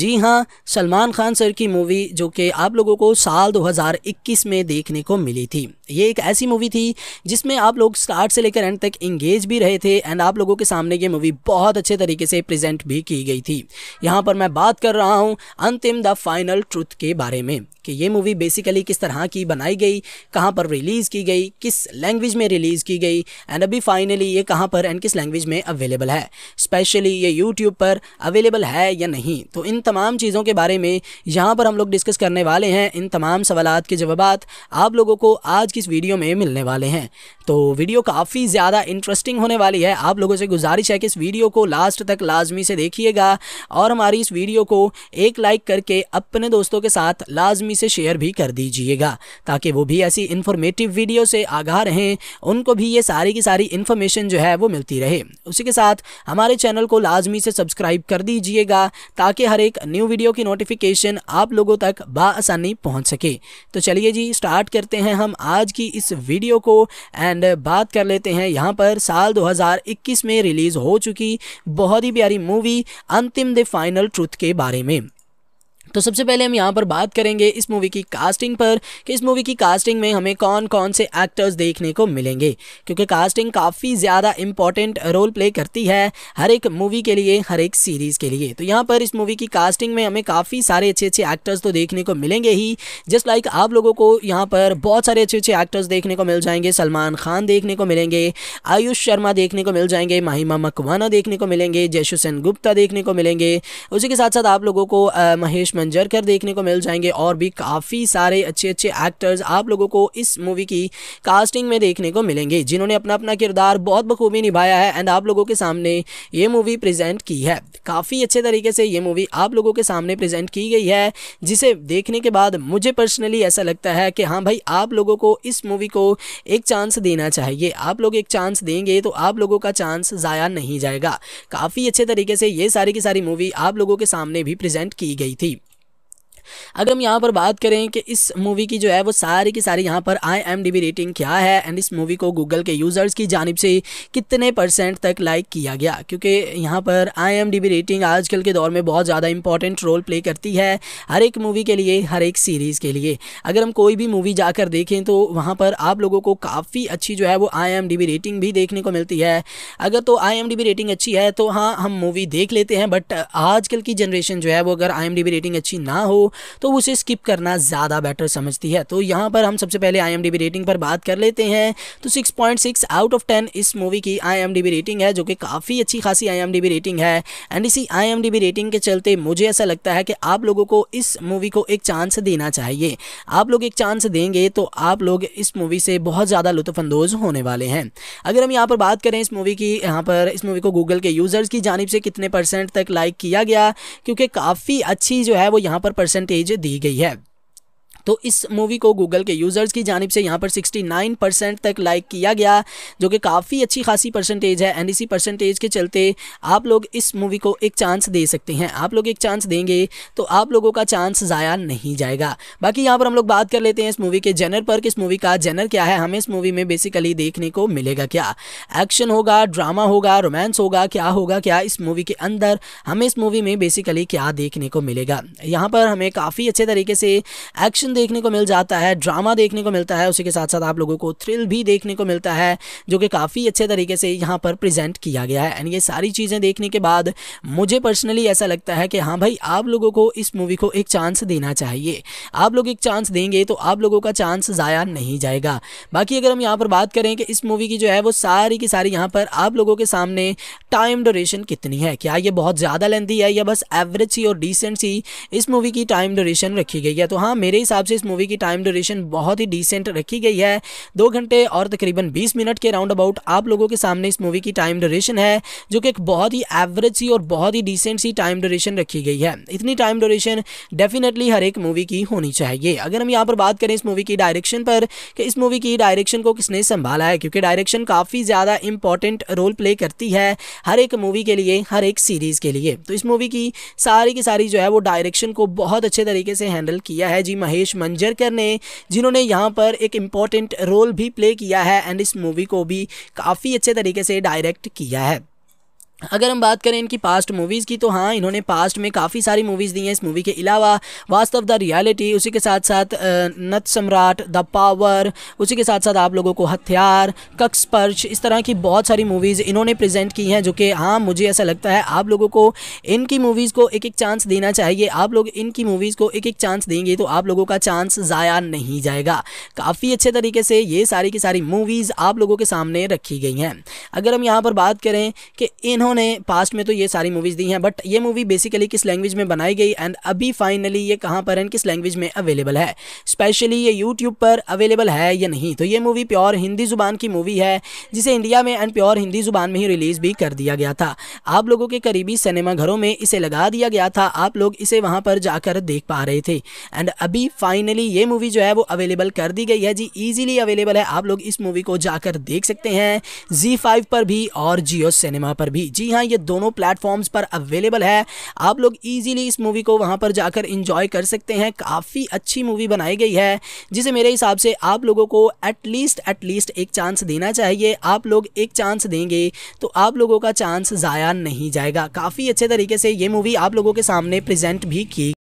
जी हाँ सलमान खान सर की मूवी जो कि आप लोगों को साल 2021 में देखने को मिली थी ये एक ऐसी मूवी थी जिसमें आप लोग स्टार्ट से लेकर एंड तक इंगेज भी रहे थे एंड आप लोगों के सामने ये मूवी बहुत अच्छे तरीके से प्रेजेंट भी की गई थी यहाँ पर मैं बात कर रहा हूँ अंतिम द फाइनल ट्रुथ के बारे में कि ये मूवी बेसिकली किस तरह की बनाई गई कहाँ पर रिलीज़ की गई किस लैंग्वेज में रिलीज़ की गई एंड अभी फाइनली ये कहाँ पर एंड किस लैंग्वेज में अवेलेबल है स्पेशली ये यूट्यूब पर अवेलेबल है या नहीं तो इन तमाम चीज़ों के बारे में यहाँ पर हम लोग डिस्कस करने वाले हैं इन तमाम सवाल के जवाब आप लोगों को आज की इस वीडियो में मिलने वाले हैं तो वीडियो काफ़ी ज़्यादा इंटरेस्टिंग होने वाली है आप लोगों से गुजारिश है कि इस वीडियो को लास्ट तक लाजमी से देखिएगा और हमारी इस वीडियो को एक लाइक करके अपने दोस्तों के साथ लाजमी आदमी से शेयर भी कर दीजिएगा ताकि वो भी ऐसी इन्फॉर्मेटिव वीडियो से आगाह रहें उनको भी ये सारी की सारी इन्फॉर्मेशन जो है वो मिलती रहे उसी के साथ हमारे चैनल को लाजमी से सब्सक्राइब कर दीजिएगा ताकि हर एक न्यू वीडियो की नोटिफिकेशन आप लोगों तक बसानी पहुँच सके तो चलिए जी स्टार्ट करते हैं हम आज की इस वीडियो को एंड बात कर लेते हैं यहाँ पर साल 2021 में रिलीज़ हो चुकी बहुत ही प्यारी मूवी अंतिम द फाइनल ट्रुथ के बारे में तो सबसे पहले हम यहाँ पर बात करेंगे इस मूवी की कास्टिंग पर कि इस मूवी की कास्टिंग में हमें कौन कौन से एक्टर्स देखने को मिलेंगे क्योंकि कास्टिंग काफ़ी ज़्यादा इम्पॉर्टेंट रोल प्ले करती है हर एक मूवी के लिए हर एक सीरीज़ के लिए तो यहाँ पर इस मूवी की कास्टिंग में हमें काफ़ी सारे अच्छे अच्छे एक्टर्स तो देखने को मिलेंगे ही जस्ट लाइक आप लोगों को यहाँ पर बहुत सारे अच्छे अच्छे एक्टर्स देखने को मिल जाएंगे सलमान खान देखने को मिलेंगे आयुष शर्मा देखने को मिल जाएंगे माहिमा मकवाना देखने को मिलेंगे जयशुसैन गुप्ता देखने को मिलेंगे उसी के साथ साथ आप लोगों को महेश कर देखने को मिल जाएंगे और भी काफ़ी सारे अच्छे अच्छे एक्टर्स आप लोगों को इस मूवी की कास्टिंग में देखने को मिलेंगे जिन्होंने अपना अपना किरदार बहुत बखूबी निभाया है एंड आप लोगों के सामने ये मूवी प्रेजेंट की है काफ़ी अच्छे तरीके से ये मूवी आप लोगों के सामने प्रेजेंट की गई है जिसे देखने के बाद मुझे पर्सनली ऐसा लगता है कि हाँ भाई आप लोगों को इस मूवी को एक चांस देना चाहिए आप लोग एक चांस देंगे तो आप लोगों का चांस ज़ाया नहीं जाएगा काफ़ी अच्छे तरीके से ये सारी की सारी मूवी आप लोगों के सामने भी प्रेजेंट की गई थी अगर हम यहाँ पर बात करें कि इस मूवी की जो है वो सारी की सारी यहाँ पर आई रेटिंग क्या है एंड इस मूवी को गूगल के यूज़र्स की जानब से कितने परसेंट तक लाइक किया गया क्योंकि यहाँ पर आई रेटिंग आजकल के दौर में बहुत ज़्यादा इंपॉर्टेंट रोल प्ले करती है हर एक मूवी के लिए हर एक सीरीज़ के लिए अगर हम कोई भी मूवी जाकर देखें तो वहाँ पर आप लोगों को काफ़ी अच्छी जो है वो आई रेटिंग भी देखने को मिलती है अगर तो आई रेटिंग अच्छी है तो हाँ हम मूवी देख लेते हैं बट आजकल की जनरेशन जो है वो अगर आई रेटिंग अच्छी ना हो तो उसे स्किप करना ज़्यादा बेटर समझती है तो यहाँ पर हम सबसे पहले आई रेटिंग पर बात कर लेते हैं तो सिक्स आउट ऑफ टेन इस मूवी की आई रेटिंग है जो कि काफ़ी अच्छी खासी आई रेटिंग है एंड इसी आई रेटिंग के चलते मुझे ऐसा लगता है कि आप लोगों को इस मूवी को एक चांस देना चाहिए आप लोग एक चांस देंगे तो आप लोग इस मूवी से बहुत ज़्यादा लुत्फानंदोज होने वाले हैं अगर हम यहाँ पर बात करें इस मूवी की यहाँ पर इस मूवी को गूगल के यूज़र्स की जानब से कितने परसेंट तक लाइक किया गया क्योंकि काफ़ी अच्छी जो है वो यहाँ पर परसेंट नतीजे दी गई है तो इस मूवी को गूगल के यूज़र्स की जानब से यहाँ पर 69 परसेंट तक लाइक किया गया जो कि काफ़ी अच्छी खासी परसेंटेज है एंड इसी परसेंटेज के चलते आप लोग इस मूवी को एक चांस दे सकते हैं आप लोग एक चांस देंगे तो आप लोगों का चांस ज़ाया नहीं जाएगा बाकी यहाँ पर हम लोग बात कर लेते हैं इस मूवी के जेनर पर कि इस मूवी का जेनर क्या है हमें इस मूवी में बेसिकली देखने को मिलेगा क्या एक्शन होगा ड्रामा होगा रोमांस होगा क्या होगा क्या इस मूवी के अंदर हमें इस मूवी में बेसिकली क्या देखने को मिलेगा यहाँ पर हमें काफ़ी अच्छे तरीके से एक्शन देखने को मिल जाता है ड्रामा देखने को मिलता है उसी के साथ साथ आप लोगों को थ्रिल भी देखने को मिलता है जो कि काफ़ी अच्छे तरीके से यहाँ पर प्रेजेंट किया गया है एंड ये सारी चीज़ें देखने के बाद मुझे पर्सनली ऐसा लगता है कि हाँ भाई आप लोगों को इस मूवी को एक चांस देना चाहिए आप लोग एक चांस देंगे तो आप लोगों का चांस ज़ाया नहीं जाएगा बाकी अगर हम यहाँ पर बात करें कि इस मूवी की जो है वो सारी की सारी यहाँ पर आप लोगों के सामने टाइम डोरेशन कितनी है क्या ये बहुत ज़्यादा लेंथी है या बस एवरेज सी और डिसेंट सी इस मूवी की टाइम डोरेशन रखी गई है तो हाँ मेरे हिसाब हिसाब से इस मूवी की टाइम ड्यूरेशन बहुत ही डिसेंट रखी गई है दो घंटे और तकरीबन बीस मिनट के राउंड अबाउट आप लोगों के सामने इस मूवी की टाइम ड्यूरेशन है जो कि एक बहुत ही एवरेज सी और बहुत ही डिसेंट सी टाइम ड्यूरेशन रखी गई है इतनी टाइम ड्यूरेशन डेफिनेटली हर एक मूवी की होनी चाहिए अगर हम यहाँ पर बात करें इस मूवी की डायरेक्शन पर कि इस मूवी की डायरेक्शन को किसने संभाला है क्योंकि डायरेक्शन काफ़ी ज़्यादा इंपॉर्टेंट रोल प्ले करती है हर एक मूवी के लिए हर एक सीरीज़ के लिए तो इस मूवी की सारी की सारी जो है वो डायरेक्शन को बहुत अच्छे तरीके से हैंडल किया है जी महेश राजेश मंजरकर ने जिन्होंने यहाँ पर एक इम्पॉर्टेंट रोल भी प्ले किया है एंड इस मूवी को भी काफ़ी अच्छे तरीके से डायरेक्ट किया है अगर हम बात करें इनकी पास्ट मूवीज़ की तो हाँ इन्होंने पास्ट में काफ़ी सारी मूवीज़ दी हैं इस मूवी के अलावा वास्तव द रियलिटी उसी के साथ साथ नत सम्राट द पावर उसी के साथ साथ आप लोगों को हथियार कक्सपर्श इस तरह की बहुत सारी मूवीज़ इन्होंने प्रेजेंट की हैं जो कि हाँ मुझे ऐसा लगता है आप लोगों को इनकी मूवीज़ को एक एक चांस देना चाहिए आप लोग इनकी मूवीज़ को एक एक चांस देंगे तो आप लोगों का चांस ज़ाया नहीं जाएगा काफ़ी अच्छे तरीके से ये सारी की सारी मूवीज़ आप लोगों के सामने रखी गई हैं अगर हम यहाँ पर बात करें कि इन्होंने इन्होंने पास्ट में तो ये सारी मूवीज़ दी हैं बट ये मूवी बेसिकली किस लैंग्वेज में बनाई गई एंड अभी फाइनली ये कहाँ पर एंड किस लैंग्वेज में अवेलेबल है स्पेशली ये यूट्यूब पर अवेलेबल है या नहीं तो ये मूवी प्योर हिंदी ज़ुबान की मूवी है जिसे इंडिया में एंड प्योर हिंदी ज़ुबान में ही रिलीज़ भी कर दिया गया था आप लोगों के करीबी सिनेमा घरों में इसे लगा दिया गया था आप लोग इसे वहाँ पर जाकर देख पा रहे थे एंड अभी फाइनली ये मूवी जो है वो अवेलेबल कर दी गई है जी ईजिली अवेलेबल है आप लोग इस मूवी को जाकर देख सकते हैं जी फाइव पर भी और जियो सिनेमा पर भी जी हाँ ये दोनों प्लेटफॉर्म्स पर अवेलेबल है आप लोग ईजिली इस मूवी को वहाँ पर जाकर इंजॉय कर सकते हैं काफ़ी अच्छी मूवी बनाई गई है जिसे मेरे हिसाब से आप लोगों को एटलीस्ट एटलीस्ट एक चांस देना चाहिए आप लोग एक चांस देंगे तो आप लोगों का चांस ज़ाया नहीं जाएगा काफ़ी अच्छे तरीके से ये मूवी आप लोगों के सामने प्रजेंट भी की